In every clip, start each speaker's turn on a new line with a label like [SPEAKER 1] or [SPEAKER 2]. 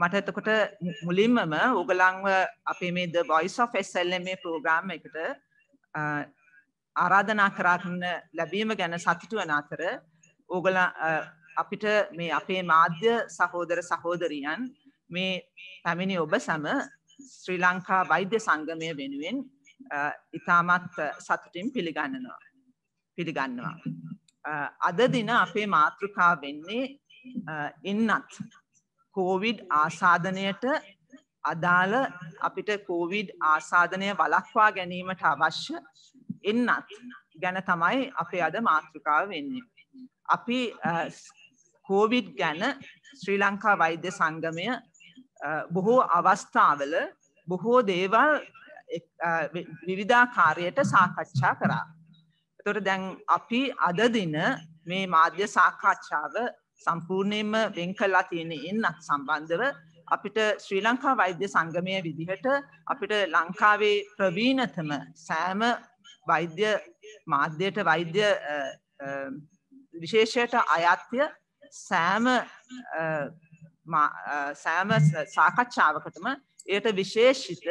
[SPEAKER 1] මට එතකොට මුලින්මම ඕගලංව අපේ මේ the boys of SLM programme එකට ආරාධනා කරන්න ලැබීම ගැන සතුටු වන අතර ඕගල අපිට මේ අපේ මාධ්‍ය සහෝදර සහෝදරියන් මේ පැමිණි ඔබ සම ශ්‍රී ලංකා වෛද්‍ය සංගමය වෙනුවෙන් ඉතාමත් සතුටින් පිළිගන්නනවා පිළිගන්නවා. අද දින අපේ මාතෘකා වෙන්නේ ඉන්නත් කෝවිඩ් ආසාධනයට අදාළ අපිට කෝවිඩ් ආසාධනය වලක්වා ගැනීමට අවශ්‍ය එන්නත් ගැන තමයි අපේ අද මාතෘකාව වෙන්නේ. අපි කෝවිඩ් ගැන ශ්‍රී ලංකා වෛද්‍ය සංගමය බොහෝ අවස්ථාවල බොහෝ දේවල් විවිධාකාරයට සාකච්ඡා කරා. එතොට දැන් අපි අදදින මේ මාධ්‍ය සාකච්ඡාව සම්පූර්ණයෙන්ම වෙන් කළා තියෙන එන්නත් සම්බන්ධව අපිට ශ්‍රී ලංකා වෛද්‍ය සංගමය විදිහට අපිට ලංකාවේ ප්‍රවීණතම සෑම වෛද්‍ය මාධ්‍යයට වෛද්‍ය විශේෂයට අයත්ය සෑම සෑම සාකච්ඡාවකටම එයට විශේෂිත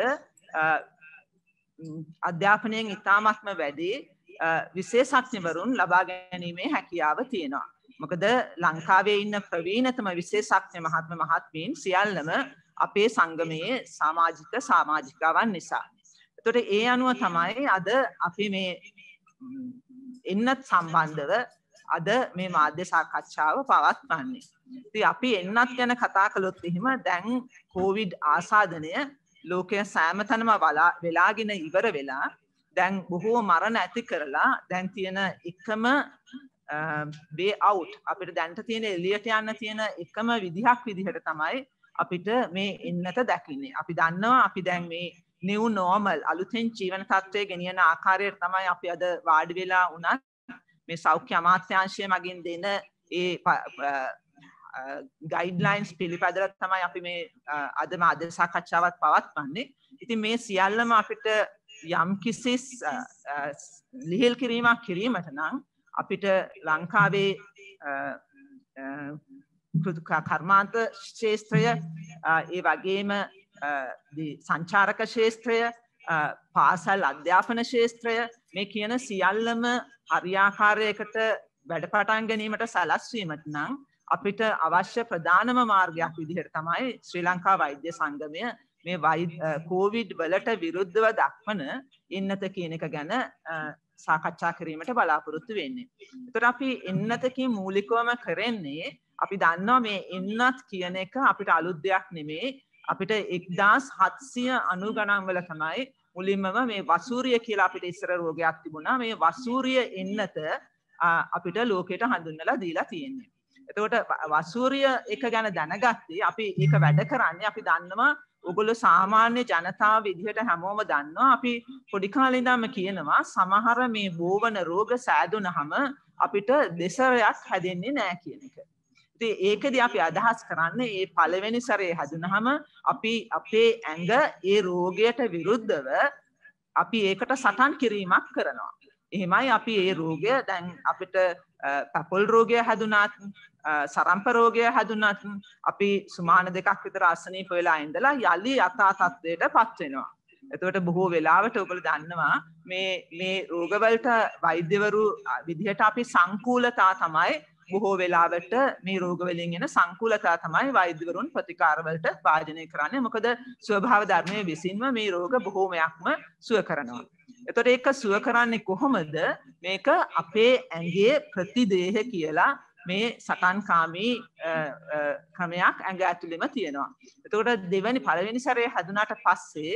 [SPEAKER 1] අධ්‍යාපනයෙන් ඉතාමත්ම වැඩි විශේෂඥවරුන් ලබා ගැනීමේ හැකියාව තියෙනවා. මොකද ලංකාවේ ඉන්න ප්‍රවීණතම විශේෂඥ මහත්ම මහත්මීන් සියල්ලම අපේ සංගමයේ සමාජික සමාජිකාවන් නිසා. එතකොට ඒ අනුව තමයි අද අපි මේ එන්නත් සම්බන්ධව අද මේ මාධ්‍ය සාකච්ඡාව පවත්වන්නේ. ඉතින් අපි එන්නත් ගැන කතා කළොත් එහෙම දැන් කොවිඩ් ආසාදනය ලෝකයේ සෑම තැනම වෙලාගෙන ඉවර වෙලා දැන් බොහෝ මරණ ඇති කරලා දැන් තියෙන එකම වේ uh, අවුට් අපිට දැන්ට තියෙන එලියට යන්න තියෙන එකම විදිහක් විදිහට තමයි අපිට මේ එන්නත දැකින්නේ. අපි දන්නවා අපි දැන් මේ නිව් නෝමල් අලුතෙන් ජීවන තත්ත්වය ගෙනියන ආකාරයට තමයි අපි අද වාඩි වෙලා වුණත් මේ සෞඛ්‍ය අමාත්‍යාංශය මගින් දෙන ඒ ගයිඩ්ලයින්ස් uh, uh, පිළිපැදලා තමයි අපි මේ අදම අද සාකච්ඡාවක් පවත්වන්නේ. ඉතින් මේ සියල්ලම අපිට යම් කිසි ලිහිල් කිරීමක් කිරීමට නම් අපිට ලංකාවේ කර්මාන්ත ශේෂත්‍රය ඒ වගේම සංචාරක ශේෂත්‍රය පාසල් අධ්‍යාපන ශේෂත්‍රය මේ කියන සියල්ලම හරියාකාරයකට වැඩපටන් ගැනීමට සලස්වීමට නම් අපිට අවශ්‍ය ප්‍රධානම මාර්ගයක් විදිහට තමයි ශ්‍රී ලංකා වෛද්‍ය සංගමය මේ කෝවිඩ් වලට විරුද්ධව දක්වන ඉන්නත කියන එක ගැන සාකච්ඡා කිරීමට බලාපොරොත්තු වෙන්නේ. එතකොට අපි ඉන්නතකින් මූලිකවම කරන්නේ අපි දන්නවා මේ ඉන්නත් කියන එක අපිට අලුත් දෙයක් නෙමේ. අපිට 1700 අනු ගණන් වල තමයි මුලින්මම මේ වසූරිය කියලා අපිට ඉස්සර රෝගයක් තිබුණා. මේ වසූරිය ඉන්නත අපිට ලෝකෙට හඳුන්වලා දීලා තියෙන්නේ. එතකොට වසූරිය එක ගැන දැනගත්තේ අපි ඒක වැඩ කරන්නේ අපි දන්නවා ඔගොල්ලෝ සාමාන්‍ය ජනතාව විදිහට හැමෝම දන්නවා අපි පොඩි කාලේ ඉඳන්ම කියනවා සමහර මේ බෝවන රෝග සෑදුනහම අපිට දෙසරයක් හැදෙන්නේ නැහැ කියන එක. ඉතින් ඒකදී අපි අදහස් කරන්නේ මේ පළවෙනි සැරේ හැදුනහම අපි අපේ ඇඟ ඒ රෝගයට විරුද්ධව අපි ඒකට සටන් කිරීමක් කරනවා. එහෙමයි අපි ඒ රෝගය දැන් අපිට පැපොල් රෝගය හැදුනත් සරම්ප රෝගය හැදුනත් අපි සුමාන දෙකක් විතර අසනීප වෙලා ඉඳලා යලි යථා තත්ත්වයට පත් වෙනවා. එතකොට බොහෝ වෙලාවට ඔයගොල්ලෝ දන්නවා මේ මේ රෝගවලට වෛද්‍යවරු විදිහට අපි සංකූලතා තමයි බොහෝ වෙලාවට මේ රෝගවලින් එන සංකූලතා තමයි වෛද්‍යවරුන් ප්‍රතිකාරවලට භාජනය කරන්නේ. මොකද ස්වභාව ධර්මයේ විසින්ම මේ රෝග බොහෝමයක්ම සුව කරනවා. එතකොට ඒක සුව කරන්නේ කොහොමද? මේක අපේ ඇඟේ ප්‍රතිදේහ කියලා මේ සටන්කාමී ක්‍රමයක් ඇඟ ඇතුළෙම තියෙනවා. එතකොට දෙවැනි පළවෙනි සැරේ හැදුනාට පස්සේ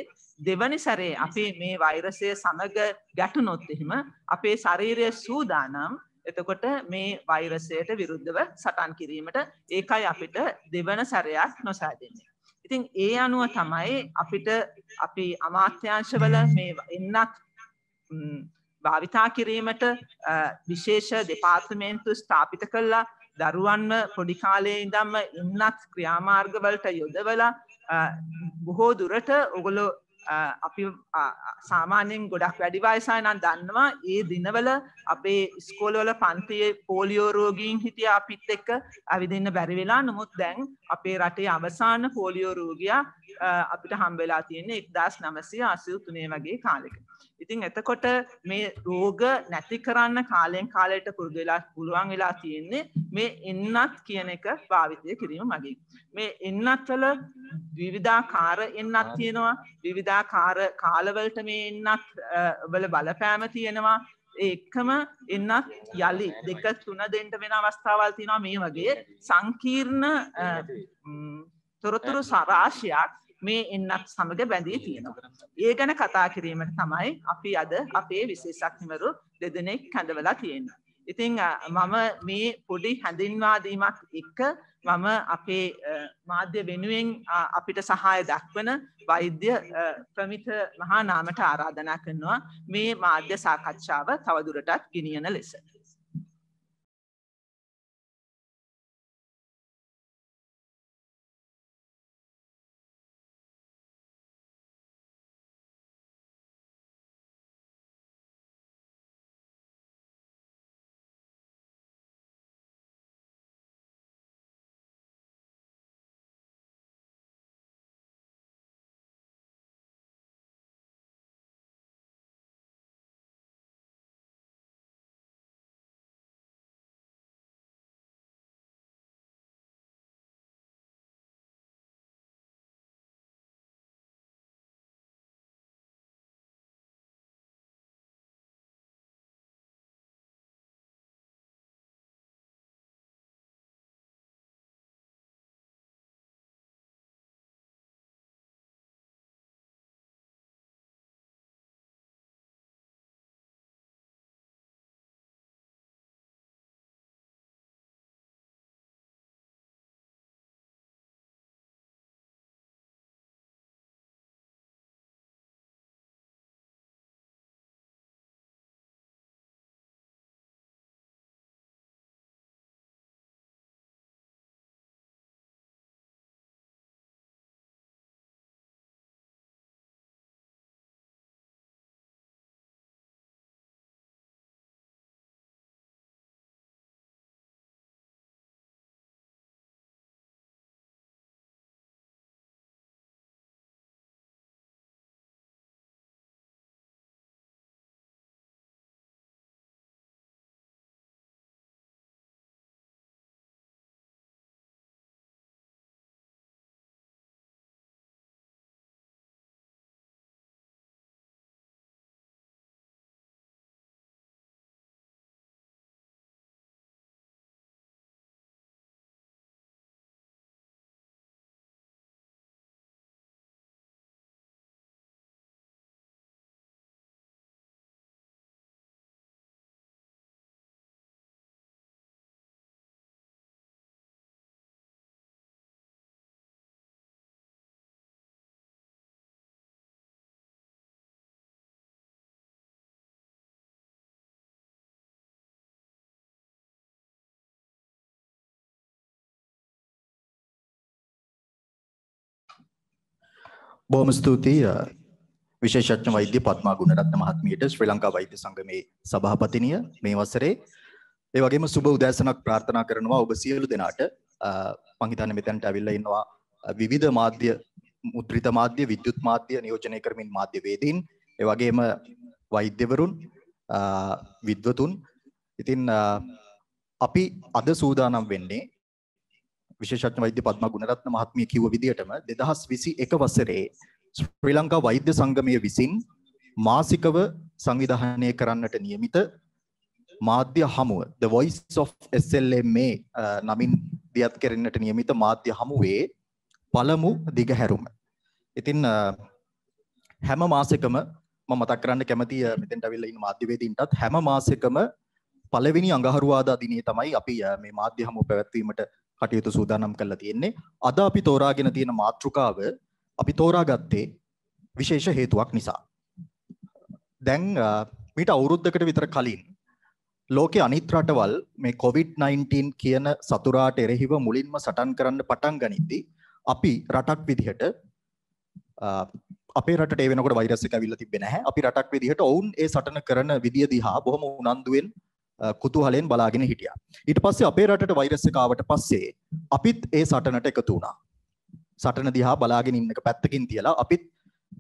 [SPEAKER 1] දෙවැනි සැරේ අපේ මේ වෛරසය සමග ගැටුනොත් එහෙම අපේ ශරීරය සූදානම් එතකොට මේ වෛරසයට විරුද්ධව සටන් කිරීමට ඒකයි අපිට දෙවන සැරයක් නොසෑ දෙන්නේ. ඉතින් ඒ අනුව තමයි අපිට අපි අමාත්‍යංශවල මේ එන්නත් භාවිතා කිරීමට විශේෂ දෙපාර්තමේන්තු ස්ථාපිත කළා දරුවන්ම පොඩිකාලයේ ඉඳම්ම ඉන්නත් ක්‍රියාමාර්ගවලට යොදවලා බොහෝ දුරට ඔගොලො අපි සාමාන්‍යයෙන් ගොඩක් වැඩි වයසාය නම් දන්නවා ඒ දිනවල අපේ ස්කෝලවල පන්තියේ පෝලියෝ රෝගීන් හිටිය අපිත් එක්ක ඇවිදින්න බැරි වෙලා නමුත් දැන් අපේ රටේ අවසාන පෝලියෝ රෝගියා අපිට හම්බ වෙලා තියෙන්නේ 1983 වගේ කාලෙක. ඉතින් එතකොට මේ රෝග නැති කරන්න කාලයෙන් කාලයට පුරුදු වෙලා පුළුවන් වෙලා තියෙන්නේ මේ එන්නත් කියන එක භාවිතය කිරීම මගින්. මේ එන්නත් වල විවිධාකාර එන්නත් තියෙනවා විවිධාකාර කාලවලට මේ එන්නත් වල බලපෑම තියෙනවා එක්කම එන්නත් යළි දෙක තුන දෙන්ට වෙන අවස්ථාවල් තියෙනවා මේ වගේ සංකීර්ණ තොරතුරු සරාශයක් මේ එන්නත් සමග බැඳී තියෙනවා. ඒ ගැන කතා කිරීමට තමයි අපි අද අපේ විශේෂඥවරු දෙදෙනෙක් කැඳවලා තියෙන්නේ. ඉතින් මම මේ පොඩි හැඳින්වා දීමක් එක්ක මම අපේ මාධ්‍ය වෙනුවෙන් අපිට සහාය දක්වන වෛද්‍ය ප්‍රමිත මහා නාමට ආරාධනා කරනවා මේ මාධ්‍ය සාකච්ඡාව තවදුරටත් ගෙනියන ලෙස.
[SPEAKER 2] බොහොම ස්තුතියි විශේෂඥ වෛද්‍ය පත්මා ගුණරත්න මහත්මියට ශ්‍රී ලංකා වෛද්‍ය සංගමේ සභාපතිනිය මේ වසරේ ඒ වගේම සුබ උදෑසනක් ප්‍රාර්ථනා කරනවා ඔබ සියලු දෙනාට මං හිතන්නේ මෙතනට අවිල්ලා ඉන්නවා විවිධ මාධ්‍ය මුද්‍රිත මාධ්‍ය විද්‍යුත් මාධ්‍ය නියෝජනය කරමින් මාධ්‍ය වේදීන් ඒ වගේම වෛද්‍යවරුන් විද්වතුන් ඉතින් අපි අද සූදානම් වෙන්නේ විශේෂඥ වෛද්‍ය පද්ම ගුණරත්න මහත්මිය කිව්ව විදිහටම 2021 වසරේ ශ්‍රී ලංකා වෛද්‍ය සංගමය විසින් මාසිකව සංවිධානය කරන්නට නියමිත මාධ්‍ය හමුව The Voice of SLMA නමින් දියත් කරන්නට නියමිත මාධ්‍ය හමුවේ පළමු දිගහැරුම. ඉතින් හැම මාසෙකම මම මතක් කරන්න කැමතියි මෙතෙන්ට අවිල්ලා ඉන්න මාධ්‍යවේදීන්ටත් හැම මාසෙකම පළවෙනි අඟහරුවාදා දිනේ තමයි අපි මේ මාධ්‍ය හමුව පැවැත්වීමට කටයුතු සූදානම් කරලා තියෙන්නේ. අද අපි තෝරාගෙන තියෙන මාතෘකාව අපි තෝරාගත්තේ විශේෂ හේතුවක් නිසා. දැන් මීට අවුරුද්දකට විතර කලින් ලෝකෙ අනිත් රටවල් මේ COVID-19 කියන සතුරාට එරෙහිව මුලින්ම සටන් කරන්න පටන් ගනිද්දී අපි රටක් විදිහට අපේ රටේ වෙනකොට වෛරස් එක ඇවිල්ලා තිබ්බේ නැහැ. අපි රටක් විදිහට ඔවුන් ඒ සටන කරන විදිය දිහා බොහොම උනන්දුවෙන් කුතුහලයෙන් බලාගෙන හිටියා. ඊට පස්සේ අපේ රටට වෛරස් එක ආවට පස්සේ අපිත් ඒ සටනට එකතු වුණා. සටන දිහා බලාගෙන ඉන්න එක පැත්තකින් තියලා අපිත්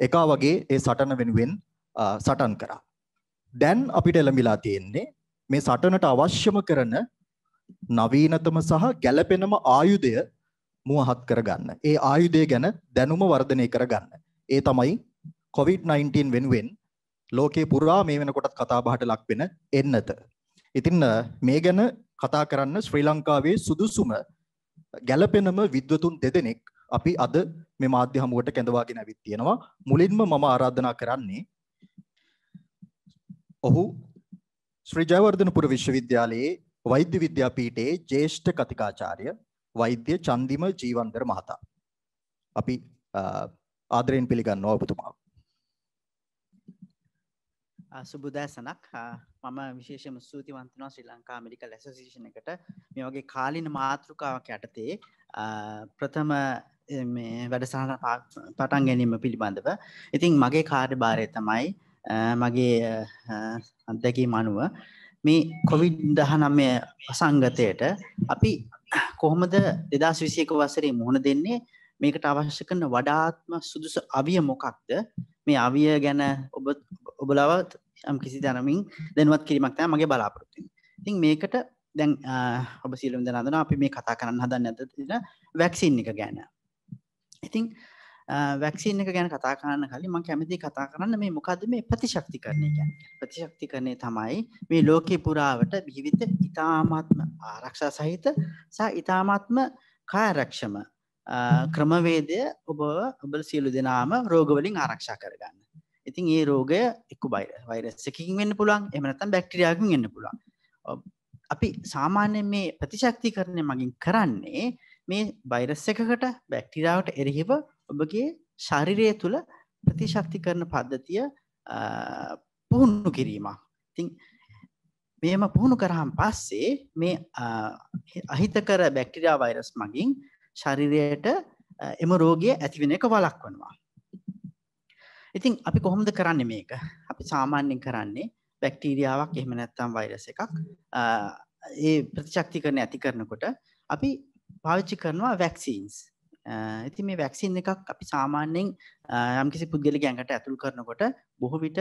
[SPEAKER 2] එකා වගේ ඒ සටන වෙනුවෙන් සටන් කරා. දැන් අපිට එළඹිලා තියෙන්නේ මේ සටනට අවශ්‍යම කරන නවීනතම සහ ගැළපෙනම ආයුධය මුවහත් කරගන්න. ඒ ආයුධය ගැන දැනුම වර්ධනය කරගන්න. ඒ තමයි COVID-19 වෙනුවෙන් ලෝකේ පුරා මේ වෙනකොටත් කතා බහට ලක් වෙන එන්නත ඉතින් මේ ගැන කතා කරන්න ශ්‍රී ලංකාවේ සුදුසුම ගැළපෙනම විද්වතුන් දෙදෙනෙක් අපි අද මේ මාධ්‍ය හමුවට කැඳවාගෙන ඇවිත් තියෙනවා. මුලින්ම මම ආරාධනා කරන්නේ ඔහු ශ්‍රී ජයවර්ධනපුර විශ්වවිද්‍යාලයේ වෛද්‍ය විද්‍යාපීඨයේ ජ්‍යෙෂ්ඨ කතිකාචාර්ය වෛද්‍ය චන්දිම ජීවන්දර මහතා. අපි ආදරයෙන් පිළිගන්නවා ඔබතුමා.
[SPEAKER 3] සුබ උදෑසනක් මම විශේෂම සූතිවන්ත වෙනවා ශ්‍රී ලංකා මෙඩිකල් ඇසෝසියේෂන් එකට මේ වගේ කාලීන මාතෘකාවක් යටතේ ප්‍රථම මේ වැඩසටහන පටන් ගැනීම පිළිබඳව. ඉතින් මගේ කාර්යභාරය තමයි මගේ අත්දැකීම අනුව මේ කොවිඩ් 19 අසංගතයට අපි කොහොමද 2021 වසරේ මුහුණ දෙන්නේ මේකට අවශ්‍ය කරන වඩාත්ම සුදුසු අවිය මොකක්ද මේ අවිය ගැන ඔබ ඔබලවත් යම් කිසි තරමින් දැනුවත් කිරීමක් තමයි මගේ බලාපොරොත්තුව. ඉතින් මේකට දැන් ඔබ සියලුම දෙනා දන්නවා අපි මේ කතා කරන්න හදන්නේ අද වැක්සින් එක ගැන. ඉතින් වැක්සින් එක ගැන කතා කරන්න කලින් මම කැමතියි කතා කරන්න මේ මොකද්ද මේ ප්‍රතිශක්තිකරණය කියන්නේ. ප්‍රතිශක්තිකරණය තමයි මේ ලෝකේ පුරාවට ජීවිත ඊ타මාත්ම ආරක්ෂා සහිත සහ ඊ타මාත්ම කායරක්ෂම ක්‍රමවේදය ඔබ ඔබ සියලු දෙනාම රෝග වලින් ආරක්ෂා කරගන්න. ඉතින් ඒ රෝගය එක්ක බයිර වෛරස් එකකින් වෙන්න පුළුවන් එහෙම නැත්නම් බැක්ටීරියාවකින් වෙන්න පුළුවන් අපි සාමාන්‍යයෙන් මේ ප්‍රතිශක්තිකරණය මගින් කරන්නේ මේ වෛරස් එකකට බැක්ටීරියාවට එරෙහිව ඔබගේ ශරීරය තුල ප්‍රතිශක්තිකරණ පද්ධතිය පුහුණු කිරීමක්. ඉතින් මෙහෙම පුහුණු කරාන් පස්සේ මේ අහිතකර බැක්ටීරියා වෛරස් මගින් ශරීරයට එම රෝගය ඇතිවෙන එක වළක්වනවා. ඉතින් අපි කොහොමද කරන්නේ මේක? අපි සාමාන්‍යයෙන් කරන්නේ බැක්ටීරියාවක් එහෙම නැත්නම් වෛරස් එකක් ඒ ප්‍රතිශක්තිකරණ ඇති කරනකොට අපි පාවිච්චි කරනවා වැක්සීන්ස්. ඉතින් මේ වැක්සින් එකක් අපි සාමාන්‍යයෙන් යම්කිසි පුද්ගලික ඇඟට ඇතුල් කරනකොට බොහෝ විට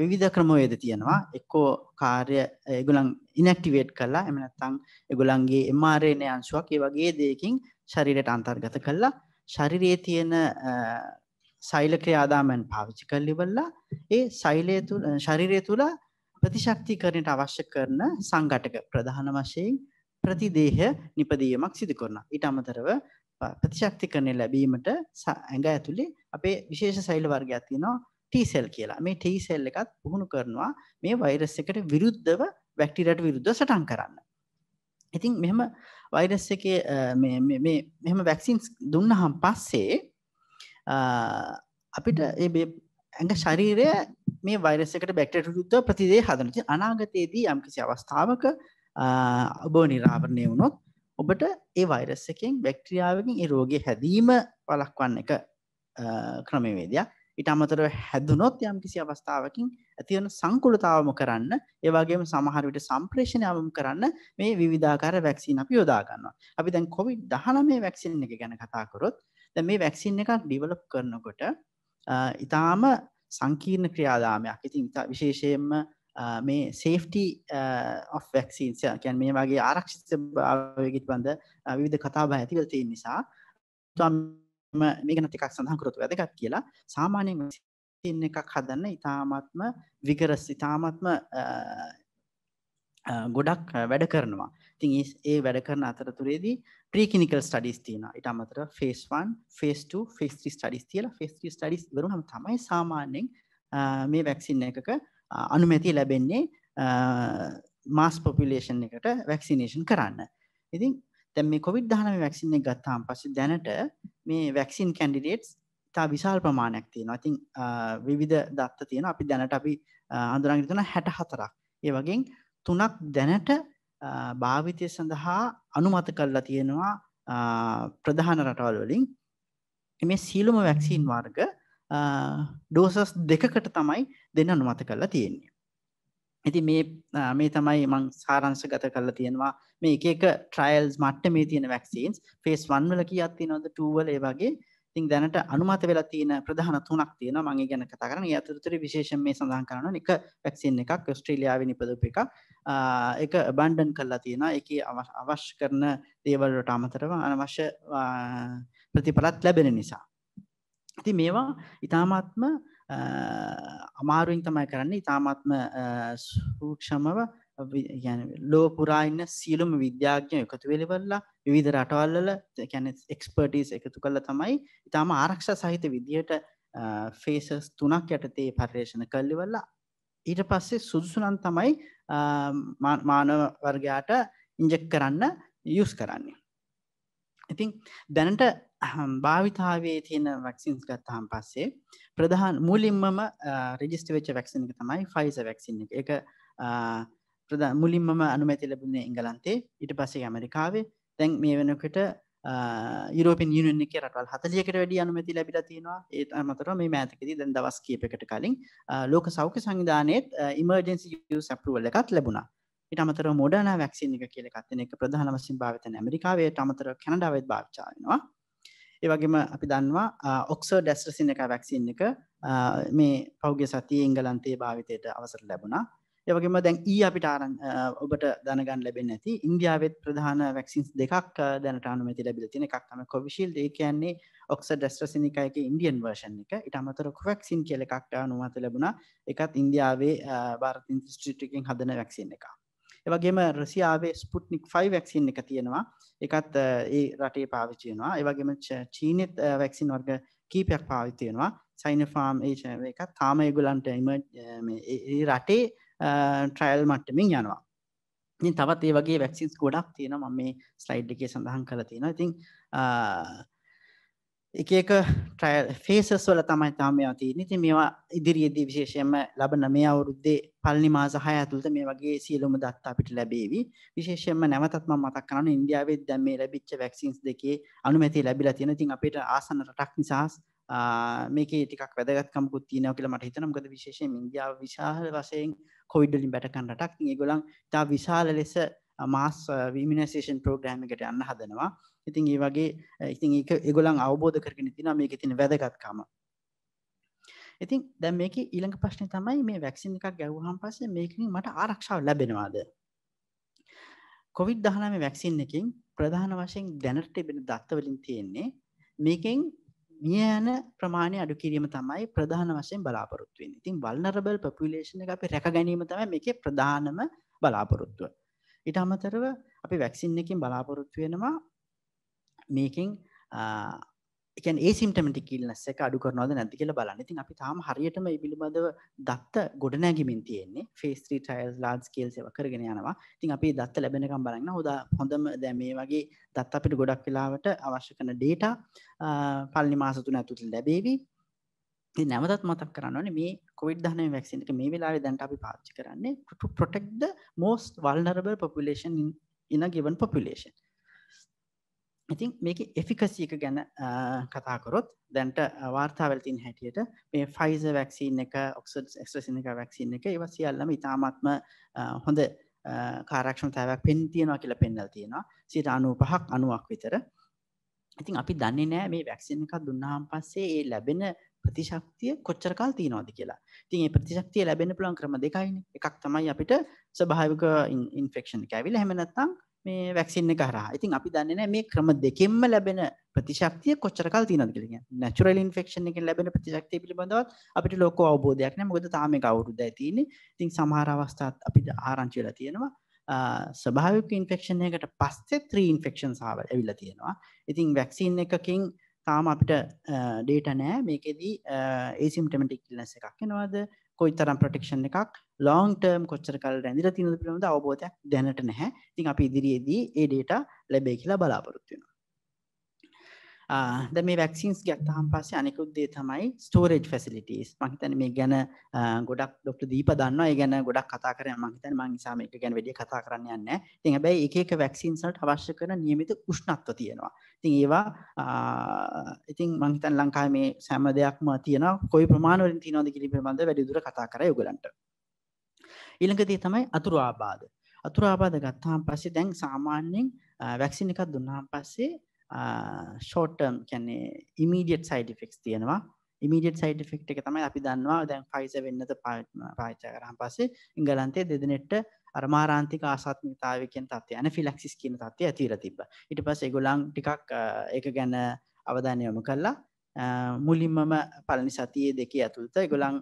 [SPEAKER 3] විවිධ ක්‍රමවේද තියෙනවා. එක්කෝ කාර්ය ඒගොල්ලන් ඉනැක්ටිවේට් කරලා එහෙම නැත්නම් ඒගොල්ලන්ගේ mRNA අංශුවක් ඒ වගේ දෙයකින් ශරීරයට අන්තර්ගත කරලා ශරීරයේ තියෙන සෛල ක්‍රියාදාමයන් පාවිච්චි කරලා ඉවරලා ඒ සෛලය තුල ශරීරය තුල ප්‍රතිශක්තිකරණයට අවශ්‍ය කරන සංඝටක ප්‍රධාන වශයෙන් ප්‍රතිදේහ නිපදීමක් සිදු කරනවා. ඊට අමතරව ප්‍රතිශක්තිකරණය ලැබීමට ඇඟ ඇතුලේ අපේ විශේෂ සෛල වර්ගයක් තියෙනවා T cell කියලා. මේ T cell එකත් පුහුණු කරනවා මේ වෛරස් එකට විරුද්ධව බැක්ටීරියට විරුද්ධව සටන් කරන්න. ඉතින් මෙහෙම වෛරස් එකේ මේ මේ මෙහෙම වැක්සින්ස් දුන්නහම පස්සේ අපිට ඇඟ ශරීරය මේ වෛරසකට බැක්ටට යුද්ධ ප්‍රතිදේ හදනති අනාගතයේදී යම්කිසි අවස්ථාවක ඔබ නිරාවරණය වුණොත් ඔබට ඒ වෛරස් එකෙන් බැක්ට්‍රියාවකින් ඒ රෝගය හැදීම වලක්වන්න එක ක්‍රමවේදයක් ඉට අමතර හැදුනොත් යම් කිසි අවස්ථාවකින් ඇතිවන සංකුලතාවම කරන්න ඒවාගේම සමහරවිට සම්ප්‍රේෂණයම කරන්න මේ විධාකාර වැක්සිීන අපි යොදාගන්නවා අපි දැන් කොවි දහන මේ වැක්සින් එක ගැන කතාකරොත් දැන් මේ වැක්සින් එකක් ඩිවලොප් කරනකොට ඊටාම සංකීර්ණ ක්‍රියාදාමයක්. ඉතින් විශේෂයෙන්ම මේ සේෆ්ටි වැක්සින්ස් කැන් මේ වගේ ආරක්ෂිත භාවයගිට බඳ විධ කතා බා ඇතිවල තියෙන් නිසා මේ ගැන ටිකක් සඳහකරතු වැදගත් කියලා සාමාන්‍යෙන් එකක් හදන්න ඉතාමත්ම විගරස් ඉතාමත්ම ගොඩක් වැඩ කරනවා තින් ඒ වැඩ කරන අතර තුරේදී ප්‍රීකිනිකල් ස්ටඩිස් තියන ඉට අමතර ෆේස්වන් ෆේස් ෆෙස්ත්‍රි ස්ටඩිස් තියල ෆෙස්ත්‍රි ටඩිස් වරුහම තමයි සාමාන්‍යෙන් මේ වැැක්සින්න එකක අනුමැති ලැබෙන්නේ මාස් පොපිලේෂන් එකට වැක්සිනේෂන් කරන්න ඉතින් තැම මේ කොවිඩ් දහනම වැක්සින්නේ ගත්තාම් පස දැනට මේ වැක්සින් කැන්ඩිඩේට්ස් තා විශාල් ප්‍රමාණයක් තියෙන ඉතින් විවිධ දත්ත තියෙන අපි දැනට අපි අඳුරගතුන හැට හතරක් ඒ වගේ තුනක් දැනට භාවිතය සඳහා අනුමත කරලා තියෙනවා ප්‍රධාන රටවල් වලින් මේ සීලුම වැක්සිීන් වර්ග ඩෝසස් දෙකකට තමයි දෙන්න අනුමත කරලා තියෙන්නේ. ඇති මේ තමයි මං සාරංශ ගත කරලා තියෙනවා මේ එක ට්‍රයිල්ස් මට්ට මේ තියෙන වැක්සිීන්ස් ෆේස් වන්වල කිය අත්ති නොද ටූවල ඒ වගේ ඉතින් දැනට අනුමත වෙලා තියෙන ප්‍රධාන තුනක් තියෙනවා මම ඒ ගැන කතා කරන්නේ. ඒ අතරතුරේ විශේෂයෙන් මේ සඳහන් කරනවා එක වැක්සින් එකක් ඕස්ට්‍රේලියාවේ නිපදවපු එකක්. ඒක abandon කරලා තියෙනවා. ඒකේ අවශ්‍ය කරන දේවල් වලට අමතරව අනවශ්‍ය ප්‍රතිඵලත් ලැබෙන නිසා. ඉතින් මේවා ඊ타මාත්ම අමාරුවෙන් තමයි කරන්නේ. ඊ타මාත්ම සූක්ෂමව ලෝ පුරායින්න සියලුම විද්‍යාඥය එකතු වෙලිවල්ලා විධ රටවල්ල කැන එක්ස්පර්ටස් එකතු කල්ල තමයි ඉතාම ආරක්ෂ සහිත විදිහට ෆේසස් තුනක් යටතේ පර්යේෂණ කල්ලිවල්ලා ඊට පස්සේ සුදුසුනන් තමයි මානවර්ගයාට ඉන්ජෙක් කරන්න යස් කරන්නේ. ඉතින් දැනට භාවිතාවේ තියෙන වැක්සින්ස් ගත්තාම් පස්සේ ප්‍රධාන මුලින්මම රෙජිස්ට වෙච්ච වැක්සිනක තමයි ෆයිස වැක්සින් එක ප්‍රධ මුලින් මම අනුමැති ලැබුණේ එංගලන්තේ ඉට පස්සේ ඇමරිකාවේ තැන් මේ වෙනකට යුරෝපෙන් යුනින් එක රටවල් හතලියකට වැඩි අනුමැති ලැබිලා තියෙනවා ඒත් අමතර මේ මෑතකදී දැන් දවස් කීපකට කලින් ලෝක සෞඛ්‍ය සංවිධානයේත් ඉමර්ජන්සි සැප්රුවල එකත් ලැබුණා ඉට අමතර මොඩන වැක්සින් එක කියලකත්න එක ප්‍රධාන වසින් භාවිත ඇමරිකාවේ අමතර කැනඩාවත් භාචායනවා ඒවගේම අපි දන්නවා ඔක්සර් ඩැස්ටසින් එක වැක්සින් එක මේ පෞග සති ඉංගලන්තයේ භාවිතයට අවසර ලැබුණා ඒවගේම දැන් ඒ අපිට ආරන් ඔබට දැනගන්න ලැබෙන ඇති ඉන්දියාවත් ප්‍රධාන වැක්සින්ස් දෙකක් දැනට අනුමති ලැබිල තින එකක්ම කොවිශිල් ඒ කියන්නේ ඔක්ස ඩස්ට්‍රසිනිකයක ඉන්ඩියන් වර්ෂන් එක ඉට අමතර කොවැක්සින් කියල එකක්ට අනුමත ලැබුණ එකත් ඉන්දියාවේ භාරතින් ස්ට්‍රිටිකින් හදන වැක්සින් එකක් එවගේම රසියාවේ ස්පුට්නික් ෆයි වැක්සින් එක තියෙනවා එකත් ඒ රටේ පාවිචයනවා ඒවගේම චීනෙත් වැක්සින් වර්ග කීපයක් පාවිතියෙනවා සයින ෆාම් ඒ එකත් තාම ඒගුලන්ට එම රටේ ට්‍රයිල් මට්ටමින් යනවා ඉතින් තවත් ඒ වගේ වැක්සින්ස් ගොඩක් තියෙනවා මම මේ ස්ලයිඩ් එකේ සඳහන් කරලා තියෙනවා ඉතින් එක එක ට්‍රයිල් ෆේසස් වල තමයි තාම මේවා තියෙන්නේ ඉතින් මේවා ඉදිරියේදී විශේෂයෙන්ම ලබන මේ අවුරුද්දේ පළවෙනි මාස 6 ඇතුළත මේ වගේ සියලුම දත්ත අපිට ලැබේවි විශේෂයෙන්ම නැවතත් මම මතක් කරනවා ඉන්දියාවේ දැන් මේ ලැබිච්ච වැක්සින්ස් දෙකේ අනුමැතිය ලැබිලා තියෙන ඉතින් අපිට ආසන්න රටක් නිසා මේක ටිකක් වැදගත්කමකුත් තියනව කියලා මට හිතන මොකද විශේෂයෙන් ඉන්දියාව විශාල වශයෙන් කොවිඩ් වලින් බැට ගන්න රටක්. ඒගොල්ලන් ඉතා විශාල ලෙස මාස් විමිනසේෂන් ප්‍රෝග්‍රෑම් එකට යන්න හදනවා. ඉතින් ඒ වගේ ඉතින් ඒක ඒගොල්ලන් අවබෝධ කරගෙන තිනවා මේකේ තියෙන වැදගත්කම. ඉතින් දැන් මේකේ ඊළඟ ප්‍රශ්නේ තමයි මේ වැක්සින් එකක් ගැහුවාන් පස්සේ මේකෙන් මට ආරක්ෂාව ලැබෙනවද? කොවිඩ් 19 වැක්සින් එකෙන් ප්‍රධාන වශයෙන් දැනට තිබෙන දත්තවලින් තියෙන්නේ මේකෙන් මියන ප්‍රමාණය අඩු කිරීම තමයි ප්‍රධාන වශයෙන් බලාපොරොත්තු වෙන්නේ. ඉතින් vulnerable population එක අපි රැක ගැනීම තමයි මේකේ ප්‍රධානම බලාපොරොත්තුව. ඊට අමතරව අපි වැක්සින් එකකින් බලාපොරොත්තු වෙනවා මේකෙන් එකන් ඒ සිම්ටමටි කිල්නස් එක අඩු කරනවද නැති කියල බලන්න ඉතින් අපි තාම හරියටම ඒ පිළිබඳව දත්ත ගොඩනැගිමින් තියෙන්නේ ෆේස්ත්‍රී ටයිල් ලාඩ් ස්කේල් සව කරගෙන යනවා ඉතින් අපි දත්ත ලැබෙනකම් බලන්න හොද හොඳම දැ මේ වගේ දත් අපිට ගොඩක් වෙලාවට අවශ්‍ය කන ඩේට පල්ලි මාසතුන ඇතුති ලැබේවි නැවතත් මතක් කරන්නන මේ කොවිඩ් දහන වැක්සිනක මේ වෙලාවේ දැන්ට අපි පාච්චි කරන්නේ ට පොටෙක්ද මෝස් වල්නරබ පොපිලේෂන් ඉන ගෙවන් පොපිලේෂන් ඉතින් මේක එෆිකසි එක ගැන කතාකරොත් දැන්ට වාර්තාවල තින් හැටියට මේ ෆයිස වැක්සින් එක ඔක්සඩ් එක්ස්ට්‍රසින් එක වැක්සින් එක ඒවා සියල්ලම ඉතාමත්ම හොඳ කාරක්ෂණතාවයක් පෙන් තියෙනවා කියලා පෙන්නලා තියෙනවා 95ක් 90ක් විතර. ඉතින් අපි දන්නේ නැහැ මේ වැක්සින් එකක් දුන්නාන් පස්සේ ඒ ලැබෙන ප්‍රතිශක්තිය කොච්චර කාල තියෙනවද කියලා. ඉතින් මේ ප්‍රතිශක්තිය ලැබෙන්න පුළුවන් ක්‍රම දෙකයිනේ. එකක් තමයි අපිට ස්වභාවික ඉන්ෆෙක්ෂන් එක ඇවිල්ලා එහෙම නැත්නම් මේ වැක්සින් එක හරහා. ඉතින් අපි දන්නේ නැහැ මේ ක්‍රම දෙකෙන්ම ලැබෙන ප්‍රතිශක්තිය කොච්චර කල් තියෙනවද කියලා කියන්නේ. natural infection එකෙන් ලැබෙන ප්‍රතිශක්තිය පිළිබඳවත් අපිට ලොකු අවබෝධයක් නැහැ. මොකද තාම ඒක අවුරුද්දයි තියෙන්නේ. ඉතින් සමහර අවස්ථාත් අපිට ආරංචි වෙලා තියෙනවා. ස්වභාවික ඉන්ෆෙක්ෂන් එකකට පස්සේ 3 infections ආවල් ඇවිල්ලා තියෙනවා. ඉතින් වැක්සින් එකකින් තාම අපිට ඩේට නෑ මේකෙදී ඒසිම්ටමටික් ඉල්නස් එකක් එනවාද කොයි තරම් ප්‍රටෙක්ෂන් එකක් ලොන් ටර්ම් කොච්චර කල් රැඳිර තිනද පිළිබඳ අවබෝධයක් දැනට නැහැ ඉතින් අපි ඉදිරියේදී ඒ ඩේටා ලැබේ කියලා බලාපොරොත්තු වෙනවා ද මේ වැක්සින්ස් ගත්තහම් පස්සේ අනිකුද්දේ තමයි ස්ටෝරේජ් ෆැසිලිටස් මහිතන මේ ගැන ගොඩක් ඩොක්ට දීප දන්න ගැන ගොඩක් කතා කර මහිතන මංනිසාම එක ගැන වැඩිය කතා කරන්න යන්න ති හැබැයි එක වැක්සින්සල්ට අවශ්‍ය කරන නියමිත උෂ්ණත්ව තියෙනවා ඉතින් ඒවා ඉතින් මංහිතන් ලංකා මේ සෑම දෙයක්ම තියෙන කොයි ප්‍රමාණවලින් තිනෝද කිලි පිබඳ වැඩිදුර කතා කර යුගලන්ට ඉළඟදී තමයි අතුරු ආබාද අතුර ආබාද ගත්තාම් පස්සේ දැන් සාමාන්‍යෙන් වැක්සින් එකක් දුන්නාම් පස්සේ ෂෝටර්ම් කැන්නේ ඉමීඩියට් සයිඩ ෆික්ස් තියෙනවා ඉමීඩියට් සයිඩ ෆෙක්් එක තමයි අපි දන්නවා දැන් ෆයිස වෙන්නද පාච්චා කරහන් පස්සේ ඉංගලන්තේ දෙදනෙට්ට අරමාරාන්තික ආසාත්මිතාවකෙන් තත්ය යන ෆිලක්සිස් කියන තත්ය ඇතිර තිබ ඉට පස් එගොලන් ටිකක් එක ගැන අවධානයොම කල්ලා මුලින්මම පලනි සතියේ දෙක ඇතුළත ගොලන්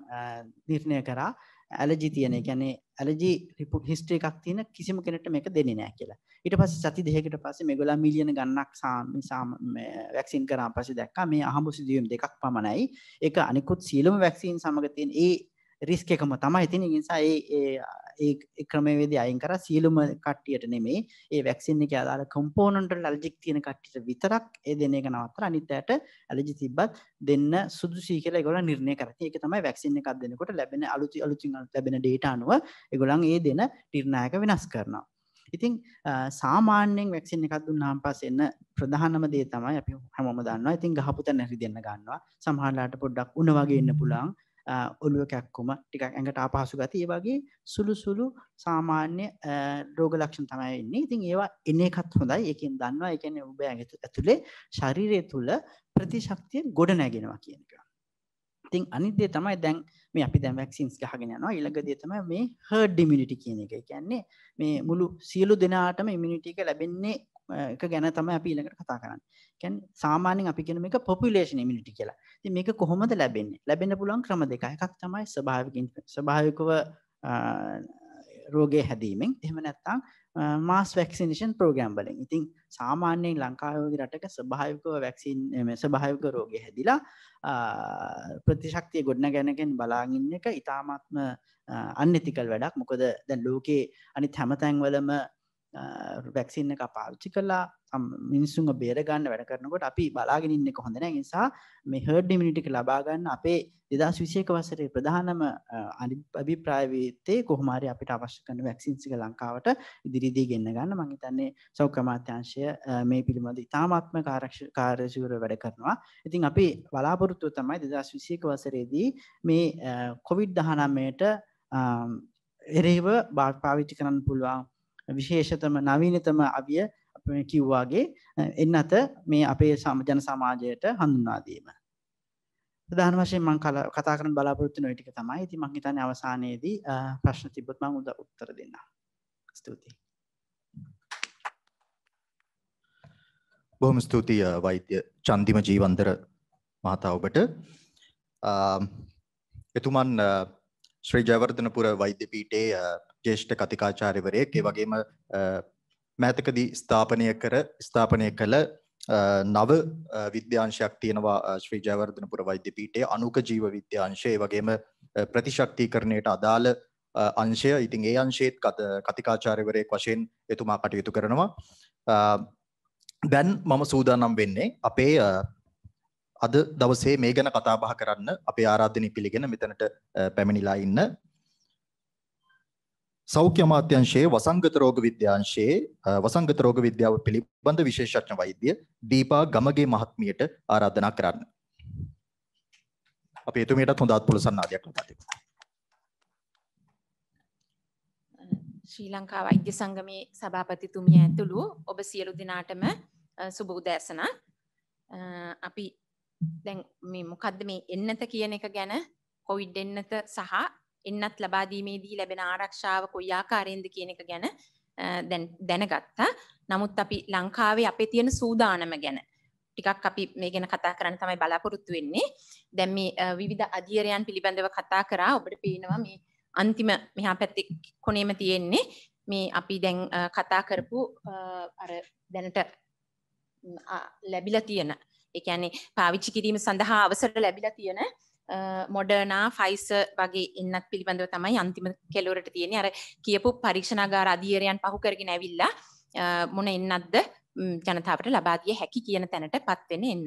[SPEAKER 3] නිර්ණය කරා ඇලජි තියෙන කියන්නේ ඇලජි රිපෝට් හිස්ටරි එකක් තියෙන කිසිම කෙනෙක්ට මේක දෙන්නේ නැහැ කියලා. ඊට පස්සේ සති දෙකකට පස්සේ මේගොල්ලෝ මිලියන ගණනක් සාම වැක්සින් කරා පස්සේ දැක්කා මේ අහඹු සිදුවීම් දෙකක් පමණයි. ඒක අනිකුත් සියලුම වැක්සින් සමග තියෙන ඒ රිස්ක් එකම තමයි තියෙන නිසා ඒ ඒ ක්‍රමවේද අයින් කර සියලුම කට්ටියට නෙමේ ඒ වැක්සින් එක අදාළ කම්පෝනන්ට ලල්ජික් තියෙන කට්ටිට විතරක් ඒ දෙන එක නවත්තර අනිත්තයට ඇලජි තිබ්බත් දෙන්න සුදුසී කියල ගොල නිර්ණය කරති එක තමයි වැක්සින් එකක් දෙනකොට ලැබෙන අලුති අලුතින් ලැබෙන ඩේට අනුව එගොලන් ඒ දෙන ටිර්ණයක වෙනස් කරනවා ඉතිං සාමාන්‍යෙන් වැක්සින් එකක් දුන්නාම් පස් එන්න ප්‍රධානම දේ තමයි අපි හැමම දන්න ඉතින් ගහපුත නැරි දෙන්න ගන්නවා සමහරලාට පොඩ්ඩක් උන වගේ ඉන්න පුළන් ඔළුව කැක්කුම ටිකක් ඇඟට අපහසු ගති ඒ වගේ සුළු සුළු සාමාන්‍ය රෝග ලක්ෂණ තමයි ඉන්නේ. ඉතින් ඒවා එන එකත් හොඳයි. ඒකෙන් දන්නවා ඒ කියන්නේ ඔබ ඇතුලේ ශරීරය තුල ප්‍රතිශක්තිය ගොඩ නැගෙනවා කියන එක. ඉතින් අනිත් දේ තමයි දැන් මේ අපි දැන් වැක්සින්ස් ගහගෙන යනවා. ඊළඟ දේ තමයි මේ herd immunity කියන එක. ඒ කියන්නේ මේ මුළු සියලු දෙනාටම immunity එක ලැබෙන්නේ එක ගැන තම අපි ඊළඟට කතා කරන්න කැන් සාමාන්‍යෙන් අපි කෙන මේක පොපිලේෂන් මිනිටි කියලා ති මේක කොහොමද ලැබෙන්නේ ලැබෙන පුළුවන් ක්‍රම දෙක එකක් තමයි ස්භාවිකින් ස්භාවිකව රෝගය හැදීමෙන් එහම නැත්තං මාස් වැක්සිනේෂන් ප්‍රෝගම් බලින් ඉතින් සාමාන්‍යයෙන් ලංකායෝදි රටක ස්භාවිකව වැක්සින් ස්භාවික රෝගය හැදිලා ප්‍රතිශක්තිය ගොඩන ගැනකෙන් බලාගන්න එක ඉතාමත්ම අන්නතිකල් වැඩක් මොකද දැ ලෝකයේ අනි හැමතැන්වලම වැක්සින්න එක පාච්චි කලා මිනිස්සුන් බේරගන්න වැඩ කරනකොට අපි බලාගෙන ඉන්න එක හොඳන නිසා මේ හඩ් ඩිමිනිටික ලබාගන්න අපේ දෙදස් විසයක වසරේ ප්‍රධානම අභිප්‍රායවීත්තේ කොහමරි අපිට අවශ්‍ය කන වැක්සින්සික ලංකාවට ඉදිරිදී ගන්න ගන්න මහිතන්නේ සෞඛ්‍යමාත්‍යංශය මේ පිළිබඳ ඉතාමත්ම කාරක්ෂ කාර්යසිවර වැඩ කරනවා ඉතින් අපි බලාපොරොත්තුව තමයි දෙදස් විසයක වසරේදී මේ කොවිඩ් දහනම්මයට එරේව භාපාවිච්චි කරන්න පුළුවන් විශේෂතම නවීනතම අවිය කිව්වාගේ එන්නත මේ අපේ සමජන සමාජයට හඳුන්වාදීම. ප්‍රධාන වශයෙන් මම කතා කරන්න බලාපොරොත්තු වෙන ටික තමයි. ඉතින් මම හිතන්නේ අවසානයේදී ප්‍රශ්න තිබ්බොත් මම උත්තර දෙන්නම්. ස්තුතියි.
[SPEAKER 2] බොහොම ස්තුතියි වෛද්‍ය චන්දිම ජීවන්තර මහතා ඔබට. එතුමන් ශ්‍රී ජයවර්ධනපුර වෛද්‍ය පීඨයේ ජේෂ්ඨ කතිකාචාරිවරයෙක් ඒ වගේම මෑතකදී ස්ථාපනය කර ස්ථාපනය කළ නව විද්‍යාංශයක් තියෙනවා ශ්‍රී ජයවර්ධන පුරවෛද්‍ය පීටේ අනුක ජීව විද්‍යාංශය වගේම ප්‍රතිශක්තිකරණයට අදාළ අංශය ඉතින් ඒ අංශයත් කතිකාචාරිවරයෙක් වශයෙන් එතුමා කටයුතු කරනවා දැන් මම සූදානම් වෙන්නේ අපේ අද දවසේ මේ ගැන කතාබහ කරන්න අපේ ආරාධනය පිළිගෙන මෙතනට පැමිණිලා ඉන්න සෞඛ්‍ය අමාත්‍යංශයේ වසංගත රෝග විද්‍යාංශයේ වසංගත රෝග විද්‍යාව පිළිබඳ විශේෂඥ වෛද්‍ය දීපා ගමගේ මහත්මියට ආරාධනා කරන්න. අපි එතුමියටත් හොඳ අත්පොළ සන්නාදයක් ලබා දෙමු.
[SPEAKER 4] ශ්‍රී ලංකා වෛද්‍ය සංගමේ සභාපතිතුමිය ඇතුළු ඔබ සියලු දෙනාටම සුබ උදෑසන. අපි දැන් මේ මොකද්ද මේ එන්නත කියන එක ගැන කොවිඩ් එන්නත සහ එන්නත් ලබා දීමේදී ලැබෙන ආරක්ෂාව කොයි ආකාරයෙන්ද කියන එක ගැන දැනගත්තා. නමුත් අපි ලංකාවේ අපේ තියෙන සූදානම ගැන ටිකක් අපි මේ ගැන කතා කරන්න තමයි බලාපොරොත්තු වෙන්නේ. දැන් මේ විවිධ අධියරයන් පිළිබඳව කතා කරා ඔබට පේනවා මේ අන්තිම මෙහා පැත්තේ කොනේම තියෙන්නේ මේ අපි දැන් කතා කරපු අර දැනට ලැබිලා තියෙන ඒ කියන්නේ පාවිච්චි කිරීම සඳහා අවසර ලැබිලා තියෙන මොඩර්නා ෆයිස වගේ ඉන්නත් පිළිබඳව තමයි අන්තිම කෙලවරට තියෙන අර කියපු පරීක්ෂණගාර අධීරයන් පහු කරගෙන ඇවිල්ලා මොන එන්නත්ද ජනතාවට ලබාදිය හැකි කියන තැනට පත්වෙන එන්න.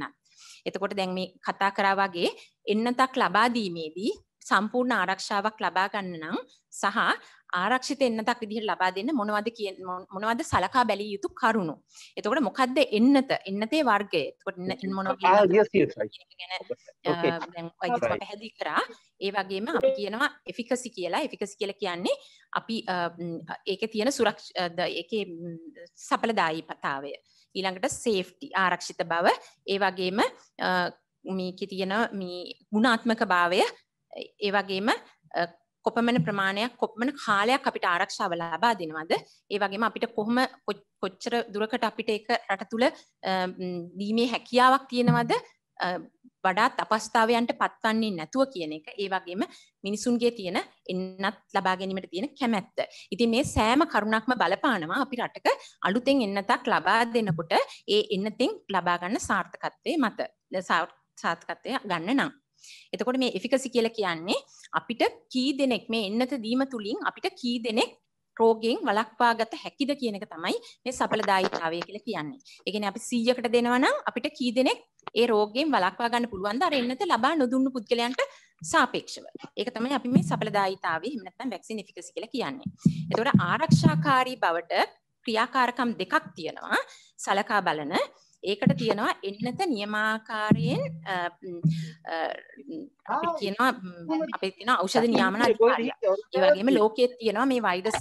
[SPEAKER 4] එතකොට දැන් මේ කතා කරා වගේ එන්නතක් ලබාදීමේදී සම්පූර්ණ ආරක්ෂාවක් ලබා ගන්න නම් සහ ආරක්ෂිත එන්නතක් විදිහට ලබා දෙන්න මොනවද කිය මොනවද සලකා බැලිය යුතු කරුණු. එතකොට මොකද්ද එන්නත එන්නතේ වර්ගය. එතකොට මොන ah, පැහැදිලි කරා. ඒ වගේම අපි කියනවා එෆිකසි කියලා. එෆිකසි කියලා කියන්නේ අපි ඒකේ තියෙන සුරක්ෂ ඒකේ සඵලදායීතාවය. ඊළඟට සේෆ්ටි ආරක්ෂිත බව ඒ වගේම මේකේ තියෙන මේ ගුණාත්මක භාවය ඒ වගේම කොපමණ ප්‍රමාණයක් කොපමණ කාලයක් අපිට ආරක්ෂාව ලබා දෙනවද ඒ වගේම අපිට කොහොම කොච්චර දුරකට අපිට ඒක රට තුළ දීමේ හැකියාවක් තියෙනවද වඩාත් අපස්ථාවයන්ට පත්වන්නේ නැතුව කියන එක ඒ වගේම මිනිසුන්ගේ තියෙන එන්නත් ලබා ගැනීමට තියෙන කැමැත්ත. ඉතින් මේ සෑම කරුණක්ම බලපානවා අපි රටක අලුතෙන් එන්නතක් ලබා දෙනකොට ඒ එන්නතින් ලබා ගන්න සාර්ථකත්වයේ මත සාර්ථකත්වය ගන්න නම්. එතකොට මේ එෆිකසි කියලා කියන්නේ අපිට කී දෙනෙක් මේ එන්නත දීම තුලින් අපිට කී දෙනෙක් රෝගයෙන් වළක්වාගත හැකිද කියන එක තමයි මේ සඵලදායීතාවය කියලා කියන්නේ. ඒ කියන්නේ අපි 100කට දෙනවා නම් අපිට කී දෙනෙක් ඒ රෝගයෙන් වළක්වා ගන්න පුළුවන්ද අර එන්නත ලබා නොදුන්නු පුද්ගලයන්ට සාපේක්ෂව. ඒක තමයි අපි මේ සඵලදායීතාවය එහෙම නැත්නම් වැක්සින් එෆිකසි කියලා කියන්නේ. එතකොට ආරක්ෂාකාරී බවට ක්‍රියාකාරකම් දෙකක් තියෙනවා. සලකා බලන ඒකට තියෙනවා එන්නත නියමාකාරයෙන් කියනවා අපි තින ඖෂධ නියාමන ඒ
[SPEAKER 5] වගේම
[SPEAKER 4] ලෝකයේ තියෙනවා මේ වෛරස්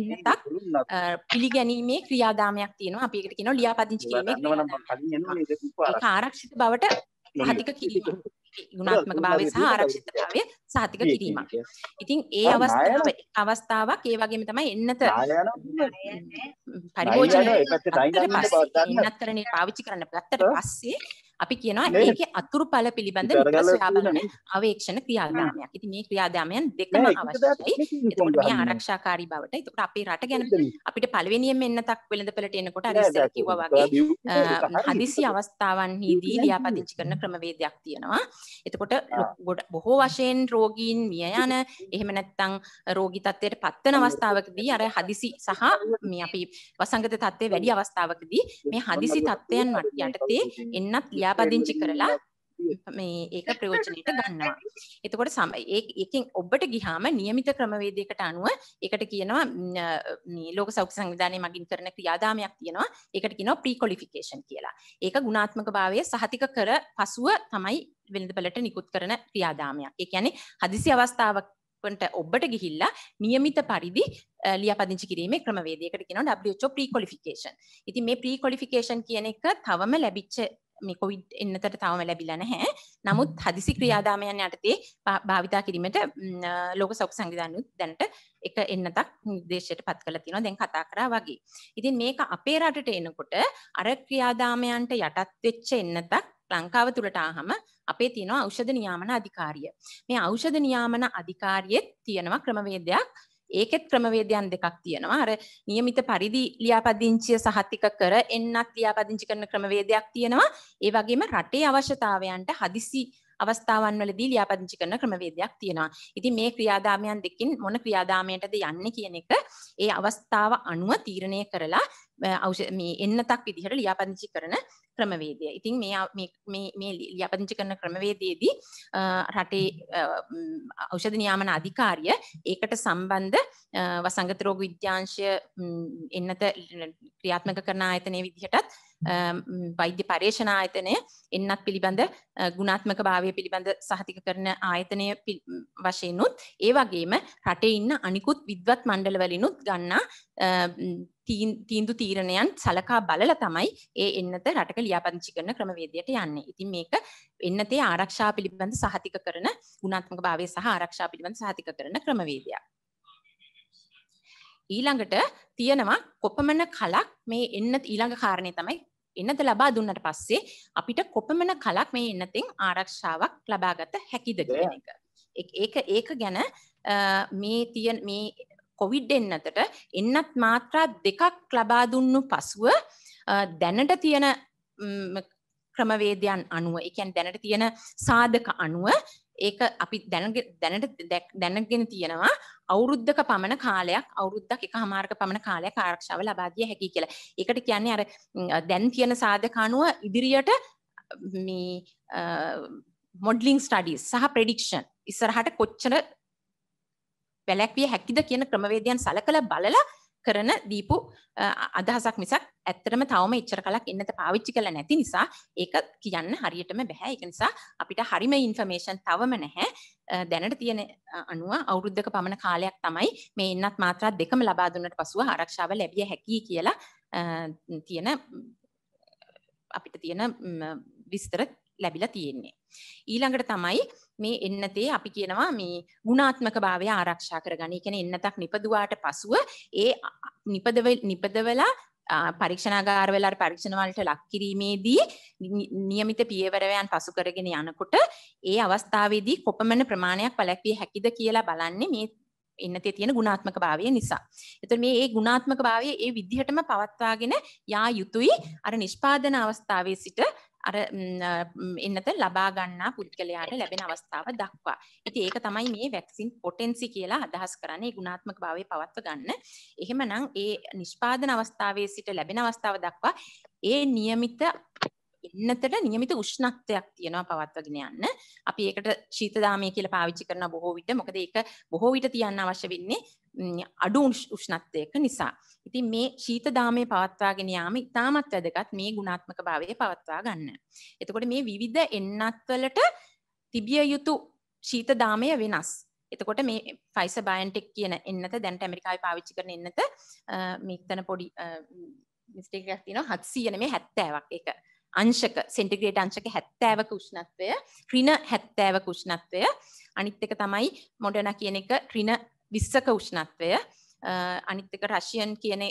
[SPEAKER 4] එන්නතක් පිළිගැනීමේ ක්‍රියාදාමයක් තියෙනවා අපි ඒකට කියනවා ලියාපදිංචි
[SPEAKER 5] කිරීමේ
[SPEAKER 4] ආරක්ෂිත බවට
[SPEAKER 5] අධික කිරීම ගුණාත්මක භාවය සහ ආරක්ෂිත භාවය
[SPEAKER 4] සහතික කිරීමක්. ඉතින් ඒ අවස්ථාව අවස්ථාවක් ඒ වගේම තමයි එන්නත පරිභෝජනය ඉන්නත් කරන්නේ පාවිච්චි කරන්න ගත්තට පස්සේ අපි කියනවා ඒකේ අතුරු ඵල පිළිබඳ විශ්ලේෂණය අවේක්ෂණ ක්‍රියාදාමයක්. ඉතින් මේ ක්‍රියාදාමයන් දෙකම අවශ්‍යයි. එතකොට මේ ආරක්ෂාකාරී බවට. එතකොට අපේ රට ගැන අපිට පළවෙනියෙන් එන්න තක් වෙළඳපළට එනකොට අර ඉස්සර කිව්වා වගේ හදිසි අවස්ථාවන්හිදී ලියාපදිංචි කරන ක්‍රමවේදයක් තියෙනවා. එතකොට බොහෝ වශයෙන් රෝගීන් මිය යන එහෙම නැත්නම් රෝගී තත්ත්වයට පත්වන අවස්ථාවකදී අර හදිසි සහ මේ අපි වසංගත තත්ත්වයේ වැඩි අවස්ථාවකදී මේ හදිසි තත්ත්වයන් යටතේ එන්නත් ලියා ලියාපදිංචි කරලා මේ ඒක ප්‍රයෝජනයට ගන්නවා. එතකොට සම ඒකෙන් ඔබට ගිහාම નિયમિત ක්‍රමවේදයකට අනුව ඒකට කියනවා මේ ලෝක සෞඛ්‍ය සංවිධානය මගින් කරන ක්‍රියාදාමයක් තියෙනවා. ඒකට කියනවා ප්‍රී ක්වොලිෆිකේෂන් කියලා. ඒක ගුණාත්මකභාවය සහතික කර පසුව තමයි වෙළඳ පළට නිකුත් කරන ක්‍රියාදාමයක්. ඒ කියන්නේ හදිසි අවස්ථාවක් වන්ට ඔබට ගිහිල්ලා નિયમિત පරිදි ලියාපදිංචි කිරීමේ ක්‍රමවේදයකට කියනවා WHO pre qualification. ඉතින් මේ pre qualification කියන එක තවම ලැබිච්ච මේ කොවිඩ් එන්නතට තවම ලැබිලා නැහැ. නමුත් හදිසි ක්‍රියාදාමයන් යටතේ භාවිතා කිරීමට ලෝක සෞඛ්‍ය සංවිධානයත් දැනට එක එන්නතක් නිර්දේශයට පත් කරලා තියෙනවා. දැන් කතා කරා වගේ. ඉතින් මේක අපේ රටට එනකොට අර ක්‍රියාදාමයන්ට යටත් වෙච්ච එන්නතක් ලංකාව තුළට ආහම අපේ තියෙනවා ඖෂධ නියාමන අධිකාරිය. මේ ඖෂධ නියාමන අධිකාරියෙත් තියෙනවා ක්‍රමවේදයක් ඒකෙත් ක්‍රමවේදයන් දෙකක් තියෙනවා. අර નિયમિત පරිදි ලියාපදිංචිය සහතික කර එන්නත් ලියාපදිංචි කරන ක්‍රමවේදයක් තියෙනවා. ඒ වගේම රටේ අවශ්‍යතාවයන්ට හදිසි අවස්ථාවන් වලදී ලියාපදිංචි කරන ක්‍රමවේදයක් තියෙනවා. ඉතින් මේ ක්‍රියාදාමයන් දෙකින් මොන ක්‍රියාදාමයටද යන්නේ කියන එක ඒ අවස්ථාව අනුව තීරණය කරලා මේ එන්නතක් විදිහට ලියාපදිංචි කරන ක්‍රමවේදය. ඉතින් මේ ලියාපදිංචි කරන ක්‍රමවේදයේදී රටේ ඖෂධ නියාමන අධිකාරිය ඒකට සම්බන්ධ වසංගත රෝග විද්‍යාංශය එන්නත ක්‍රියාත්මක කරන ආයතනයේ විදිහටත් වෛද්‍ය පර්යේෂණ ආයතනය එන්නත් පිළිබඳ ගුණාත්මක භාවය පිළිබඳ සහතික කරන ආයතනය වශයෙන්නුත් ඒ වගේම රටේ ඉන්න අනිකුත් විද්වත් මණ්ඩලවලිනුත් ගන්නා තීන්දු තීරණයන් සලකා බලලා තමයි ඒ එන්නත රටක ලියාපදිංචි කරන ක්‍රමවේදයට යන්නේ. ඉතින් මේක එන්නතේ ආරක්ෂා පිළිබඳ සහතික කරන ගුණාත්මක භාවය සහ ආරක්ෂා පිළිබඳ සහතික කරන ක්‍රමවේදයක්. ඊළඟට තියෙනවා කොපමණ කලක් මේ එන්න ඊළඟ කාරණය තමයි එන්නත ලබා දුන්නට පස්සේ අපිට කොපමණ කලක් මේ එන්නතෙන් ආරක්ෂාවක් ලබාගත හැකිද කියන එක. ඒක ඒක ගැන මේ තියන මේ කොවිඩ් එන්නතට එන්නත් මාත්‍රා දෙකක් ලබා දුන්නු පසුව දැනට තියෙන ක්‍රමවේදයන් අනුව එකන් දැනට තියෙන සාධක අනුව ඒක අපි දැනට දැනගෙන තියෙනවා අවුරුද්ධක පමණ කාලයක් අවුරුද්දක් එක හමාර්ග පමණ කාලයක් ආරක්ෂාව ලබාදිය හැකි කියලා එකට කියන්නේ අර දැන් තියෙන සාධකානුව ඉදිරියට මේ මොඩලිං ස්ටඩිස් සහ ප්‍රඩික්ෂන් ඉස්සරහට කොච්චර වැළැක්විය හැකිද කියන ක්‍රමවේදයන් සලකලා බලලා කරන දීපු අදහසක් මිසක් ඇත්තටම තවම ඉච්චර කලක් ඉන්නත පාවිච්චි කළ නැති නිසා ඒක කියන්න හරියටම බැහැ ඒක නිසා අපිට හරිම ඉන්ෆර්මේෂන් තවම නැහැ දැනට තියෙන අනුව අවුරුද්දක පමණ කාලයක් තමයි මේ ඉන්නත් මාත්‍රා දෙකම ලබා දුන්නට පසුව ආරක්ෂාව ලැබිය හැකියි කියලා තියෙන අපිට තියෙන විස්තර ලැබිලා තියෙන්නේ ඊළඟට තමයි මේ එන්නතේ අපි කියනවා මේ ගුණාත්මක භාවය ආරක්ෂා කරගන්න. ඒ කියන්නේ එන්නතක් නිපදුවාට පසුව ඒ නිපදව නිපදවලා පරීක්ෂණාගාර වෙලා පරීක්ෂණ වලට ලක් කිරීමේදී નિયમિત පියවරයන් පසු කරගෙන යනකොට ඒ අවස්ථාවේදී කොපමණ ප්‍රමාණයක් වැළැක්විය හැකිද කියලා බලන්නේ මේ ඉන්නතේ තියෙන ගුණාත්මක භාවය නිසා. එතකොට මේ ඒ ගුණාත්මක භාවය ඒ විදිහටම පවත්වාගෙන යා යුතුයි. අර නිෂ්පාදන අවස්ථාවේ සිට අර එන්නත ලබා ගන්නා පුද්ගලයාට ලැබෙන අවස්ථාව දක්වා. ඉතින් ඒක තමයි මේ වැක්සින් පොටෙන්සි කියලා අදහස් කරන්නේ ගුණාත්මක භාවය පවත්ව ගන්න. එහෙමනම් ඒ නිෂ්පාදන අවස්ථාවේ සිට ලැබෙන අවස්ථාව දක්වා ඒ નિયમિત එන්නතට නියමිත උෂ්ණත්වයක් තියෙනවා පවත්වගෙන යන්න. අපි ඒකට ශීතදාමය කියලා පාවිච්චි කරන බොහෝ විට මොකද ඒක බොහෝ විට තියන්න අවශ්‍ය වෙන්නේ අඩු උෂ්ණත්වයක නිසා. ඉතින් මේ ශීතදාමය පවත්වාගෙන යාම ඉතාමත් වැදගත් මේ ගුණාත්මක භාවය පවත්වා ගන්න. එතකොට මේ විවිධ එන්නත් වලට තිබිය යුතු ශීතදාමය වෙනස්. එතකොට මේ ෆයිස බයන්ටෙක් කියන එන්නත දැන්ට ඇමරිකායි පාවිච්චි කරන එන්නත මෙතන පොඩි මිස්ටේක් එකක් තියෙනවා 700 නෙමෙයි 70ක් ඒක අංශක සෙන්ටිග්‍රේට් අංශක 70ක උෂ්ණත්වය ඍණ 70ක උෂ්ණත්වය අනිත් එක තමයි මොඩර්නා කියන එක ඍණ 20ක උෂ්ණත්වය අනිත් එක රෂියන් කියන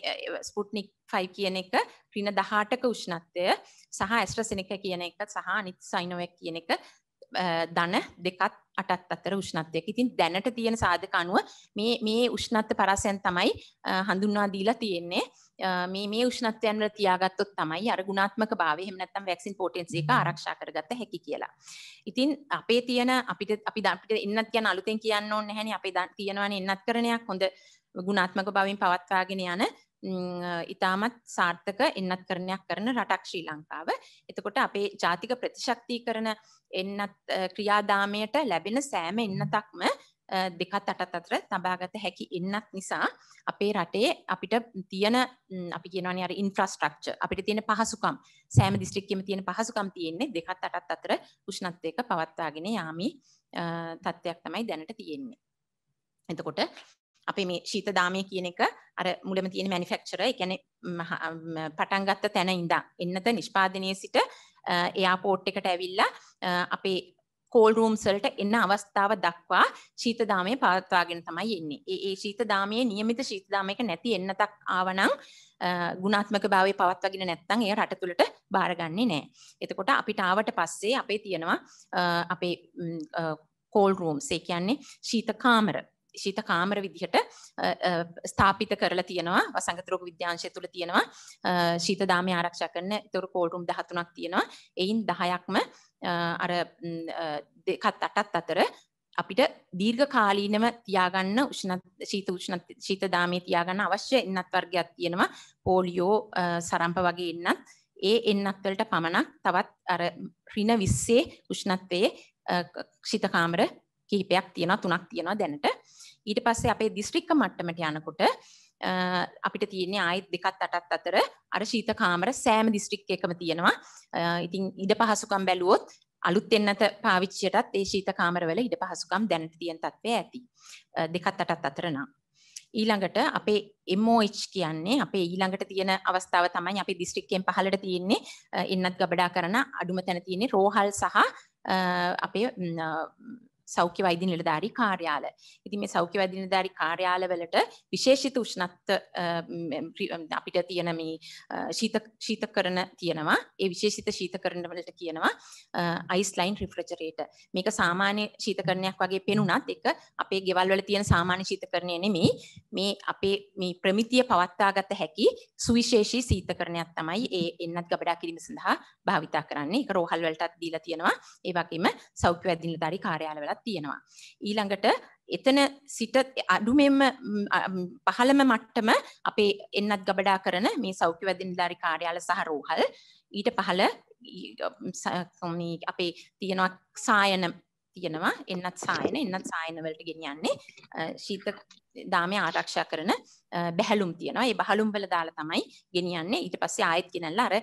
[SPEAKER 4] ස්පුට්නික් 5 කියන එක ඍණ 18ක උෂ්ණත්වය සහ ඇස්ට්‍රසෙනෙකා කියන එක සහ අනිත් සයිනොවෙක් කියන එක දන දෙකත් අටත් අතර උෂ්ණත්වයක්. ඉතින් දැනට තියෙන සාධක අනුව මේ මේ උෂ්ණත්ව පරාසයන් තමයි හඳුන්වා දීලා තියෙන්නේ. මේ මේ උෂ්ණත්වයන්ව තියාගත්තොත් තමයි අර ගුණාත්මක භාවය එහෙම නැත්නම් වැක්සින් පොටෙන්සි එක ආරක්ෂා කරගත්ත හැකි කියලා. ඉතින් අපේ තියෙන අපිට අපි අපිට ඉන්නත් කියන අලුතෙන් කියන්න ඕනේ නැහැනේ අපි තියෙනවනේ ඉන්නත් කරණයක් හොඳ ගුණාත්මක භාවයෙන් පවත්වාගෙන යන ඉතාමත් සාර්ථක එන්නත් කරණයක් කරන රටක් ශ්‍රී ලංකාව. එතකොට අපේ ජාතික ප්‍රතිශක්තිකරණ එන්නත් ක්‍රියාදාමයට ලැබෙන සෑම එන්නතක්ම දෙකත් අටත් අතර තබාගත හැකි එන්නත් නිසා අපේ රටේ අපිට තියෙන අපි කියනවනේ අර ඉන්ෆ්‍රාස්ට්‍රක්චර් අපිට තියෙන පහසුකම් සෑම දිස්ත්‍රික්කෙම තියෙන පහසුකම් තියෙන්නේ දෙකත් අටත් අතර උෂ්ණත්වයක පවත්වාගෙන යාමි තත්ත්වයක් තමයි දැනට තියෙන්නේ. එතකොට අපේ මේ ශීත දාමය කියන එක අර මුලම තියෙන මැනිෆැක්චරර් ඒ කියන්නේ පටන් ගත්ත තැන ඉඳන් එන්නත නිෂ්පාදනයේ සිට එයාපෝට් එකට ඇවිල්ලා අපේ කෝල් රූම්සල්ට එන්න අවස්ථාව දක්වා ශීතදාමය පාත්වාගෙන තමයි එන්නේ ඒ ශීතදාමයේ නියමිත ශීතදාමයක නැති එන්න තක් ආවනං ගුණාත්මක භාවය පවත්වගෙන නැත්තං ඒ රට තුළට බාරගන්නේ නෑ. එතකොට අපිට ආවට පස්සේ අපේ තියෙනවා අපේ කෝල් රූම් සේ කියන්නේ ශීත කාමර ශීත කාමර විදිහට ස්ථාපිත කරලා තියෙනවා වසංගතරෝග විද්‍යාංශය තුළ තියෙනවා ශීත දාමය ආරක්ෂා කරන ඒතර කෝල්රූම් 13ක් තියෙනවා එයින් 10ක්ම අර දෙකත් අටත් අතර අපිට දීර්ඝ කාලීනව තියාගන්න උෂ්ණ ශීත උෂ්ණ ශීත දාමයේ තියාගන්න අවශ්‍ය එන්නත් වර්ගයක් තියෙනවා පෝලියෝ සරම්ප වගේ එන්නත් ඒ එන්නත් වලට පමණක් තවත් අර ඍණ 20 උෂ්ණත්වයේ ශීත කාමර කිහිපයක් තියෙනවා තුනක් තියෙනවා දැනට ඊට පස්සේ අපේ දිස්ත්‍රික්ක මට්ටමට යනකොට අපිට තියෙන ආයත් දෙකත් අටත් අතර අර ශීත කාමර සෑම දිස්ත්‍රික් එකම තියෙනවා. ඉතින් ඉඩ පහසුකම් බැලුවොත් අලුත් එන්නත පාවිච්චියටත් ඒ ශීත කාමරවල ඉඩ පහසුකම් දැනට තියෙන තත්ත්වය ඇති. දෙකත් අටත් අතර නම්. ඊළඟට අපේ MOH කියන්නේ අපේ ඊළඟට තියෙන අවස්ථාව තමයි අපේ දිස්ත්‍රික්කයෙන් පහළට තියෙන්නේ එන්නත් ගබඩා කරන අඩුම තැන තියෙන්නේ රෝහල් සහ අපේ සෞඛ්‍ය වෛද්‍ය නිලධාරි කාර්යාල. ඉතින් මේ සෞඛ්‍ය වෛද්‍ය නිලධාරි කාර්යාලවලට විශේෂිත උෂ්ණත්ව අපිට තියෙන මේ ශීත ශීතකරණ තියෙනවා. ඒ විශේෂිත ශීතකරණ වලට කියනවා ice line refrigerator. මේක සාමාන්‍ය ශීතකරණයක් වගේ පෙනුනත් ඒක අපේ ගෙවල් වල තියෙන සාමාන්‍ය ශීතකරණය නෙමෙයි. මේ අපේ මේ ප්‍රමිතිය පවත්වාගත හැකි සුවිශේෂී ශීතකරණයක් තමයි ඒ එන්නත් ගබඩා කිරීම සඳහා භාවිතා කරන්නේ. ඒක රෝහල් වලටත් දීලා තියෙනවා. ඒ වගේම සෞඛ්‍ය වෛද්‍ය නිලධාරි කාර්යාලවලත් තියෙනවා. ඊළඟට එතන සිට අඩුමෙන්ම පහළම මට්ටම අපේ එන්නත් ගබඩා කරන මේ සෞඛ්‍ය වැදිනිලාරි කාර්යාල සහ රෝහල් ඊට පහළ අපේ තියෙනවා සායන තියෙනවා එන්නත් සායන එන්නත් සායන වලට ගෙනියන්නේ ශීත දාමය ආරක්ෂා කරන බැහැලුම් තියෙනවා. ඒ බහලුම් වල දාලා තමයි ගෙනියන්නේ. ඊට පස්සේ ආයෙත් ගෙනල්ලා අර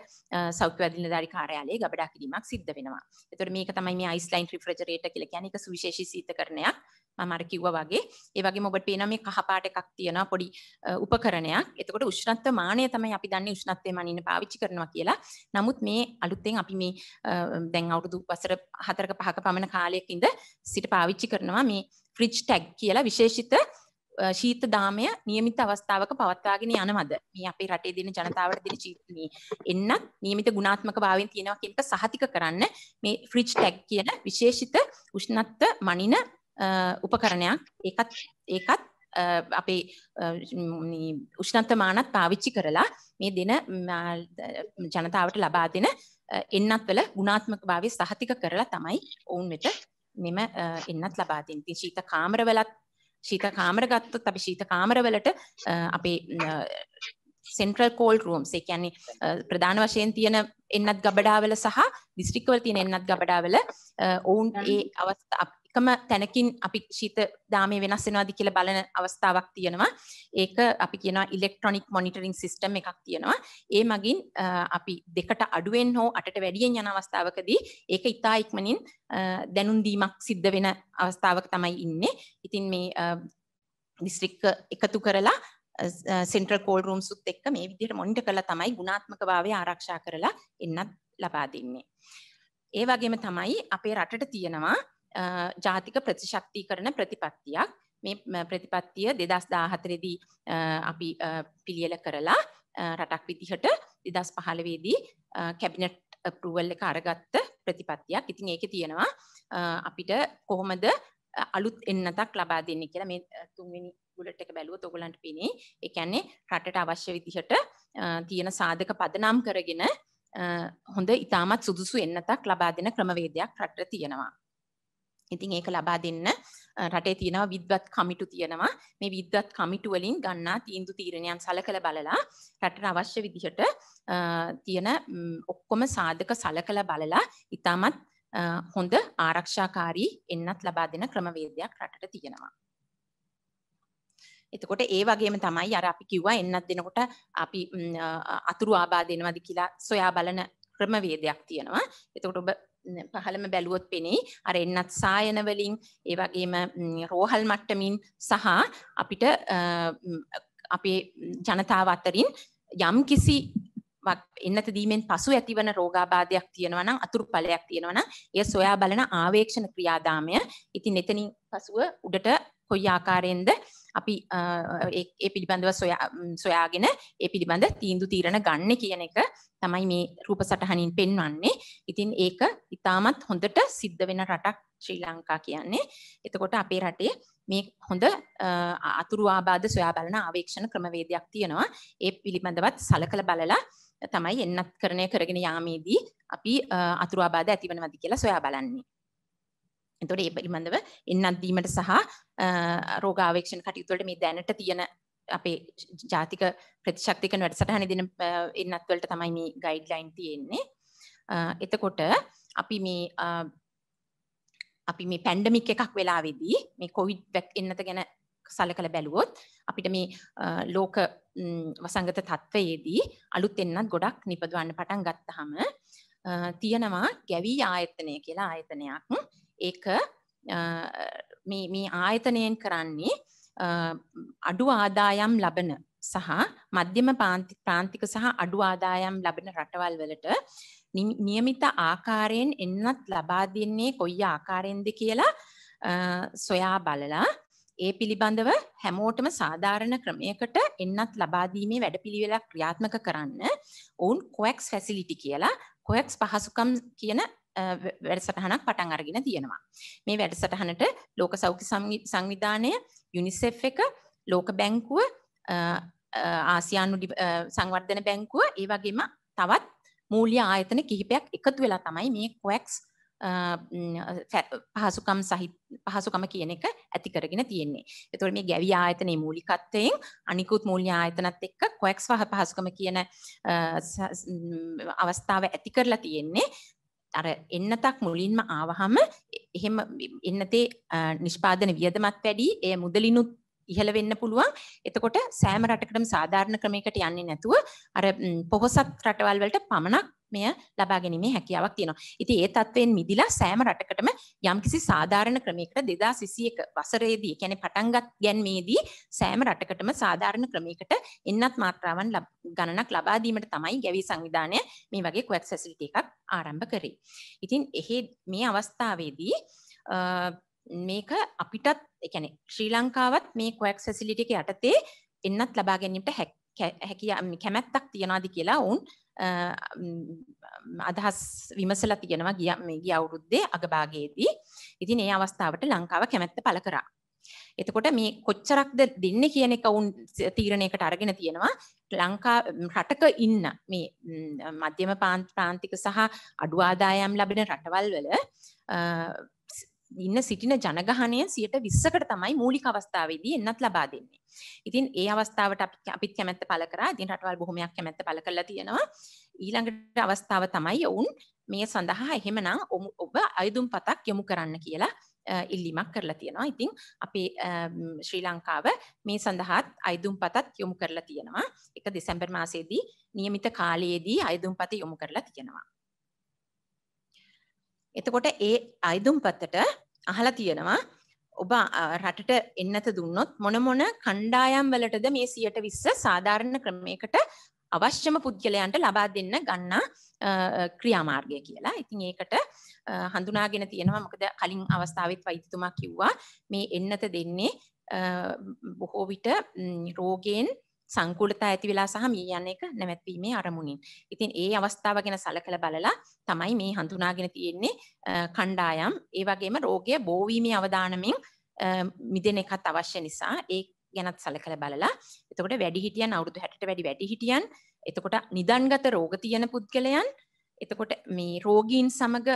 [SPEAKER 4] සෞඛ්‍ය අධිකාරී කාර්යාලයේ ගබඩා කිරීමක් සිද්ධ වෙනවා. ඒතකොට මේක තමයි මේ අයිස් ලයින් රිෆ්‍රිජරේටර් කියලා කියන්නේ ඒක සුවිශේෂී සීතකරණයක්. මමර කිව්ව වගේ ඒ වගේ ඔබට පේන මේ කහපාට එකක් තියෙනවා පොඩි උපකරණයක් එතකොට උෂ්ණත්ව මානය තමයි අපි දන්නේ උෂ්ණත්වය මනින්න පාවිච්චි කරනවා කියලා නමුත් මේ අලුත්තෙන් අපි මේ දැන් අවුරුදු වසර හතරක පහක පමණ කාලයක ඉඳ සිට පාවිච්චි කරනවා මේ ෆ්‍රිජ් ටැග් කියලා විශේෂිත ශීත දාමය නියමිත අවස්ථාවක පවත්වාගෙන යනවද මේ අපේ රටේ දෙන ජනතාවට දෙන චීතනී එන්නත් නියමිත ගුණාත්මක භාවයෙන් තියෙනවා කියන එක සහතික කරන්න මේ ෆ්‍රිජ් ටැග් කියන විශේෂිත උෂ්ණත්ව මනින උපකරණයක් ඒත් ඒකත් අපේ උෂ්ණන්තමානත් පාවිච්චි කරලා මේ දෙන ජනතාවට ලබා දෙන එන්නත් වල ගුණාත්මක භාවය සහතික කරලා තමයි ඔවුන් වෙත මෙම එන්නත් ලබා දෙන්නේ. ඉතින් ශීත කාමරවලත් ශීත කාමර ගත්තොත් අපි ශීත කාමරවලට අපේ සෙන්ට්‍රල් කෝල් රූම්ස් ඒ කියන්නේ ප්‍රධාන වශයෙන් තියෙන එන්නත් ගබඩාවල සහ දිස්ත්‍රික්කවල තියෙන එන්නත් ගබඩාවල ඔවුන් ඒ අවස්ථා එකම තැනකින් අපි ශීත දාමය වෙනස් වෙනවාද කියලා බලන අවස්ථාවක් තියෙනවා. ඒක අපි කියනවා ඉලෙක්ට්‍රොනික මොනිටරින් සිස්ටම් එකක් තියෙනවා. ඒ මගින් අපි දෙකට අඩුවෙන් හෝ අටට වැඩියෙන් යන අවස්ථාවකදී ඒක ඉතා ඉක්මනින් දැනුම් දීමක් සිද්ධ වෙන අවස්ථාවක තමයි ඉන්නේ. ඉතින් මේ දිස්ත්‍රික්ක එකතු කරලා සෙන්ට්‍රල් කෝල් රූම්ස් උත් එක්ක මේ විදිහට මොනිටර් කරලා තමයි ගුණාත්මකභාවය ආරක්ෂා කරලා එන්නත් ලබා දෙන්නේ. ඒ වගේම තමයි අපේ රටට තියෙනවා ජාතික ප්‍රතිශක්ති කරන ප්‍රතිපත්තියක් මේ ප්‍රතිපත්තිය දෙදස් දාහතරෙදී අපි පිළියල කරලා රටක් විදිහට දෙදස් පහළවේදී කැබිනට් පරුවල්ල කාරගත්ත ප්‍රතිපත්තියක් ඉතින් ඒක තියෙනවා අපිට කොහොමද අලුත් එන්නතක් ලබා දෙන්න කියලා මේ තුන්වෙනි ගුලට එක බැලුව තොගලන්ට පිණේ එකන්නේ රටට අවශ්‍ය විදිහට තියෙන සාධක පදනම් කරගෙන හොඳ ඉතාමත් සුදුසු එන්නතක් ලබා දෙන ක්‍රමවේදයක් රට තියෙනවා ඉතින් ඒක ලබා දෙන්න රටේ තියෙනවා විද්වත් කමිටු තියෙනවා මේ විද්වත් කමිටු වලින් ගන්නා තීන්දුව තීරණයන් සලකලා බලලා රටට අවශ්‍ය විදිහට තියෙන ඔක්කොම සාධක සලකලා බලලා ඊටමත් හොඳ ආරක්ෂාකාරී එන්නත් ලබා දෙන ක්‍රමවේදයක් රටට තියෙනවා. එතකොට ඒ වගේම තමයි අර අපි කිව්වා එන්නත් දෙනකොට අපි අතුරු ආබාධ එනවද කියලා සොයා බලන ක්‍රමවේදයක් තියෙනවා. එතකොට ඔබ පහළම බැලුවොත් පෙනේ අර එන්නත් සායනවලින් ඒ වගේම රෝහල් මට්ටමින් සහ අපිට අපේ ජනතාව අතරින් යම් කිසි එන්නත දීමෙන් පසු ඇතිවන රෝගාබාධයක් තියෙනවා නම් අතුරු ඵලයක් තියෙනවා නම් එය සොයා බලන ආවේක්ෂණ ක්‍රියාදාමය ඉතින් එතනින් පසුව උඩට කොයි ආකාරයෙන්ද අපි ඒ පිළිබඳව සොයාගෙන ඒ පිළිබඳ තීන්දු තීරණ ගන්න කියන එක තමයි මේ රූප සටහනින් පෙන්වන්නේ. ඉතින් ඒක ඉතාමත් හොඳට සිද්ධ වෙන රටක් ශ්‍රී ලංකා කියන්නේ. එතකොට අපේ රටේ මේ හොඳ අතුරු ආබාධ සොයා බලන ආවේක්ෂණ ක්‍රමවේදයක් තියෙනවා. ඒ පිළිබඳවත් සලකලා බලලා තමයි එන්නත් කරණය කරගෙන යාමේදී අපි අතුරු ආබාධ ඇතිවනවද කියලා සොයා බලන්නේ. එතකොට ඒ පිළිබඳව එන්නත් දීමට සහ රෝගාවේක්ෂණ කටයුතුවලට මේ දැනට තියෙන අපේ ජාතික ප්‍රතිශක්තිකන වැඩසටහන දෙන එන්නත් වලට තමයි මේ ගයිඩ්ලයින් තියෙන්නේ. එතකොට අපි මේ අපි මේ පැන්ඩමික් එකක් වෙලාවේදී මේ කොවිඩ් එන්නත ගැන සලකලා බැලුවොත් අපිට මේ ලෝක වසංගත තත්ත්වයේදී අලුත් එන්නත් ගොඩක් නිපදවන්න පටන් ගත්තාම තියෙනවා ගැවි ආයතනය කියලා ආයතනයක්. ඒක මේ ආයතනයෙන් කරන්නේ අඩු ආදායම් ලබන සහ මධ්‍යම ප්‍රාන්තික සහ අඩු ආදායම් ලබන රටවල් වලට නියමිත ආකාරයෙන් එන්නත් ලබා දෙන්නේ කොයි ආකාරයෙන්ද කියලා සොයා බලලා ඒ පිළිබඳව හැමෝටම සාධාරණ ක්‍රමයකට එන්නත් ලබාදීමේ වැඩපිළිවෙලක් ක්‍රියාත්මක කරන්න ඔවුන් කොක්ස් ෆැසිලිටි කියලා කොක්ස් පහසුකම් කියන වැඩසටහනක් පටන් අරගෙන තියෙනවා. මේ වැඩසටහනට ලෝක සෞඛ්‍ය සංවිධානය යුනිසෙෆ් එක ලෝක බැංකුව ආසියානු සංවර්ධන බැංකුව ඒ වගේම තවත් මූල්‍ය ආයතන කිහිපයක් එකතු වෙලා තමයි මේ කොක්ස් පහසුකම් සහිත පහසුකම කියන එක ඇති කරගෙන තියෙන්නේ. එතකොට මේ ගැවි ආයතනයේ මූලිකත්වයෙන් අනිකුත් මූල්‍ය ආයතනත් එක්ක කොක්ස් වහ පහසුකම කියන අවස්ථාව ඇති කරලා තියෙන්නේ. අර එන්නතක් මුලින්ම ආවහම එහෙම එන්නතේ නිෂ්පාදන වියදමත් වැඩි එය මුදලිනුත් ඉහළ වෙන්න පුළුවන්. එතකොට සෑම රටකටම සාධාරණ ක්‍රමයකට යන්නේ නැතුව අර පොහොසත් රටවල් වලට පමණක් මෙය ලබා ගැනීමේ හැකියාවක් තියෙනවා. ඉතින් ඒ තත්ත්වයෙන් මිදිලා සෑම රටකටම යම්කිසි සාධාරණ ක්‍රමයකට 2021 වසරේදී කියන්නේ පටන්ගත් ගැන්මේදී සෑම රටකටම සාධාරණ ක්‍රමයකට එන්නත් මාත්‍රාවන් ගණනක් ලබා දීමට තමයි ගැවි සංවිධානය මේ වගේ ක්වැක් ෆැසිලිටි එකක් ආරම්භ කරේ. ඉතින් එහි මේ අවස්ථාවේදී මේක අපිටත් ඒ කියන්නේ ශ්‍රී ලංකාවත් මේ ක්වැක් ෆැසිලිටි එක යටතේ එන්නත් ලබා ගැනීමට හැකියාවක් කැමැත්තක් තියෙනවාද කියලා ඔවුන් අදහස් විමසලා තියෙනවා ගිය මේ ගිය අවුරුද්දේ අගභාගයේදී. ඉතින් ඒ අවස්ථාවට ලංකාව කැමැත්ත පළ කරා. එතකොට මේ කොච්චරක්ද දෙන්නේ කියන එක වුන් තීරණයකට අරගෙන තියෙනවා ලංකා රටක ඉන්න මේ මධ්‍යම ප්‍රාන්තික සහ අඩු ආදායම් ලැබෙන රටවල් වල ඉන්න සිටින ජනගහනය සියට විස්සකට තමයි මූලික අවස්ථාවේදී එන්නත් ලබා දෙන්නේ. ඉතින් ඒ අවස්ථාවට අපිත් කැමැත්ත පළ කරා. ඉතින් රටවල් බොහොමයක් කැමැත්ත පළ කරලා තියෙනවා. ඊළඟට අවස්ථාව තමයි ඔවුන් මේ සඳහා එහෙමනම් ඔබ අයදුම් පතක් යොමු කරන්න කියලා ඉල්ලීමක් කරලා තියෙනවා. ඉතින් අපේ ශ්‍රී ලංකාව මේ සඳහාත් අයදුම් පතත් යොමු කරලා තියෙනවා. එක දෙසැම්බර් මාසයේදී නියමිත කාලයේදී අයදුම් පත යොමු කරලා තියෙනවා. එතකොට ඒ අයිදුම්පතට අහලා තියෙනවා ඔබ රටට එන්නත දුන්නොත් මොන මොන කණ්ඩායම් වලටද මේ 120 සාධාරණ ක්‍රමයකට අවශ්‍යම පුද්ගලයන්ට ලබා දෙන්න ගන්නා ක්‍රියාමාර්ගය කියලා. ඉතින් ඒකට හඳුනාගෙන තියෙනවා මොකද කලින් අවස්ථාවෙත් වෛද්‍යතුමා කිව්වා මේ එන්නත දෙන්නේ බොහෝ විට රෝගයෙන් සංකූලතා ඇති වෙලා සහ මිය යන එක නැවැත්වීමේ අරමුණින්. ඉතින් ඒ අවස්ථාව ගැන සලකලා බලලා තමයි මේ හඳුනාගෙන තියෙන්නේ කණ්ඩායම්. ඒ වගේම රෝගය බෝවීමේ අවදානමින් මිදෙන එකත් අවශ්‍ය නිසා ඒ ගැනත් සලකලා බලලා එතකොට වැඩිහිටියන් අවුරුදු 60ට වැඩි වැඩිහිටියන් එතකොට නිදන්ගත රෝග තියෙන පුද්ගලයන් එතකොට මේ රෝගීන් සමග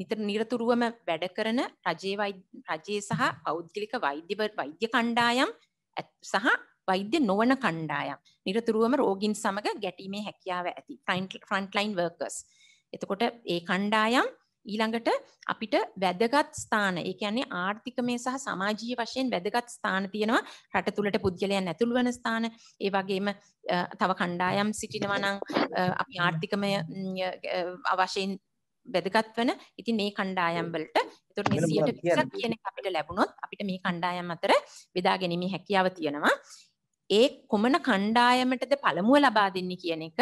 [SPEAKER 4] නිතර නිරතුරුවම වැඩ කරන රජයේ රජයේ සහ පෞද්ගලික වෛද්‍ය වෛද්‍ය කණ්ඩායම් සහ වෛද්‍ය නොවන කණ්ඩායම් නිරතුරුවම රෝගීන් සමග ගැටීමේ හැකියාව ඇති ෆ්‍රන්ට්ලයින් වර්කර්ස් එතකොට ඒ කණ්ඩායම් ඊළඟට අපිට වැදගත් ස්ථාන ඒ කියන්නේ ආර්ථිකමය සහ සමාජීය වශයෙන් වැදගත් ස්ථාන තියෙනවා රට තුළට පුද්ගලයන් ඇතුළු වන ස්ථාන ඒ වගේම තව කණ්ඩායම් සිටිනවා නම් අපි ආර්ථිකමය අවශ්‍යයෙන් වැදගත් වන ඉතින් මේ කණ්ඩායම් වලට එතකොට මේ 120ක් කියන එක අපිට ලැබුණොත් අපිට මේ කණ්ඩායම් අතර බෙදා ගැනීමේ හැකියාව තියෙනවා ඒ කොමන කණ්ඩායමටද පළමුුව ලබා දෙන්න කියන එක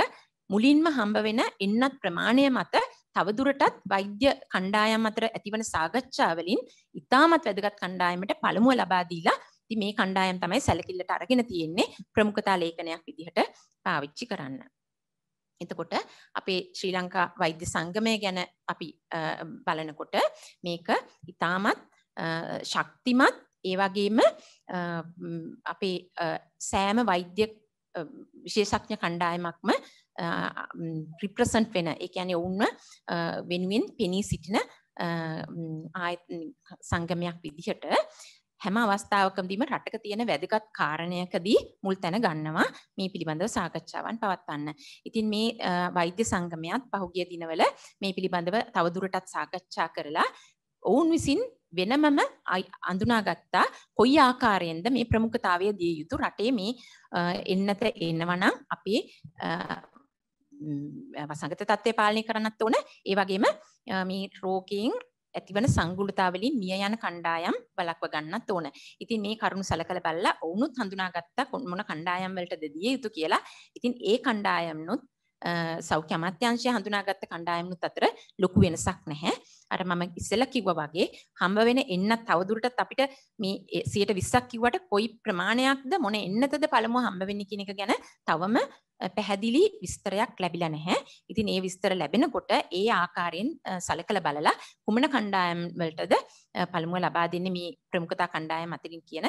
[SPEAKER 4] මුලින්ම හම්බ වෙන එන්නත් ප්‍රමාණය මත තවදුරටත් වෛද්‍ය කණ්ඩායම් අතර ඇතිවන සාගච්ඡාවලින් ඉතාමත් වැදගත් කණ්ඩායමට පළමුුව ලබාදීලා ති මේ කණ්ඩායම් තමයි සැලකිල්ලට අරගෙන තියෙන්නේ ප්‍රමුඛතා ලේඛනයක් විදිහට පාවිච්චි කරන්න. එතකොට අපේ ශ්‍රී ලංකා වෛද්‍ය සංගමය ගැන අපි බලනකොට මේක ඉතාමත් ශක්තිමත් ඒ වගේම අපේ සෑම වෛද්‍ය විශේෂඥ කණ්ඩායමක්ම රිප්‍රසන්ට් වෙන ඒ කියන්නේ ඔවුන්ව වෙනුවෙන් පෙනී සිටින සංගමයක් විදිහට හැම අවස්ථාවකදීම රටක තියෙන වැදගත් කාරණයකදී මුල් තැන ගන්නවා මේ පිළිබඳව සාකච්ඡාවන් පවත්වන්න. ඉතින් මේ වෛද්‍ය සංගමයත් පහුගිය දිනවල මේ පිළිබඳව තවදුරටත් සාකච්ඡා කරලා ඔවුන් විසින් වෙනමම අඳුනාගත්තා කොයි ආකාරයෙන්ද මේ ප්‍රමුඛතාවය දිය යුතු රටේ මේ එන්නත එන්නවනම් අපේ වසඟත තත්ත්වය පාලනය කරන්නත් ඕන ඒ වගේම මේ රෝගීන් ඇතිවන සංගුලතාවලින් මිය යන කණ්ඩායම් වලක්ව ගන්නත් ඕන. ඉතින් මේ කරුණු සලකලා බලලා ඔවුනුත් හඳුනාගත්තා මොන කණ්ඩායම් වලටද දිය යුතු කියලා. ඉතින් ඒ කණ්ඩායම්නුත් සෞඛ්‍ය අමාත්‍යාංශය හඳුනාගත්ත කණ්ඩායම්නුත් අතර ලොකු වෙනසක් නැහැ. අර මම ඉස්සෙල්ලා කිව්වා වගේ හම්බ වෙන එන්න තවදුරටත් අපිට මේ 120ක් කිව්වට කොයි ප්‍රමාණයක්ද මොන එන්නතද පළමුව හම්බ වෙන්නේ කියන එක ගැන තවම පැහැදිලි විස්තරයක් ලැබිලා නැහැ. ඉතින් ඒ විස්තර ලැබෙනකොට ඒ ආකාරයෙන් සලකලා බලලා කුමන කණ්ඩායම් වලටද පළමුව ලබා දෙන්නේ මේ ප්‍රමුඛතා කණ්ඩායම් අතරින් කියන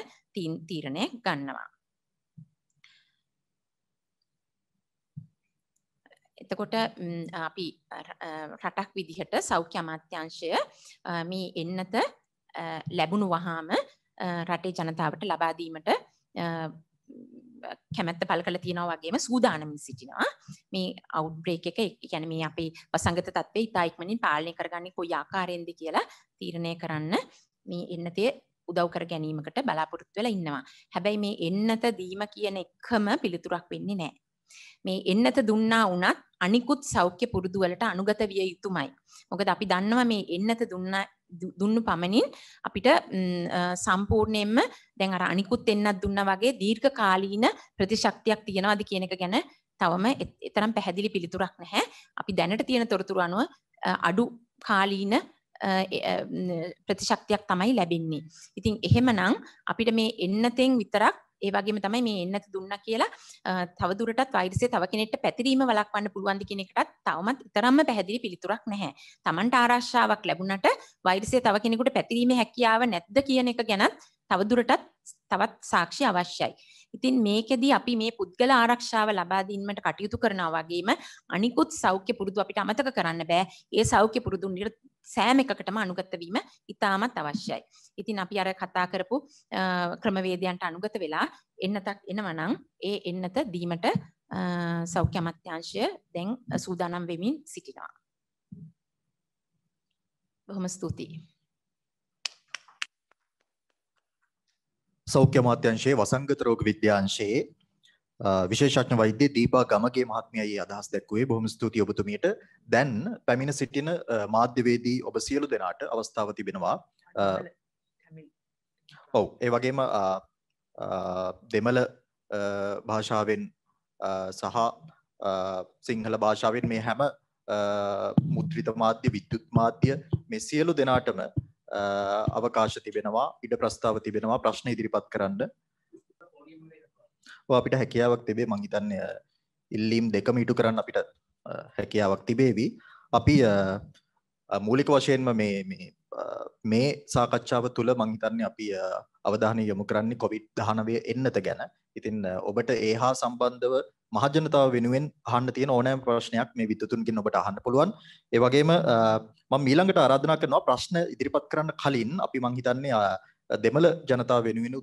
[SPEAKER 4] තීරණය ගන්නවා. එතකොට අපි රටක් විදිහට සෞඛ්‍ය අමාත්‍යංශය මේ එන්නත ලැබුණු වහාම රටේ ජනතාවට ලබාදීමට කැමැත්ත පල් කළ තියෙනවා වගේම සූදානමින් සිටිනවා මේ අවු්බ්‍රේක එක ගැන මේ අපි වසංගත තත්වේ ඉතායික්මනින් පාලනය කරගන්න කොයි ආකාරයෙන්ද කියලා තීරණය කරන්න මේ එන්නතිය උදව් කර ගැනීමකට බලාපොරොත්තු වෙලා ඉන්නවා හැබැයි මේ එන්නත දීම කියන එකම පිළිතුරක් වෙන්නේ නෑ මේ එන්නත දුන්නා වුණත් අනිකුත් සෞඛ්‍ය පුරුදු වලට අනුගත විය යුතුමයි. මොකද අපි දන්නවා මේ එන්නත දුන්නා දුන්නු පමණින් අපිට සම්පූර්ණයෙන්ම දැන් අර අනිකුත් එන්නත් දුන්නා වගේ දීර්ඝ කාලීන ප්‍රතිශක්තියක් තියනවාද කියන එක ගැන තවම එතරම් පැහැදිලි පිළිතුරක් නැහැ. අපි දැනට තියෙන තොරතුරු අනුව අඩු කාලීන ප්‍රතිශක්තියක් තමයි ලැබෙන්නේ. ඉතින් එහෙමනම් අපිට මේ එන්නතෙන් විතරක් ඒ වගේම තමයි මේ එන්නත දුන්නා කියලා තවදුරටත් වෛරසය තව කෙනෙක්ට පැතිරීම වළක්වන්න පුළුවන්ද කියන එකටත් තවමත් තරම්ම පැහැදිලි පිළිතුරක් නැහැ. Tamanට ආරක්ෂාවක් ලැබුණට වෛරසය තව කෙනෙකුට පැතිරීමේ හැකියාව නැද්ද කියන එක ගැනත් තවදුරටත් තවත් සාක්ෂි අවශ්‍යයි. ඉතින් මේකෙදී අපි මේ පුද්ගල ආරක්ෂාව ලබා දීමට කටයුතු කරනවා වගේම අනිකුත් සෞඛ්‍ය පුරුදු අපිට අමතක කරන්න බෑ. ඒ සෞඛ්‍ය පුරුදු සෑම එකකටම අනුගත වීම ඉතාමත් අවශ්‍යයි. ඉතින් අපි අර කතා කරපු ක්‍රමවේදයන්ට අනුගත වෙලා එන්නතක් එනවනම් ඒ එන්නත දීමට සෞඛ්‍ය අමාත්‍යාංශය දැන් සූදානම් වෙමින් සිටිනවා. බොහොම ස්තුතියි.
[SPEAKER 2] සෞඛ්‍ය අමාත්‍යංශයේ වසංගත රෝග විද්‍යාංශයේ විශේෂඥ වෛද්‍ය දීපා ගමගේ මහත්මියයි අදහස් දැක්වුවේ බොහොම ස්තුතියි ඔබතුමියට. දැන් පැමිණ සිටින මාධ්‍යවේදී ඔබ සියලු දෙනාට අවස්ථාව තිබෙනවා. ඔව් ඒ වගේම දෙමළ භාෂාවෙන් සහ සිංහල භාෂාවෙන් මේ හැම මුද්‍රිත මාධ්‍ය විද්‍යුත් මාධ්‍ය මේ සියලු දෙනාටම අවකාශ තිබෙනවා ඉඩ ප්‍රස්ථාව තිබෙනවා ප්‍රශ්න ඉදිරිපත් කරන්න අපිට හැකියාවක් තිබේ මංහිතන්න ඉල්ලීම් දෙකම ඉටු කරන්න අපිට හැකියාවක් තිබේවි අපි මූලික වශයෙන්ම මේ මේ සාකච්ඡාව තුළ මංහිතන්නේ අපි අවධානය යොමු කරන්නේ කොවිඩ් දහනවය එන්නත ගැන ඉතින් ඔබට ඒ හා සම්බන්ධව මහජනතාව වෙනුවෙන් අහන්න තියෙන ඕනෑම ප්‍රශ්නයක් මේ විද්‍යුතුන්ගෙන් ඔබට අහන්න පුළුවන්. ඒ වගේම මම ඊළඟට ආරාධනා කරනවා ප්‍රශ්න ඉදිරිපත් කරන්න කලින් අපි මං හිතන්නේ දෙමළ ජනතාව වෙනුවෙන්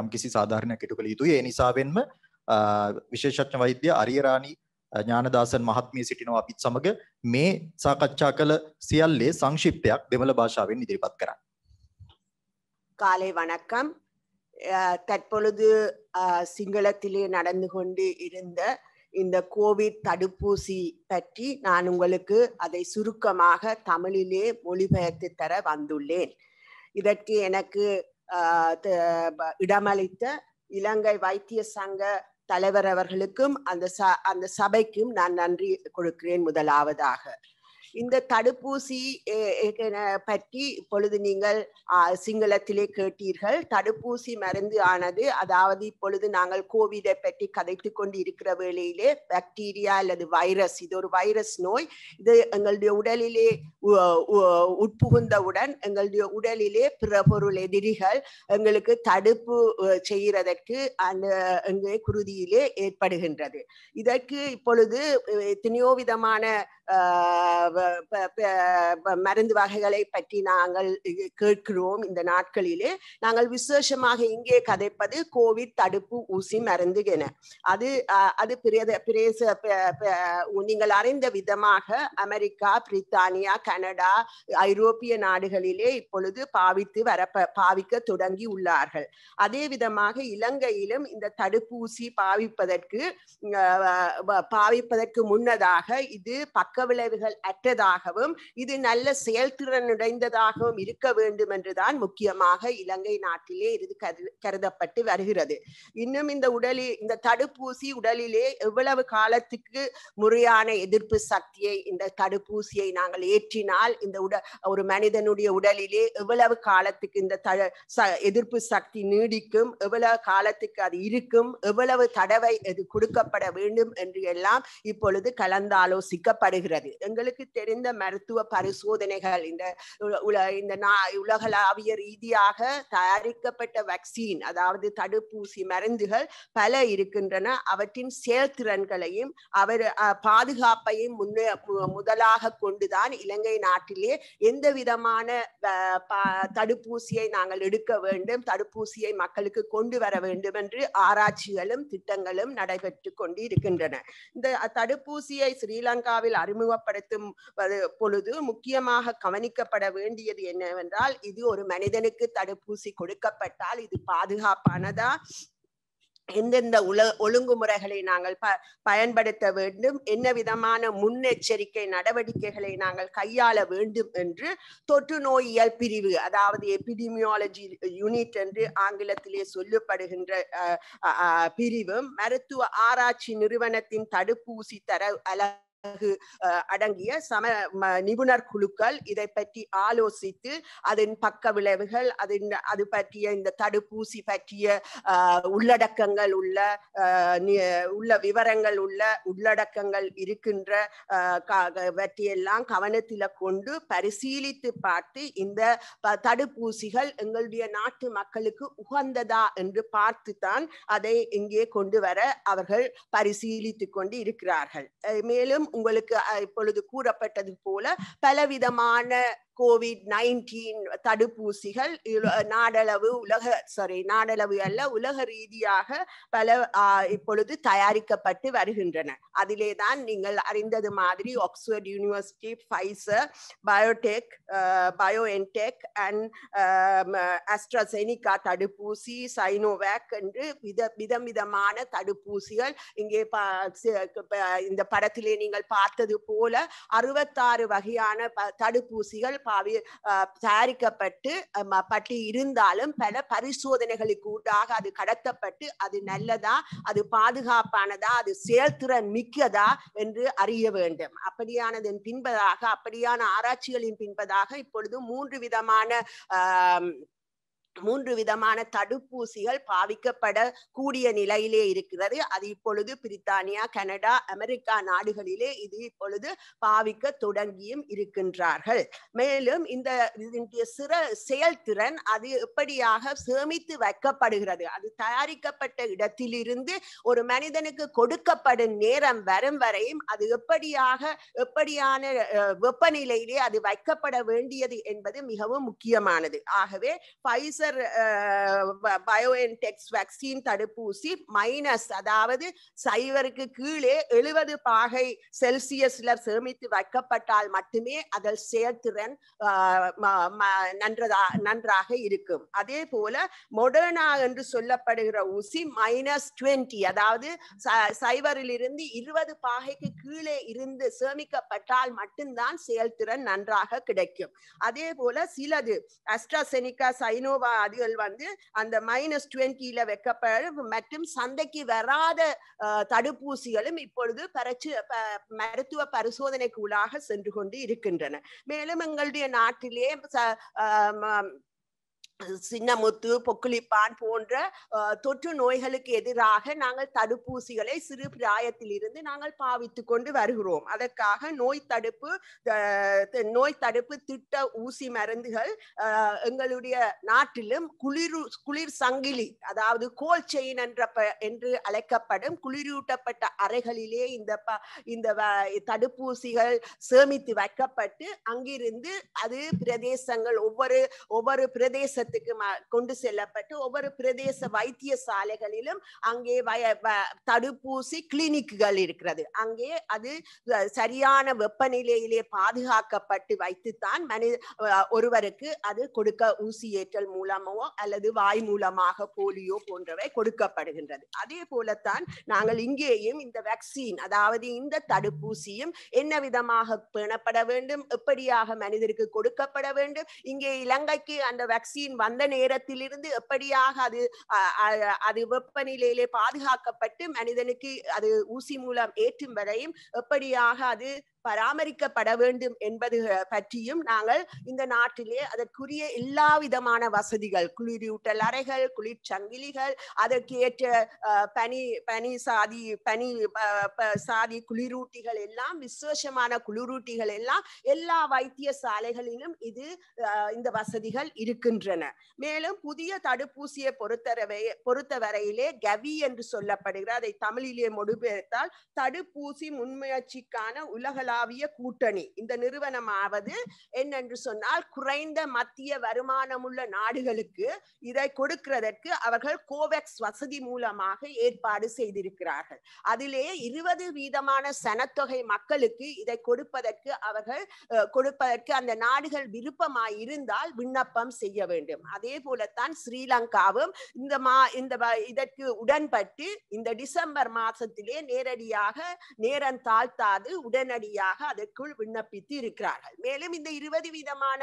[SPEAKER 2] යම්කිසි සාධාරණයක් ඉටු කළ යුතුයි. ඒ නිසාවෙන්ම විශේෂඥ වෛද්‍ය අරියරාණි ඥානදාසන් මහත්මිය සිටිනවා අපිත් සමග මේ සාකච්ඡා කළ සියල්ලේ සංක්ෂිප්තයක් දෙමළ භාෂාවෙන් ඉදිරිපත් කරන්න.
[SPEAKER 6] කාලේ වණක්කම් தற்பொழுது சிங்களத்திலே நடந்து கொண்டு இருந்த இந்த கோவிட் தடுப்பூசி பற்றி நான் உங்களுக்கு அதை சுருக்கமாக தமிழிலே மொழிபெயர்த்து தர வந்துள்ளேன் இதற்கு எனக்கு இடமளித்த இலங்கை வைத்திய சங்க தலைவர் அவர்களுக்கும் அந்த ச அந்த சபைக்கும் நான் நன்றி கொடுக்கிறேன் முதலாவதாக இந்த தடுப்பூசி பற்றி இப்பொழுது நீங்கள் சிங்களத்திலே கேட்டீர்கள் தடுப்பூசி மருந்து ஆனது அதாவது இப்பொழுது நாங்கள் கோவிடை பற்றி கதைத்து கொண்டு இருக்கிற வேளையிலே பாக்டீரியா அல்லது வைரஸ் இது ஒரு வைரஸ் நோய் இது எங்களுடைய உடலிலே உட்புகுந்தவுடன் எங்களுடைய உடலிலே பிற பொருள் எதிரிகள் எங்களுக்கு தடுப்பு செய்கிறதற்கு அந்த எங்கே குருதியிலே ஏற்படுகின்றது இதற்கு இப்பொழுது எத்தனையோ விதமான மருந்து வகைகளை பற்றி நாங்கள் கேட்கிறோம் இந்த நாட்களிலே நாங்கள் விசேஷமாக இங்கே கதைப்பது கோவிட் தடுப்பு ஊசி மருந்து என அது அது பிரேத பிரேச நீங்கள் அறிந்த விதமாக அமெரிக்கா பிரித்தானியா கனடா ஐரோப்பிய நாடுகளிலே இப்பொழுது பாவித்து வர பாவிக்க தொடங்கி உள்ளார்கள் அதே விதமாக இலங்கையிலும் இந்த தடுப்பூசி பாவிப்பதற்கு பாவிப்பதற்கு முன்னதாக இது பக்க பக்க விளைவுகள் அற்றதாகவும் இது நல்ல செயல்திறனுடைந்ததாகவும் இருக்க வேண்டும் என்றுதான் முக்கியமாக இலங்கை நாட்டிலே இது கருதப்பட்டு வருகிறது இன்னும் இந்த உடலில் இந்த தடுப்பூசி உடலிலே எவ்வளவு காலத்துக்கு முறையான எதிர்ப்பு சக்தியை இந்த தடுப்பூசியை நாங்கள் ஏற்றினால் இந்த உட ஒரு மனிதனுடைய உடலிலே எவ்வளவு காலத்துக்கு இந்த த எதிர்ப்பு சக்தி நீடிக்கும் எவ்வளவு காலத்துக்கு அது இருக்கும் எவ்வளவு தடவை அது கொடுக்கப்பட வேண்டும் என்று எல்லாம் இப்பொழுது கலந்தாலோசிக்கப்படுகிறது வருகிறது எங்களுக்கு தெரிந்த மருத்துவ பரிசோதனைகள் இந்த இந்த உலகளாவிய ரீதியாக தயாரிக்கப்பட்ட வேக்சின் அதாவது தடுப்பூசி மருந்துகள் பல இருக்கின்றன அவற்றின் செயல்திறன்களையும் அவர் பாதுகாப்பையும் முன்னே முதலாக கொண்டுதான் இலங்கை நாட்டிலே எந்த விதமான தடுப்பூசியை நாங்கள் எடுக்க வேண்டும் தடுப்பூசியை மக்களுக்கு கொண்டு வர வேண்டும் என்று ஆராய்ச்சிகளும் திட்டங்களும் நடைபெற்று கொண்டு இருக்கின்றன இந்த தடுப்பூசியை ஸ்ரீலங்காவில் அறிமுகப்படுத்தும் பொழுது முக்கியமாக கவனிக்கப்பட வேண்டியது என்னவென்றால் இது ஒரு மனிதனுக்கு தடுப்பூசி கொடுக்கப்பட்டால் இது பாதுகாப்பானதா எந்தெந்த உல ஒழுங்குமுறைகளை நாங்கள் ப பயன்படுத்த வேண்டும் என்ன விதமான முன்னெச்சரிக்கை நடவடிக்கைகளை நாங்கள் கையாள வேண்டும் என்று தொற்று நோயியல் பிரிவு அதாவது எபிடிமியாலஜி யூனிட் என்று ஆங்கிலத்திலே சொல்லப்படுகின்ற பிரிவும் மருத்துவ ஆராய்ச்சி நிறுவனத்தின் தடுப்பூசி தர அல அடங்கிய சம நிபுணர் குழுக்கள் இதை பற்றி ஆலோசித்து அதன் பக்க விளைவுகள் அதன் அது பற்றிய இந்த தடுப்பூசி பற்றிய உள்ளடக்கங்கள் உள்ள உள்ள விவரங்கள் உள்ள உள்ளடக்கங்கள் இருக்கின்ற பற்றியெல்லாம் கவனத்தில் கொண்டு பரிசீலித்து பார்த்து இந்த தடுப்பூசிகள் எங்களுடைய நாட்டு மக்களுக்கு உகந்ததா என்று பார்த்து தான் அதை இங்கே கொண்டு வர அவர்கள் பரிசீலித்து கொண்டு இருக்கிறார்கள் மேலும் உங்களுக்கு இப்பொழுது கூறப்பட்டது போல பலவிதமான கோவிட் நைன்டீன் தடுப்பூசிகள் நாடளவு உலக சாரி நாடளவு அல்ல உலக ரீதியாக பல இப்பொழுது தயாரிக்கப்பட்டு வருகின்றன அதிலே தான் நீங்கள் அறிந்தது மாதிரி Oxford University Pfizer biotech BioNTech and AstraZeneca தடுப்பூசி சைனோவேக் என்று வித விதம் விதமான தடுப்பூசிகள் இங்கே இந்த படத்திலே நீங்கள் பார்த்தது போல அறுபத்தாறு வகையான தடுப்பூசிகள் பாவி தயாரிக்கப்பட்டு பட்டி இருந்தாலும் பல பரிசோதனைகளுக்கு ஊடாக அது கடத்தப்பட்டு அது நல்லதா அது பாதுகாப்பானதா அது செயல்திறன் மிக்கதா என்று அறிய வேண்டும் அப்படியானதன் பின்பதாக அப்படியான ஆராய்ச்சிகளின் பின்பதாக இப்பொழுது மூன்று விதமான மூன்று விதமான தடுப்பூசிகள் பாவிக்கப்பட கூடிய நிலையிலே இருக்கிறது அது இப்பொழுது பிரித்தானியா கனடா அமெரிக்கா நாடுகளிலே இது இப்பொழுது பாவிக்க தொடங்கியும் இருக்கின்றார்கள் மேலும் இந்த சிற செயல்திறன் அது எப்படியாக சேமித்து வைக்கப்படுகிறது அது தயாரிக்கப்பட்ட இடத்திலிருந்து ஒரு மனிதனுக்கு கொடுக்கப்படும் நேரம் வரும் வரையும் அது எப்படியாக எப்படியான வெப்பநிலையிலே அது வைக்கப்பட வேண்டியது என்பது மிகவும் முக்கியமானது ஆகவே பைச ஃபைசர் பயோஎன்டெக்ஸ் வேக்சின் தடுப்பூசி மைனஸ் அதாவது சைவருக்கு கீழே எழுபது பாகை செல்சியஸ்ல சேமித்து வைக்கப்பட்டால் மட்டுமே அதில் செயல்திறன் uh, நன்றதா நன்றாக இருக்கும் அதே போல மொடர்னா என்று சொல்லப்படுகிற ஊசி மைனஸ் டுவெண்ட்டி அதாவது சைவரிலிருந்து இருபது பாகைக்கு கீழே இருந்து சேமிக்கப்பட்டால் மட்டும்தான் செயல்திறன் நன்றாக கிடைக்கும் அதே போல சிலது அஸ்ட்ராசெனிகா சைனோவா அதிகள் வந்து அந்த மைனஸ் டுவெண்ட்டியில வைக்கப்படும் மற்றும் சந்தைக்கு வராத தடுப்பூசிகளும் இப்பொழுது பரச்சு மருத்துவ பரிசோதனைக்கு உள்ளாக சென்று கொண்டு இருக்கின்றன மேலும் எங்களுடைய நாட்டிலே சின்னமுத்து பொக்குளிப்பான் போன்ற தொற்று நோய்களுக்கு எதிராக நாங்கள் தடுப்பூசிகளை சிறு பிராயத்தில் இருந்து நாங்கள் பாவித்து கொண்டு வருகிறோம் அதற்காக நோய் தடுப்பு நோய் தடுப்பு திட்ட ஊசி மருந்துகள் எங்களுடைய நாட்டிலும் குளிர் குளிர் சங்கிலி அதாவது கோல் செயின் என்ற என்று அழைக்கப்படும் குளிரூட்டப்பட்ட அறைகளிலே இந்த இந்த தடுப்பூசிகள் சேமித்து வைக்கப்பட்டு அங்கிருந்து அது பிரதேசங்கள் ஒவ்வொரு ஒவ்வொரு பிரதேச பிரதேசத்துக்கு கொண்டு செல்லப்பட்டு ஒவ்வொரு பிரதேச வைத்திய சாலைகளிலும் அங்கே தடுப்பூசி கிளினிக்குகள் இருக்கிறது அங்கே அது சரியான வெப்பநிலையிலே பாதுகாக்கப்பட்டு வைத்துத்தான் மனி ஒருவருக்கு அது கொடுக்க ஊசி ஏற்றல் மூலமோ அல்லது வாய் மூலமாக போலியோ போன்றவை கொடுக்கப்படுகின்றது அதே போலத்தான் நாங்கள் இங்கேயும் இந்த வேக்சின் அதாவது இந்த தடுப்பூசியும் என்ன விதமாக பேணப்பட வேண்டும் எப்படியாக மனிதருக்கு கொடுக்கப்பட வேண்டும் இங்கே இலங்கைக்கு அந்த வேக்சின் வந்த நேரத்திலிருந்து எப்படியாக அது அது வெப்பநிலையிலே பாதுகாக்கப்பட்டு மனிதனுக்கு அது ஊசி மூலம் ஏற்றும் வரையும் எப்படியாக அது பராமரிக்கப்பட வேண்டும் என்பது பற்றியும் நாங்கள் இந்த நாட்டிலே அதற்குரிய எல்லா விதமான வசதிகள் குளிரூட்டல் அறைகள் குளிர்ச்சங்கிலிகள் ஏற்ற பனி பனி சாதி பனி சாதி குளிரூட்டிகள் எல்லாம் விசேஷமான குளிரூட்டிகள் எல்லாம் எல்லா வைத்திய சாலைகளிலும் இது இந்த வசதிகள் இருக்கின்றன மேலும் புதிய தடுப்பூசியை பொறுத்தரவை பொறுத்த வரையிலே கவி என்று சொல்லப்படுகிற அதை தமிழிலே மொழிபெயர்த்தால் தடுப்பூசி முன்முயற்சிக்கான உலகளாவிய கூட்டணி இந்த நிறுவனமாவது என்னென்று சொன்னால் குறைந்த மத்திய வருமானமுள்ள நாடுகளுக்கு இதை கொடுக்கிறதற்கு அவர்கள் கோவேக்ஸ் வசதி மூலமாக ஏற்பாடு செய்திருக்கிறார்கள் அதிலே இருபது வீதமான சனத்தொகை மக்களுக்கு இதை கொடுப்பதற்கு அவர்கள் கொடுப்பதற்கு அந்த நாடுகள் விருப்பமாயிருந்தால் விண்ணப்பம் செய்ய வேண்டும் வேண்டும் அதே போலத்தான் ஸ்ரீலங்காவும் இந்த மா இந்த இதற்கு உடன்பட்டு இந்த டிசம்பர் மாசத்திலே நேரடியாக நேரம் தாழ்த்தாது உடனடியாக அதற்குள் விண்ணப்பித்து இருக்கிறார்கள் மேலும் இந்த இருபது விதமான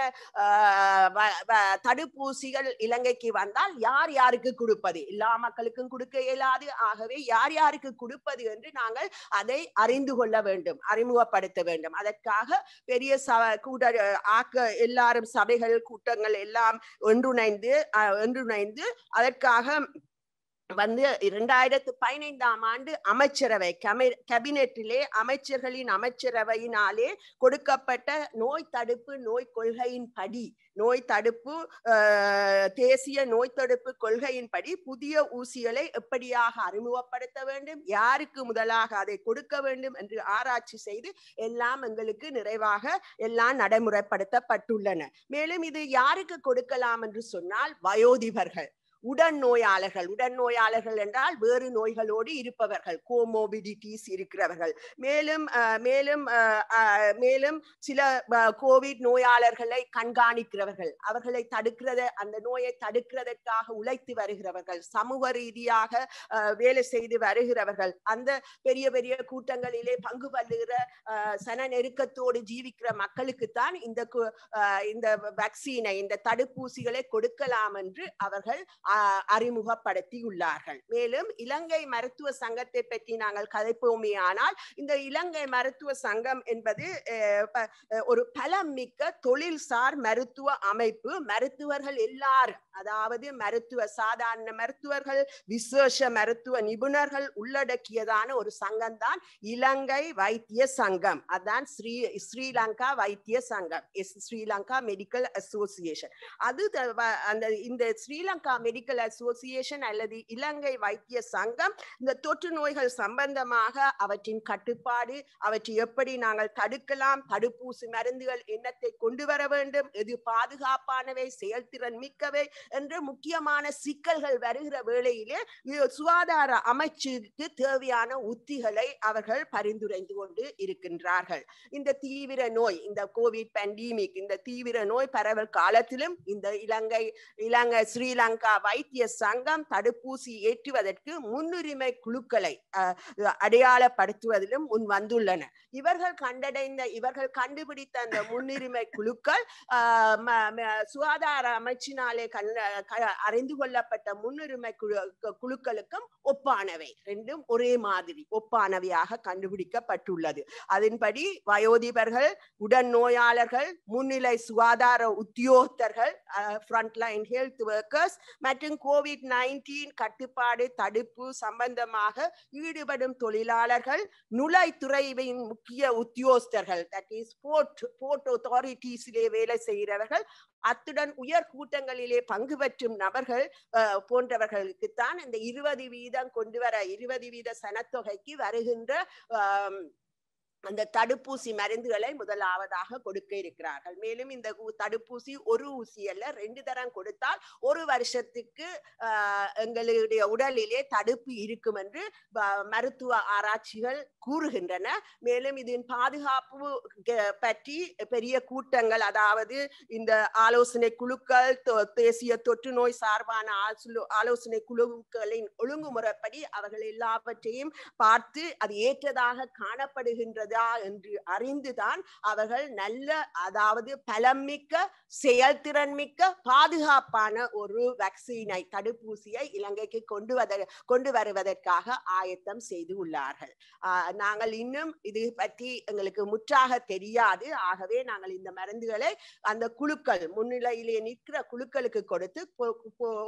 [SPEAKER 6] தடுப்பூசிகள் இலங்கைக்கு வந்தால் யார் யாருக்கு கொடுப்பது எல்லா மக்களுக்கும் கொடுக்க இயலாது ஆகவே யார் யாருக்கு கொடுப்பது என்று நாங்கள் அதை அறிந்து கொள்ள வேண்டும் அறிமுகப்படுத்த வேண்டும் அதற்காக பெரிய ச கூட ஆக்க எல்லாரும் சபைகள் கூட்டங்கள் எல்லாம் என்றுணைந்து என்றுணைந்து அதற்காக வந்து இரண்டாயிரத்து பதினைந்தாம் ஆண்டு அமைச்சரவை கேபினெட்டிலே அமைச்சர்களின் அமைச்சரவையினாலே கொடுக்கப்பட்ட நோய் தடுப்பு நோய் கொள்கையின் படி நோய் தடுப்பு தேசிய நோய் தடுப்பு கொள்கையின்படி புதிய ஊசிகளை எப்படியாக அறிமுகப்படுத்த வேண்டும் யாருக்கு முதலாக அதை கொடுக்க வேண்டும் என்று ஆராய்ச்சி செய்து எல்லாம் எங்களுக்கு நிறைவாக எல்லாம் நடைமுறைப்படுத்தப்பட்டுள்ளன மேலும் இது யாருக்கு கொடுக்கலாம் என்று சொன்னால் வயோதிபர்கள் உடன் நோயாளர்கள் உடன் நோயாளர்கள் என்றால் வேறு நோய்களோடு இருப்பவர்கள் கோமோபிடிட்டிஸ் இருக்கிறவர்கள் மேலும் மேலும் மேலும் சில கோவிட் நோயாளர்களை கண்காணிக்கிறவர்கள் அவர்களை தடுக்கிறது அந்த நோயை தடுக்கிறதற்காக உழைத்து வருகிறவர்கள் சமூக ரீதியாக வேலை செய்து வருகிறவர்கள் அந்த பெரிய பெரிய கூட்டங்களிலே பங்கு பல்லுகிற சன நெருக்கத்தோடு ஜீவிக்கிற மக்களுக்குத்தான் இந்த இந்த வேக்சினை இந்த தடுப்பூசிகளை கொடுக்கலாம் என்று அவர்கள் அறிமுகப்படுத்தியுள்ளார்கள் மேலும் இலங்கை மருத்துவ சங்கத்தை பற்றி நாங்கள் கதைப்போமே ஆனால் இந்த இலங்கை மருத்துவ சங்கம் என்பது ஒரு பலம் மிக்க தொழில்சார் மருத்துவ அமைப்பு மருத்துவர்கள் எல்லாரும் அதாவது மருத்துவ சாதாரண மருத்துவர்கள் விசேஷ மருத்துவ நிபுணர்கள் உள்ளடக்கியதான ஒரு சங்கம் தான் இலங்கை வைத்திய சங்கம் அதான் ஸ்ரீ ஸ்ரீலங்கா வைத்திய சங்கம் எஸ் ஸ்ரீலங்கா மெடிக்கல் அசோசியேஷன் அது அந்த இந்த ஸ்ரீலங்கா மெடிக்கல் அசோசியேஷன் அல்லது இலங்கை வைத்திய சங்கம் இந்த தொற்று நோய்கள் சம்பந்தமாக அவற்றின் கட்டுப்பாடு அவற்றை எப்படி நாங்கள் தடுக்கலாம் தடுப்பூசி மருந்துகள் எண்ணத்தை கொண்டு வர வேண்டும் எது பாதுகாப்பானவை செயல்திறன் மிக்கவை என்று முக்கியமான சிக்கல்கள் வருகிற வேளையிலே சுகாதார அமைச்சுக்கு தேவையான உத்திகளை அவர்கள் பரிந்துரைந்து கொண்டு இருக்கின்றார்கள் இந்த தீவிர நோய் இந்த கோவிட் பண்டிமிக் இந்த தீவிர நோய் பரவல் காலத்திலும் இந்த இலங்கை இலங்கை ஸ்ரீலங்கா வைத்திய சங்கம் தடுப்பூசி ஏற்றுவதற்கு முன்னுரிமை குழுக்களை அடையாளப்படுத்துவதிலும் முன் வந்துள்ளன இவர்கள் கண்டடைந்த இவர்கள் கண்டுபிடித்த அந்த முன்னுரிமை குழுக்கள் சுகாதார அமைச்சினாலே கண் அறிந்து கொள்ளப்பட்ட முன்னுரிமை குழு குழுக்களுக்கும் ஒப்பானவை ரெண்டும் ஒரே மாதிரி ஒப்பானவையாக கண்டுபிடிக்கப்பட்டுள்ளது அதன்படி வயோதிபர்கள் உடன் நோயாளர்கள் முன்னிலை சுகாதார உத்தியோகத்தர்கள் ஃப்ரண்ட்லைன் ஹெல்த் ஒர்க்கர்ஸ் மற்றும் கோவிட் நைன்டீன் கட்டுப்பாடு தடுப்பு சம்பந்தமாக ஈடுபடும் தொழிலாளர்கள் நுழைத்துறைவின் முக்கிய உத்தியோகஸ்தர்கள் தட் இஸ் போர்ட் போர்ட் அத்தாரிட்டிஸிலே வேலை செய்கிறவர்கள் அத்துடன் உயர் கூட்டங்களிலே பங்கு பெற்றும் நபர்கள் போன்றவர்களுக்குத்தான் இந்த இருபது வீதம் கொண்டு வர இருபது வீத சனத்தொகைக்கு வருகின்ற அந்த தடுப்பூசி மருந்துகளை முதலாவதாக கொடுக்க இருக்கிறார்கள் மேலும் இந்த தடுப்பூசி ஒரு ஊசி அல்ல ரெண்டு தரம் கொடுத்தால் ஒரு வருஷத்துக்கு எங்களுடைய உடலிலே தடுப்பு இருக்கும் என்று மருத்துவ ஆராய்ச்சிகள் கூறுகின்றன மேலும் இதன் பாதுகாப்பு பற்றி பெரிய கூட்டங்கள் அதாவது இந்த ஆலோசனை குழுக்கள் தேசிய தொற்று நோய் சார்பான ஆலோசனை குழுக்களின் ஒழுங்குமுறைப்படி அவர்கள் எல்லாவற்றையும் பார்த்து அது ஏற்றதாக காணப்படுகின்ற இருக்கிறதா என்று அறிந்துதான் அவர்கள் நல்ல அதாவது பலமிக்க செயல்திறன்மிக்க பாதுகாப்பான ஒரு வேக்சினை தடுப்பூசியை இலங்கைக்கு கொண்டு வத கொண்டு வருவதற்காக ஆயத்தம் செய்து உள்ளார்கள் நாங்கள் இன்னும் இது பற்றி எங்களுக்கு முற்றாக தெரியாது ஆகவே நாங்கள் இந்த மருந்துகளை அந்த குழுக்கள் முன்னிலையிலே நிற்கிற குழுக்களுக்கு கொடுத்து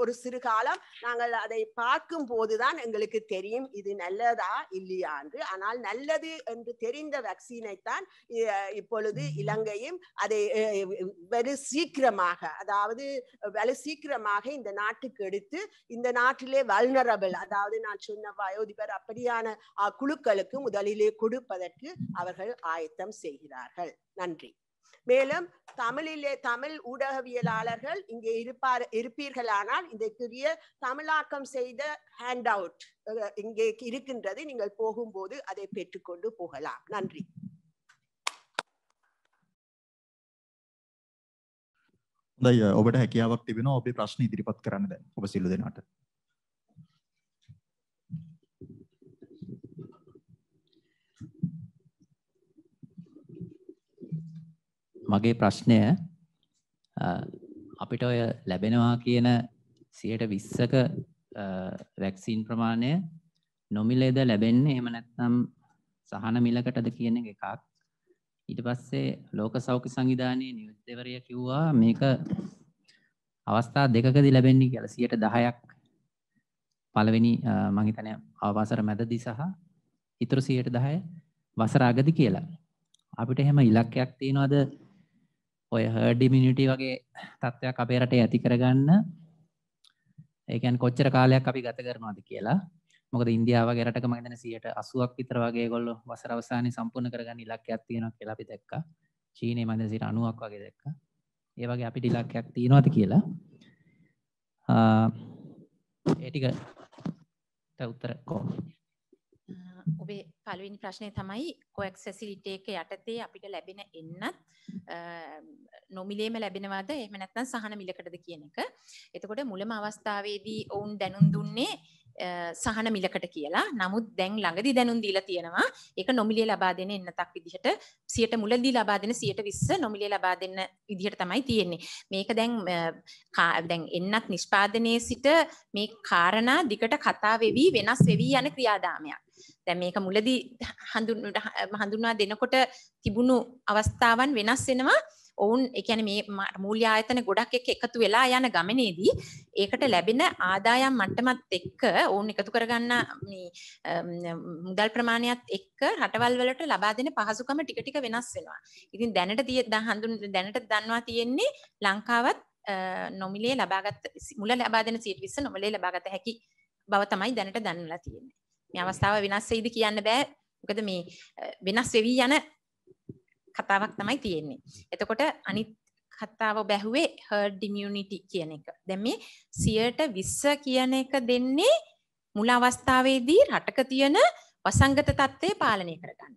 [SPEAKER 6] ஒரு சிறு காலம் நாங்கள் அதை பார்க்கும் போதுதான் எங்களுக்கு தெரியும் இது நல்லதா இல்லையா என்று ஆனால் நல்லது என்று தெரிந்த குறைந்த வேக்சினை தான் இப்பொழுது இலங்கையும் அதை வெறு சீக்கிரமாக அதாவது வெறு சீக்கிரமாக இந்த நாட்டுக்கு எடுத்து இந்த நாட்டிலே வல்னரபிள் அதாவது நான் சொன்ன வயோதிபர் அப்படியான குழுக்களுக்கு முதலிலே கொடுப்பதற்கு அவர்கள் ஆயத்தம் செய்கிறார்கள் நன்றி மேலும் தமிழிலே தமிழ் ஊடகவியலாளர்கள் இங்கே இருப்பார் இருப்பீர்களானால் இதற்குரிய தமிழாக்கம் செய்த ஹேண்ட் அவுட் இங்கே இருக்கின்றது நீங்கள் போகும்போது அதை பெற்றுக்கொண்டு போகலாம் நன்றி
[SPEAKER 2] ඔබට හැකියාවක් තිබෙනවා ඔබේ ප්‍රශ්න ඉදිරිපත් කරන්න දැන් ඔබ සිල්ලු දෙනාට
[SPEAKER 7] මගේ ප්‍රශ්නය අපිට ඔය ලැබෙනවා කියන සියට විස්සක වැැක්සිීන් ප්‍රමාණය නොමිලේද ලැබෙන්නේ එම නැත්නම් සහන මිලකටද කියන එකක් ඊට පස්සේ ලෝක සෞඛ්‍ය සංවිධානයේ නියුද්දවරය කිව්වා මේක අවස්ථා දෙකකදී ලැබෙන්නේ කියලා සියට දහයක් පළවෙනි මංහිතනය අවසර මැදදි සහ ඉතුරු සියයට දහය වසරාගදි කියලා අපිට එහෙම ඉලක්කයක් තියෙනවාද ඔය හර්ඩ ඉමිනිටි වගේ තත්ත්වයක් අපේ රටේ ඇති කරගන්න ඒ කියන්නේ කොච්චර කාලයක් අපි ගත කරනවද කියලා මොකද ඉන්දියාව වගේ රටක මම හිතන්නේ 80ක් විතර වගේ ඒගොල්ලෝ වසර අවසානයේ සම්පූර්ණ කරගන්න ඉලක්කයක් තියෙනවා කියලා අපි දැක්කා චීනයේ මම හිතන්නේ 90ක් වගේ දැක්කා ඒ වගේ අපිට ඉලක්කයක් තියෙනවද කියලා ඒ ටිකට උත්තර කොහොමද
[SPEAKER 4] ඔබේ පළවෙනි ප්‍රශ්නය තමයි කොක් සැසිලිට එක යටතේ අපිට ලැබෙන එන්නත් නොමිලේම ලැබෙනවාද එහම නැත්තන් සහන මිලකටද කියන එක. එතකොට මුලම අවස්ථාවේදී ඔවුන් දැනුම් දුන්නේ සහන මිලකට කියලා නමුත් දැන් ළඟදි දැනුම් දීලා තියෙනවා ඒක නොමිලිය ලබා දෙන එන්නතක් විදිහට සියට මුලදී ලබා දෙන සියට විස්ස නොමිලිය ලබා දෙන්න විදිහට තමයි තියෙන්නේ මේක දැන් දැන් එන්නත් නිෂ්පාදනයේ සිට මේ කාරණා දිකට කතා වෙවි වෙනස් වෙවි යන ක්‍රියාදාමයක් දැන් මේක මුලදී හඳුන් හඳුන්වා දෙනකොට තිබුණු අවස්ථාවන් වෙනස් වෙනවා. ඔවුන් එකැන මේ මූල්‍ය ආයතන ගොඩක් එක එකතු වෙලා යන ගමනේදී ඒකට ලැබෙන ආදායම් මට්ටමත් එක්ක ඔවුන් එකතු කරගන්න මුදල් ප්‍රමාණයත් එක්ක රටවල් වලට ලබා දෙන පහසුකම ටික ටික වෙනස් වෙනවා. ඉතින් දැනට තිය හඳුන් දැනට දන්නවා තියෙන්නේ ලංකාවත් නොමිලේ ලබාගත් මුල ලබා දෙන සියට විස්ස නොමලේ ලබාගත හැකි බව තමයි දැනට දන්නලා තියෙන්නේ. මේ අවස්ථාව වෙනස් වෙයිද කියන්න බෑ. මොකද මේ වෙනස් වෙවි යන කතාවක් තමයි තියෙන්නේ. එතකොට අනිත් කතාව බැහුවේ herd immunity කියන එක. දැන් මේ 120 කියන එක දෙන්නේ මුල අවස්ථාවේදී රටක තියෙන වසංගත තත්ත්වය පාලනය කරගන්න.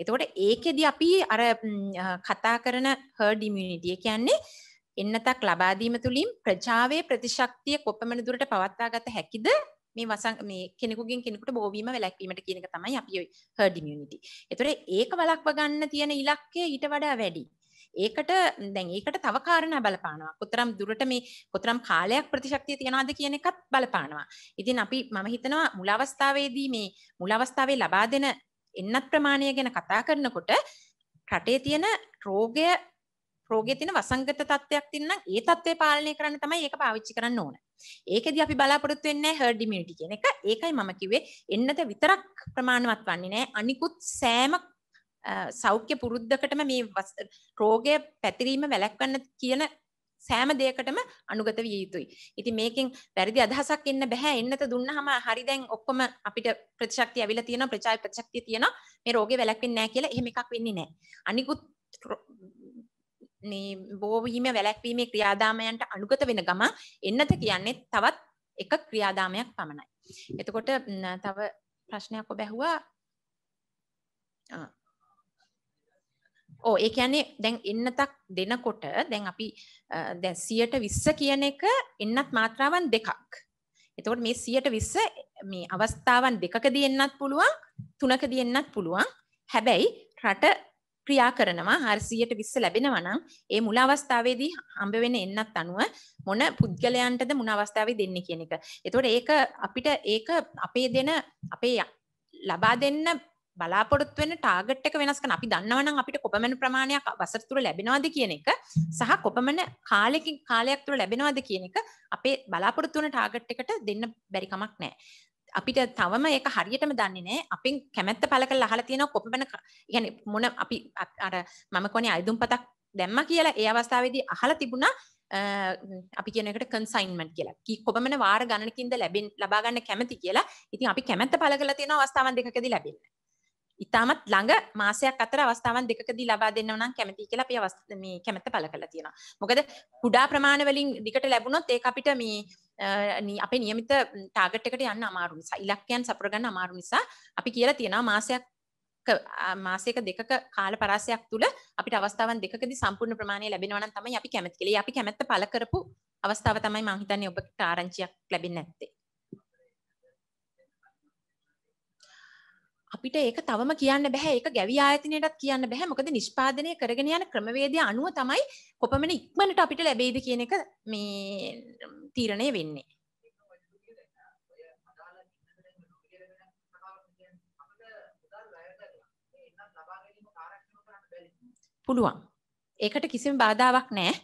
[SPEAKER 4] එතකොට ඒකෙදි අපි අර කතා කරන herd immunity කියන්නේ එන්නතක් ලබා දීම තුලින් ප්‍රජාවේ ප්‍රතිශක්තිය කොපමණ දුරට පවත්වා ගත හැකිද මේ වසන් මේ කෙනෙකුගෙන් කෙනෙකුට බෝවීම වැළැක්වීමට කියන එක තමයි අපි ඔය herd immunity. ඒතර ඒක වළක්ව ගන්න තියෙන ඉලක්කය ඊට වඩා වැඩි. ඒකට දැන් ඒකට තව කාරණා බලපානවා. කොතරම් දුරට මේ කොතරම් කාලයක් ප්‍රතිශක්තිය තියනවාද කියන එකත් බලපානවා. ඉතින් අපි මම හිතනවා මුල අවස්ථාවේදී මේ මුල අවස්ථාවේ ලබා දෙන එන්නත් ප්‍රමාණය ගැන කතා කරනකොට රටේ තියෙන රෝගය රෝගයේ තියෙන වසංගත තත්ත්වයක් තියෙනනම් ඒ තත්ත්වය පාලනය කරන්න තමයි ඒක පාවිච්චි කරන්න ඕන. ඒකෙදි අපි බලාපොරොත්තු වෙන්නේ herd immunity කියන එක. ඒකයි මම කිව්වේ එන්නත විතරක් ප්‍රමාණවත් වන්නේ නැහැ. අනිකුත් සෑම සෞඛ්‍ය පුරුද්දකටම මේ රෝගය පැතිරීම වැළැක්වන්න කියන සෑම දෙයකටම අනුගත විය යුතුයි. ඉතින් මේකෙන් වැරදි අදහසක් එන්න බෑ. එන්නත දුන්නාම හරි දැන් ඔක්කොම අපිට ප්‍රතිශක්තිය ඇවිල්ලා තියෙනවා, ප්‍රචාර ප්‍රතිශක්තිය තියෙනවා. මේ රෝගේ වැළැක්වෙන්නේ නැහැ කියලා එහෙම එකක් වෙන්නේ නැහැ. අනිකුත් බෝවීම වැලැක්වීමේ ක්‍රියාදාමයන්ට අනුගත වෙන ගම එන්නත කියන්නේ තවත් එක ක්‍රියාදාමයක් පමණයි. එතකොට තව ප්‍රශ්නයක් ඔබ ඇහුවා ඕ ඒ කියන්නේ දැන් එන්නතක් දෙනකොට දැන් අපි දැන් 120 කියන එක එන්නත් මාත්‍රාවන් දෙකක්. එතකොට මේ 120 මේ අවස්ථාවන් දෙකකදී එන්නත් පුළුවන් තුනකදී එන්නත් පුළුවන්. හැබැයි රට ක්‍රියා කරනවා 420 ලැබෙනවා නම් ඒ මුල අවස්ථාවේදී හම්බ වෙන එන්නත් අනුව මොන පුද්ගලයන්ටද මුල අවස්ථාවේ දෙන්නේ කියන එක. එතකොට ඒක අපිට ඒක අපේ දෙන අපේ ලබා දෙන්න බලාපොරොත්තු වෙන ටාගට් එක වෙනස් කරන අපි දන්නවනම් අපිට කොපමණ ප්‍රමාණයක් වසර තුර ලැබෙනවද කියන එක සහ කොපමණ කාලයකින් කාලයක් තුර ලැබෙනවද කියන එක අපේ බලාපොරොත්තු වෙන ටාගට් එකට දෙන්න බැරි කමක් නැහැ. අපිට තවම ඒක හරියටම දන්නේ නැහැ. අපින් කැමැත්ත පළ කරලා අහලා තියෙනවා කොපමණ يعني මොන අපි අර මම කොනේ අයදුම්පතක් දැම්ම කියලා ඒ අවස්ථාවේදී අහලා තිබුණා අපි කියන එකට කන්සයින්මන්ට් කියලා. කී කොපමණ වාර ගණනකින්ද ලැබෙන් ලබා ගන්න කැමති කියලා. ඉතින් අපි කැමැත්ත පළ කරලා තියෙන අවස්ථාවන් දෙකකදී ලැබෙන්නේ. ඉතාමත් ළඟ මාසයක් අතර අවස්ථාවන් දෙකකදී ලබා දෙන්නව නම් කැමතියි කියලා අපි අවස්ථ මේ කැමැත්ත පළ කරලා තියෙනවා. මොකද කුඩා ප්‍රමාණ වලින් දිගට ලැබුණොත් ඒක අපිට මේ අපේ નિયમિત ටාගට් එකට යන්න අමාරු නිසා ඉලක්කයන් සපුර ගන්න අමාරු නිසා අපි කියලා තියෙනවා මාසයක් මාසයක දෙකක කාල පරාසයක් තුල අපිට අවස්ථාවන් දෙකකදී සම්පූර්ණ ප්‍රමාණය ලැබෙනවා නම් තමයි අපි කැමති කියලා. අපි කැමැත්ත පළ කරපු අවස්ථාව තමයි මම හිතන්නේ ඔබට ආරංචියක් ලැබෙන්නේ නැත්තේ. අපිට ඒක තවම කියන්න බැහැ ඒක ගැවි ආයතනයටත් කියන්න බැහැ මොකද නිෂ්පාදනය කරගෙන යන ක්‍රමවේදය අනුව තමයි කොපමණ ඉක්මනට අපිට ලැබේද කියන එක මේ තීරණය වෙන්නේ. පුළුවන්. ඒකට කිසිම බාධාවක් නැහැ.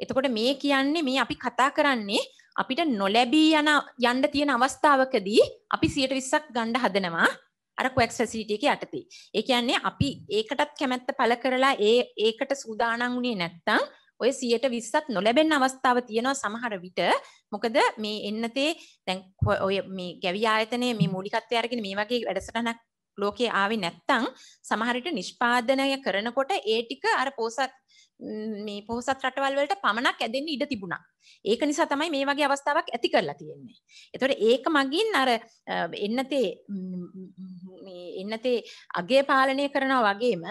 [SPEAKER 4] එතකොට මේ කියන්නේ මේ අපි කතා කරන්නේ අපිට නොලැබී යන යන්න තියෙන අවස්ථාවකදී අපි 120ක් ගන්න හදනවා. අර ක්වක්ස් ෆැසිලිටි එක යටතේ. ඒ කියන්නේ අපි ඒකටත් කැමැත්ත පළ කරලා ඒ ඒකට සූදානම් වුණේ නැත්නම් ඔය 120ත් නොලැබෙන අවස්ථාව තියෙනවා සමහර විට. මොකද මේ එන්නතේ දැන් ඔය මේ ගැවි ආයතනයේ මේ මූලිකත්වය අරගෙන මේ වගේ වැඩසටහනක් ලෝකේ ආවේ නැත්නම් සමහර විට නිෂ්පාදනය කරනකොට ඒ ටික අර පෝසත් මේ පොහොසත් රටවල් වලට පමණක් ඇදෙන්න ඉඩ තිබුණා. ඒක නිසා තමයි මේ වගේ අවස්ථාවක් ඇති කරලා තියෙන්නේ. එතකොට ඒක මගින් අර එන්නතේ මේ එන්නතේ අගය පාලනය කරනවා වගේම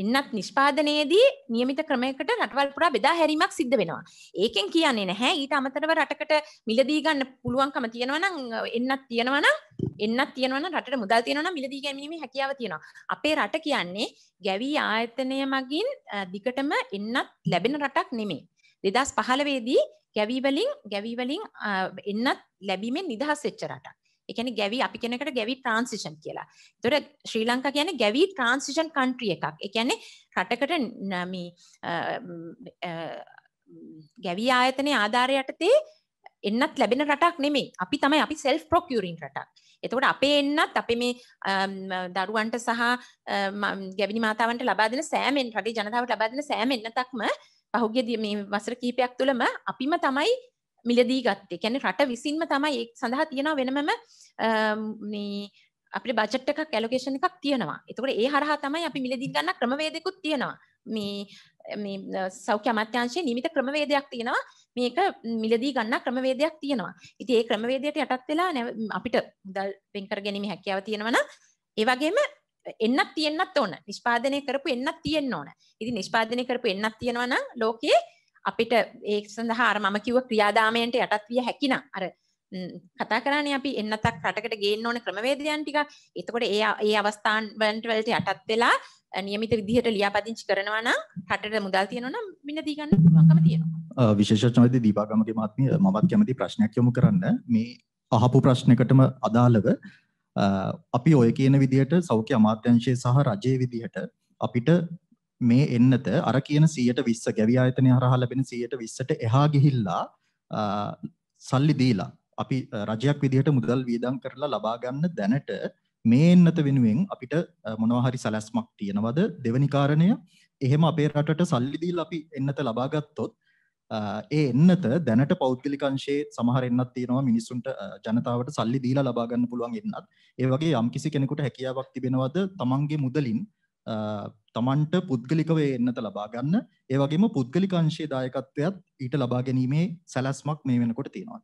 [SPEAKER 4] එන්නත් නිෂ්පාදනයේදී නියමිත ක්‍රමයකට රටවල් පුරා බෙදා හැරීමක් සිද්ධ වෙනවා. ඒකෙන් කියන්නේ නැහැ ඊට අමතරව රටකට මිලදී ගන්න පුළුවන්කම තියෙනවා නම් එන්නත් තියෙනවා නම් එන්නත් තියෙනවන රට මුදල් තියෙනවන මිලදී ගැනීම හැකියාව තියෙනවා අපේ රට කියන්නේ ගැවී ආයතනය මගින් දිකටම එන්නත් ලැබෙන රටක් නෙමේ දෙදස් පහලවේදී ගැවීවලින් ගැවීවලින් එන්නත් ලැබීමෙන් නිදහස් වෙච්ච රටක් එකන ගැවි අපි කෙනකට ගැවි ට්‍රන්සිෂන් කියලා තොර ශ්‍රී ලංකා කියන ගැවි ට්‍රන්සිෂන් කන්ට්‍රිය එකක් එකන්නේ රටකට නම ගැවි ආයතනය ආධාරයටතේ එන්නත් ලැබෙන රටක් නෙමේ අපි තමයි අපි සෙල් ප්‍රොකියරින් රටක් එතකොට අපේ එන්නත් අපි මේ දරුවන්ට සහ ගැවිනි මාතාවන්ට ලබාදන සෑමෙන් රටේ ජනතාවට ලබාදන සෑම එන්නතක්ම පහුගිය මේ වසර කීපයක් තුළම අපිම තමයි මිලදී ගත්තේ කැන රට විසින්ම තමයි ඒ සඳහා තියෙනවා වෙනමම අපි බජට්ටක කැලොකේෂණ එකක් තියෙනවා එතකට ඒ හරහා තමයි අපි මිලදී ගන්න ක්‍රමවේදකුත් තියෙනවා මේ සෞඛ්‍ය අමත්‍යංශය නිමිත ක්‍රමවේදයක් තියෙනවා මේක මිලදී ගන්න ක්‍රමවේදයක් තියෙනවා. ඉතින් ඒ ක්‍රමවේදයට යටත් වෙලා අපිට මුදල් වෙන් කර ගැනීම හැකියාව තියෙනවා නම් ඒ වගේම එන්නක් තියෙන්නත් ඕන. නිෂ්පාදනය කරපු එන්නක් තියෙන්න ඕන. ඉතින් නිෂ්පාදනය කරපු එන්නක් තියෙනවා නම් ලෝකයේ අපිට ඒ සඳහා අර මම කිව්ව ක්‍රියාදාමයන්ට යටත් විය හැකි නම් අර කතා කරන්නේ අපි එන්නතක් රටකට ගේන්න ඕන ක්‍රමවේදයන් ටික. එතකොට ඒ ඒ අවස්ථාන් වලට වලට යටත් වෙලා නියමිත විදිහට ලියාපදිංචි කරනවා නම් රටට මුදල් තියෙනවා නම් මිනදී ගන්න පුළුවන්කම
[SPEAKER 2] තියෙනවා. විශේෂඥවේදී දීපාගමගේ මහත්මිය මමත් කැමති ප්‍රශ්නයක් යොමු කරන්න. මේ අහපු ප්‍රශ්නයකටම අදාළව අපි ඔය කියන විදිහට සෞඛ්‍ය අමාත්‍යංශය සහ රජයේ විදිහට අපිට මේ එන්නත අර කියන 120 ගැවි ආයතනය හරහා ලැබෙන 120ට එහා ගිහිල්ලා සල්ලි දීලා අපි රජයක් විදිහට මුදල් වියදම් කරලා ලබා ගන්න දැනට මේ එන්නත වෙනුවෙන් අපිට මොනවා හරි සැලැස්මක් තියෙනවද දෙවනි කාරණය එහෙම අපේ රටට සල්ලි දීලා අපි එන්නත ලබා ගත්තොත් ඒ එන්නත දැනට පෞද්ගලික අංශයේ සමහර එන්නත් තියෙනවා මිනිස්සුන්ට ජනතාවට සල්ලි දීලා ලබා ගන්න පුළුවන් එන්නත් ඒ වගේ යම්කිසි කෙනෙකුට හැකියාවක් තිබෙනවද තමන්ගේ මුදලින් තමන්ට පුද්ගලිකව එන්නත ලබා ගන්න ඒ වගේම පුද්ගලික අංශයේ දායකත්වයක් ඊට ලබා ගැනීමේ සැලැස්මක් මේ වෙනකොට තියෙනවා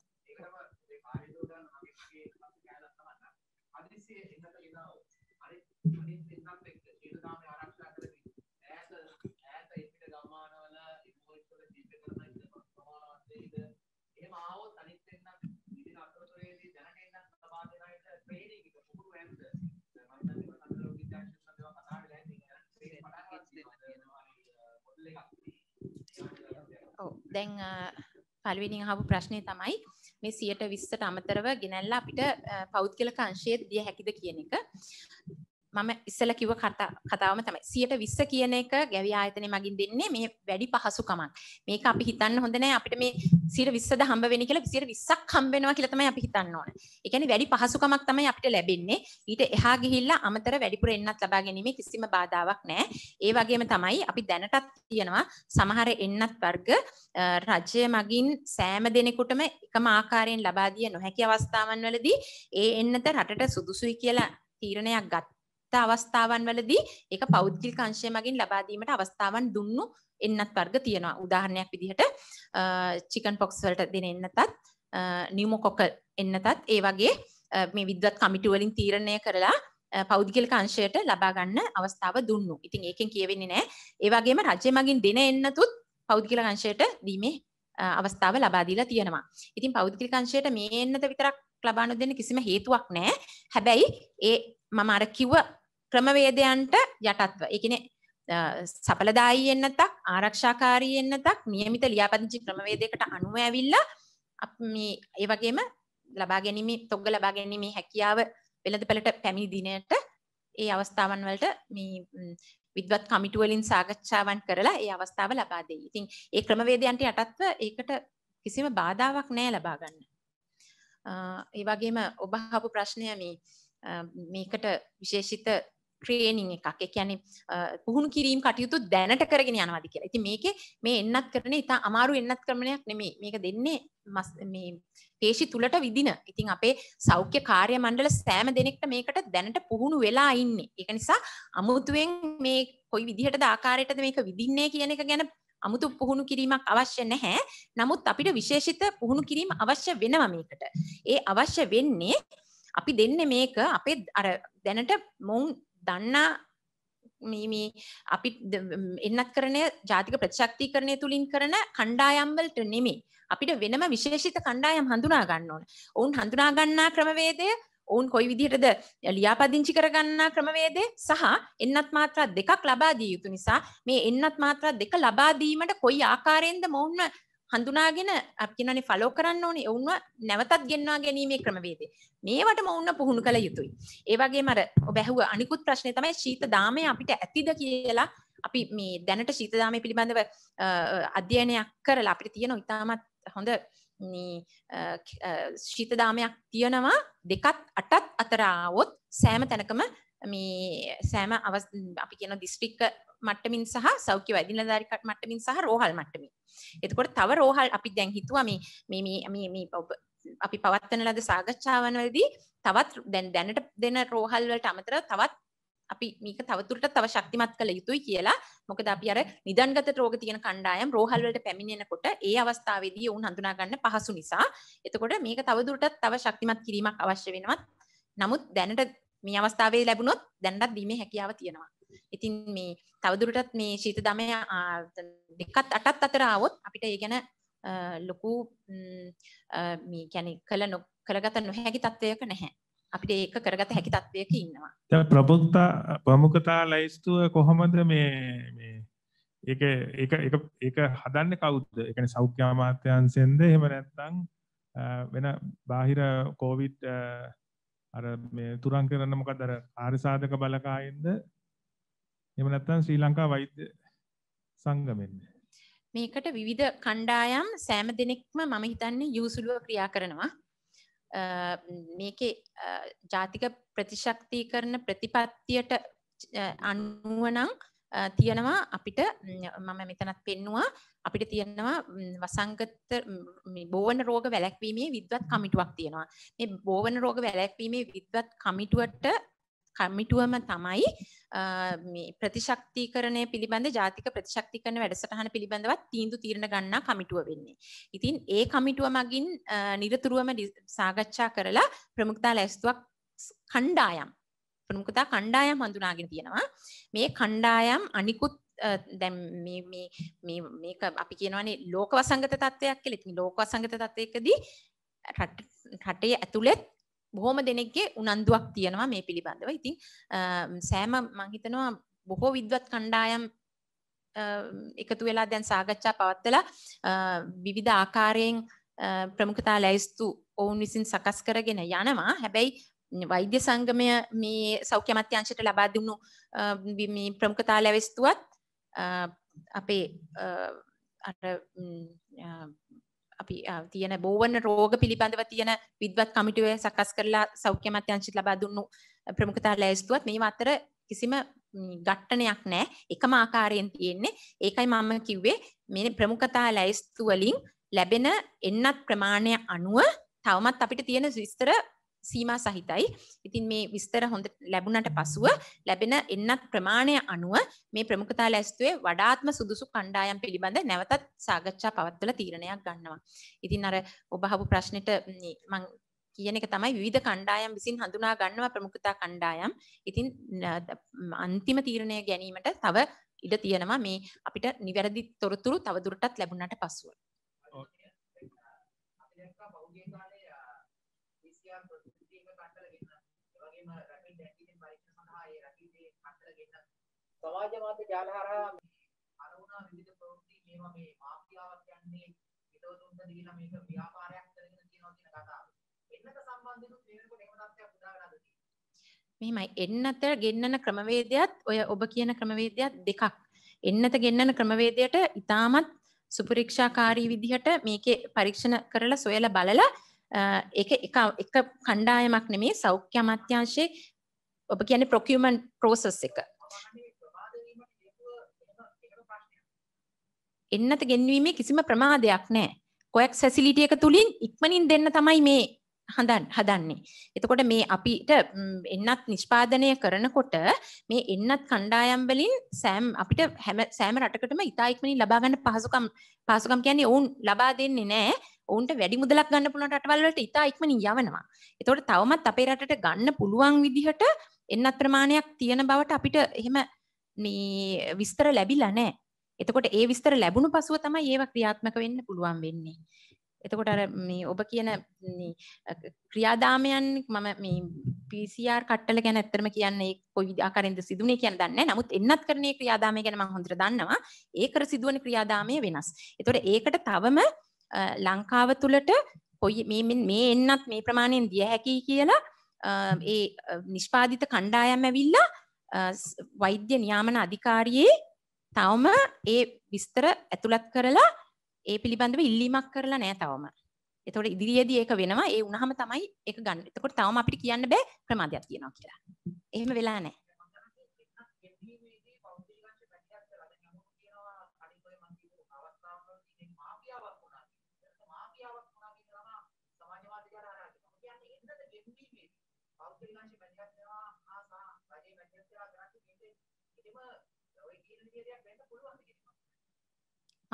[SPEAKER 8] දැන්
[SPEAKER 4] පළවෙනිින් හපු ප්‍රශ්නය තමයි මේ සියට විස්සට අමතරව ගෙනැල්ලා අපිට පෞද්ගල කාංශය දිය හැකිද කියන එක මම ඉස්සල කිව්ව කතාවම තමයි 120 කියන එක ගැවි ආයතනය මගින් දෙන්නේ මේ වැඩි පහසුකමක්. මේක අපි හිතන්න හොඳ නෑ අපිට මේ 120ද හම්බ වෙන්නේ කියලා 120ක් හම්බ වෙනවා කියලා තමයි අපි හිතන්න ඕන. ඒ කියන්නේ වැඩි පහසුකමක් තමයි අපිට ලැබෙන්නේ. ඊට එහා ගිහිල්ලා අමතර වැඩිපුර එන්නත් ලබා ගැනීමේ කිසිම බාධාවක් නෑ. ඒ වගේම තමයි අපි දැනටත් තියෙනවා සමහර එන්නත් වර්ග රජය මගින් සෑම දෙනෙකුටම එකම ආකාරයෙන් ලබා දිය නොහැකි අවස්ථාවන් වලදී ඒ එන්නත රටට සුදුසුයි කියලා තීරණයක් ගත් අවස්ථාවන් වලදී ඒක පෞද්ගලික අංශය මගින් ලබා දීමට අවස්ථාවන් දුන්නු එන්නත් වර්ග තියෙනවා. උදාහරණයක් විදිහට චිකන් පොක්ස් වලට දෙන එන්නතත් නියුමොකොක එන්නතත් ඒ වගේ මේ විද්වත් කමිටු වලින් තීරණය කරලා පෞද්ගලික අංශයට ලබා ගන්න අවස්ථාව දුන්නු. ඉතින් ඒකෙන් කියවෙන්නේ නැහැ. ඒ වගේම රජය මගින් දෙන එන්නතුත් පෞද්ගලික අංශයට දීමේ අවස්ථාව ලබා දීලා තියෙනවා. ඉතින් පෞද්ගලික අංශයට මේ එන්නත විතරක් ලබා නොදෙන්න කිසිම හේතුවක් නැහැ. හැබැයි ඒ මම අර කිව්ව ක්‍රමවේදයන්ට යටත්ව. ඒ කියන්නේ සඵලදායී වෙන්න තක් ආරක්ෂාකාරී වෙන්න තක් નિયમિત ලියාපදිංචි ක්‍රමවේදයකට අනුව ඇවිල්ලා මේ ඒ වගේම ලබා ගැනීම තොග්ග ලබා ගැනීම හැකියාව වෙළඳපළට පැමිණි දිනයට ඒ අවස්ථාවන් වලට මේ විද්වත් කමිටු වලින් සාකච්ඡාවන් කරලා ඒ අවස්ථාව ලබා දෙයි. ඉතින් ඒ ක්‍රමවේදයන්ට යටත්ව ඒකට කිසිම බාධාවක් නැහැ ලබා ගන්න. ඒ වගේම ඔබ අහපු ප්‍රශ්නය මේ මේකට විශේෂිත ට්‍රේනිං එකක් එකැනෙ පුහුණු කිරීම් කටයුතු දැනට කරගෙන යනවාද කියලා ඇති මේක මේ එන්නත් කරන ඉතා අමාරු එන්නත් ක්‍රමණයක් නෙමේ මේක දෙන්නේ මස් මේ පේශි තුළට විදින ඉතින් අපේ සෞඛ්‍ය කාර්ය මණ්ඩල සෑම දෙනෙක්ට මේකට දැනට පුහුණු වෙලා ඉන්න එක නිසා අමුතුවෙන් මේ කොයි විදිහට ආකාරයටද මේක විදින්නේ කියන එක ගැන අමුතු පුහුණු කිරීමක් අවශ්‍ය නැහැ නමුත් අපිට විශේෂිත පුහුණු කිරීම අවශ්‍ය වෙනවා මේකට ඒ අවශ්‍ය වෙන්නේ අපි දෙන්න මේක අපේ අර දැනට මොවුන් දන්නා මේ අපි එන්නත් කරනය ජාතික ප්‍රතිශක්ති කරණය තුළින් කරන කණ්ඩායම්වලට නෙමේ අපිට වෙනම විශේෂිත කණ්ඩායම් හඳුනා ගන්න ඕන ඔවුන් හඳුනා ගන්නා ක්‍රමවේදය ඔවුන් කොයි විදිහටද ලියාපදිංචි කරගන්නා ක්‍රමවේදය සහ එන්නත් මාත්‍රා දෙකක් ලබා දිය යුතු නිසා මේ එන්නත් මාත්‍රා දෙක ලබා දීමට කොයි ආකාරයෙන්ද මොවුන්ව හඳුනාගෙන අපිනනේ ෆලෝ කරන්න ඕනේ ඔවුන්ව නැවතත් ගෙන්වා ගැනීමේ ක්‍රමවේදය. මේවට මොවුන්ව පුහුණු කළ යුතුයි. ඒ වගේම අර ඔබ ඇහුව අනිකුත් ප්‍රශ්නේ තමයි ශීත දාමය අපිට ඇතිද කියලා අපි මේ දැනට ශීත දාමය පිළිබඳව අධ්‍යයනයක් කරලා අපිට තියෙන ඉතාමත් හොඳ ශීත දාමයක් තියෙනවා දෙකත් අටත් අතර ආවොත් සෑම තැනකම මේ සෑම අවස් අපි කියන දිස්ත්‍රික්ක මට්ටමින් සහ සෞඛ්‍ය වැදිනලාධාරිකට මට්ටමින් සහ රෝහල් මට්ටමින්. එතකොට තව රෝහල් අපි දැන් හිතුවා මේ මේ මේ මේ අපි පවත්වන ලද සාකච්ඡාවන්වලදී තවත් දැන් දැනට දෙන රෝහල් වලට අමතරව තවත් අපි මේක තවතුරට තව ශක්තිමත් කළ යුතුයි කියලා මොකද අපි අර නිදන්ගත රෝග තියෙන කණ්ඩායම් රෝහල් වලට පැමිණෙනකොට ඒ අවස්ථාවේදී ඔවුන් හඳුනා ගන්න පහසු නිසා එතකොට මේක තවදුරටත් තව ශක්තිමත් කිරීමක් අවශ්‍ය වෙනවා. නමුත් දැනට මේ අවස්ථාවේ ලැබුණොත් දැන්ටත් දීමේ හැකියාව තියෙනවා. ඉතින් මේ තවදුරටත් මේ ශීත දමය දෙකත් අටත් අතර આવොත් අපිට ඒ ගැන ලොකු මේ කියන්නේ කළ කරගත නොහැකි තත්ත්වයක නැහැ. අපිට ඒක කරගත හැකි තත්ත්වයක ඉන්නවා.
[SPEAKER 9] දැන් ප්‍රමුඛතා ප්‍රමුඛතා ලයිස්තුව කොහොමද මේ මේ ඒක ඒක ඒක ඒක හදන්නේ කවුද? ඒ කියන්නේ සෞඛ්‍ය අමාත්‍යාංශයෙන්ද එහෙම නැත්නම් වෙන බාහිර කොවිඩ් අර මේ තුරන් කරන මොකද අර ආර්යසාධක බලකායෙන්ද එහෙම නැත්නම් ශ්‍රී ලංකා වෛද්‍ය සංගමෙන්ද
[SPEAKER 4] මේකට විවිධ කණ්ඩායම් සෑම දෙනෙක්ම මම හිතන්නේ යූසුලුව ක්‍රියා කරනවා මේකේ ජාතික ප්‍රතිශක්තිකරණ ප්‍රතිපත්තියට අනුවනං තියෙනවා අපිට මම මෙතනත් පෙන්නවා අපිට තියෙනවා වසංගත බෝවන රෝග වැලැක්වීමේ විද්වත් කමිටුවක් තියෙනවා. මේ බෝවන රෝග වැලැක්වීමේ විද්වත් කමිටුවට කමිටුවම තමයි ප්‍රතිශක්තිකරණය පිළිබඳ ජාතික ප්‍රතිශක්තිකරන වැඩසටහන පිළිබඳවත් තීන්දු තීරණ ගන්නා කමිටුව වෙන්නේ. ඉතින් ඒ කමිටුව මගින් නිරතුරුවම සාගච්ඡා කරලා ප්‍රමුක්තා ලැස්තුවක් කණ්ඩායම් ප්‍රමුඛතා කණ්ඩායම් හඳුනාගෙන තියෙනවා. මේ කණ්ඩායම් අනිකුත් දැම් මේක අපි කියනවනේ ලෝක වසංගත තත්ත්වයක් කෙලෙත් ලෝක වසංගත තත්වයකදී රටේ ඇතුළෙත් බොහොම දෙනෙක්ගේ උනන්දුවක් තියෙනවා මේ පිළිබඳව ඉතින් සෑම මංහිතනවා බොහෝ විද්වත් කණ්ඩායම් එකතු වෙලා දැන් සාගච්ඡා පවත්වලා විවිධ ආකාරයෙන් ප්‍රමුඛතා ලැයිස්තු ඔවුන් විසින් සකස් කරගෙන යනවා හැබැයි වෛද්‍ය සංගමය මේ සෞඛ්‍ය මත්‍යංශයට ලබා දුන්නු ප්‍රමුඛතා ලැබෙස්තුවත් අපේ අපි තියන බෝවන රෝග පිළිබඳව තියන විද්වත් කමිටුවේ සකස් කරලා සෞඛ්‍ය මත්‍යංශිත ලබා දුන්නු ප්‍රමුඛතා ලෑස්තුවත් මේ අතර කිසිම ගට්ටනයක් නෑ එකම ආකාරයෙන් තියෙන්නේ ඒකයි මම කිව්වේ මේ ප්‍රමුඛතා ලෑස්තු වලින් ලැබෙන එන්නත් ප්‍රමාණය අනුව තවමත් අපිට තියෙන විස්තර සීම සහිතයි ඉතින් මේ විස්තර හොඳ ලැබුණට පසුව ලැබෙන එන්නත් ප්‍රමාණය අනුව මේ ප්‍රමුඛතා ලැස්තුවේ වඩාත්ම සුදුසු කණ්ඩායම් පිළිබඳ නැවතත් සාගච්ඡා පවත්වල තීරණයක් ගන්නවා. ඉතින් අර ඔබහපු ප්‍රශ්නෙට මං කියන එක තමයි විධ කණ්ඩායම් විසින් හඳුනා ගන්නවා ප්‍රමුඛතා කණ්ඩායම් ඉතින් අන්තිම තීරණය ගැනීමට තව ඉඩ තියෙනවා මේ අපිට නිවැරදි තොරතුරු තවදුරටත් ලැබුණට පසුව.
[SPEAKER 7] සමාජ මාධ්‍ය ජාල හරහා
[SPEAKER 5] අනුනා විවිධ ප්‍රවෘත්ති මේවා මේ මාෆියාවක් කියන්නේ විදවතුන්ට දීලා මේක ව්‍යාපාරයක් කරගෙන තියනවා කියන කතාව. එන්නත සම්බන්ධිනුත් මේ වෙනකොට එහෙම තත්ත්වයක් උදා වෙලා තියෙනවා.
[SPEAKER 4] මෙහෙමයි එන්නත ගෙන්නන ක්‍රමවේදයත් ඔය ඔබ කියන ක්‍රමවේදයක් දෙකක්. එන්නත ගෙන්නන ක්‍රමවේදයට ඊටමත් සුපරීක්ෂාකාරී විදිහට මේකේ පරීක්ෂණ කරලා සොයලා බලලා ඒක එක එක කණ්ඩායමක් නෙමේ සෞඛ්‍ය අමාත්‍යාංශයේ ඔබ කියන්නේ procurement process එක එන්නත ගෙන්වීමේ කිසිම ප්‍රමාදයක් නැහැ. කොයක් ෆැසිලිටි එක තුලින් ඉක්මනින් දෙන්න තමයි මේ හඳන් හදන්නේ. එතකොට මේ අපිට එන්නත් නිෂ්පාදනය කරනකොට මේ එන්නත් කණ්ඩායම් වලින් සෑම් අපිට හැම සෑම රටකටම ඉතා ඉක්මනින් ලබා ගන්න පහසුකම් පහසුකම් කියන්නේ ඔවුන් ලබා දෙන්නේ නැහැ. ඔවුන්ට වැඩි මුදලක් ගන්න පුළුවන් රටවල් වලට ඉතා ඉක්මනින් යවනවා. එතකොට තවමත් අපේ රටට ගන්න පුළුවන් විදිහට එන්නත් ප්‍රමාණයක් තියෙන බවට අපිට එහෙම මේ විස්තර ලැබිලා නැහැ. එතකොට ඒ විස්තර ලැබුණු පසුව තමයි ඒව ක්‍රියාත්මක වෙන්න පුළුවන් වෙන්නේ. එතකොට අර මේ ඔබ කියන ක්‍රියාදාමයන් මම මේ PCR කට්ටල ගැන ඇත්තටම කියන්නේ කොයි ආකාරයෙන්ද සිදුනේ කියන දන්නේ නැහැ. නමුත් එන්නත් කරන ක්‍රියාදාමය ගැන මම හොඳට දන්නවා. ඒ කර සිදුවන ක්‍රියාදාමය වෙනස්. එතකොට ඒකට තවම ලංකාව තුලට කොයි මේ මේ එන්නත් මේ ප්‍රමාණයෙන් දිය හැකියි කියලා ඒ නිෂ්පාදිත කණ්ඩායම් ඇවිල්ලා වෛද්‍ය නියාමන අධිකාරියේ තවම ඒ විස්තර ඇතුළත් කරලා ඒ පිළිබඳව ඉල්ලීමක් කරලා නෑ තවම. එතකොට ඉදිරියේදී ඒක වෙනවා. ඒ වුණාම තමයි ඒක ගන්න. එතකොට තවම අපිට කියන්න බෑ ප්‍රමාදයක් තියෙනවා කියලා. එහෙම වෙලා නෑ.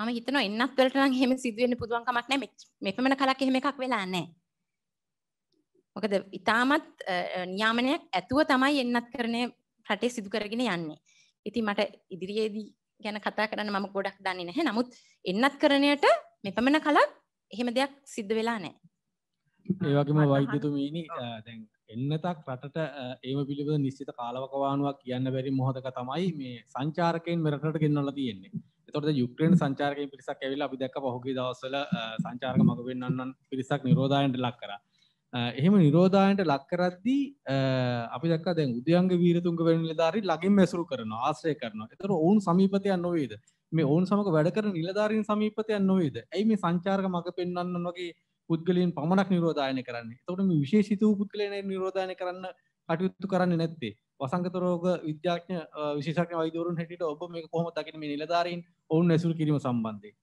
[SPEAKER 4] මම හිතනවා එන්නත් වලට නම් එහෙම සිදුවෙන්න පුළුවන් කමක් නැහැ මෙපමණ කලක් එහෙම එකක් වෙලා නැහැ. මොකද ඊටමත් නියාමනයක් ඇතුව තමයි එන්නත් කරන්නේ රටේ සිදු කරගෙන යන්නේ. ඉතින් මට ඉදිරියේදී ගැන කතා කරන්න මම ගොඩක් දන්නේ නැහැ. නමුත් එන්නත් කරණයට මෙපමණ කලක් එහෙම දෙයක් සිද්ධ වෙලා නැහැ.
[SPEAKER 9] ඒ වගේම වෛද්‍යතුමීනි දැන් එන්නතක් රටට ඒම පිළිබඳ නිශ්චිත කාලවකවානුවක් කියන්න බැරි මොහොතක තමයි මේ සංචාරකයන් මෙරටට ගෙන්නවලා තියෙන්නේ. තොරද යුක්්‍රේන් සංචාරක පිරිසක් ඇවිල් අපි දැක් පහුගේ දවසල සංචාර්ක මඟ වෙන්නන්න පිරිසක් නිරෝධයන්ට ලක් කර එහෙම නිරෝධයන්ට ලක්කරද්දී අපි දක් දැන් උදයන්ග වීරතුන්ග වෙන නිලධාරි ලගින් මැසරු කරන ආශ්‍රය කරන එතර ඔවුන් සමීපතියන් නොවේද මේ ඔවුන් සමඟ වැඩ කර නිලධාරීන් සමීපතියන් නොවේද ඇයි මේ සංචාර්ක මඟ පෙන්න්න වගේ පුද්ගලින් පමණක් නිරෝධායන කරන්න තොට විශේෂිත වූ පුද්ගලන නිරෝධායන කරන්න කටයුත්තු කරන්න නැත්තේ වසංගත රෝග විද්‍යාඥ විශේෂඥ වෛද්‍යවරුන් හැටියට ඔබ මේක කොහොමද දකින්නේ මේ නිලධාරීන් ඔවුන් ඇසුරු කිරීම සම්බන්ධයෙන්?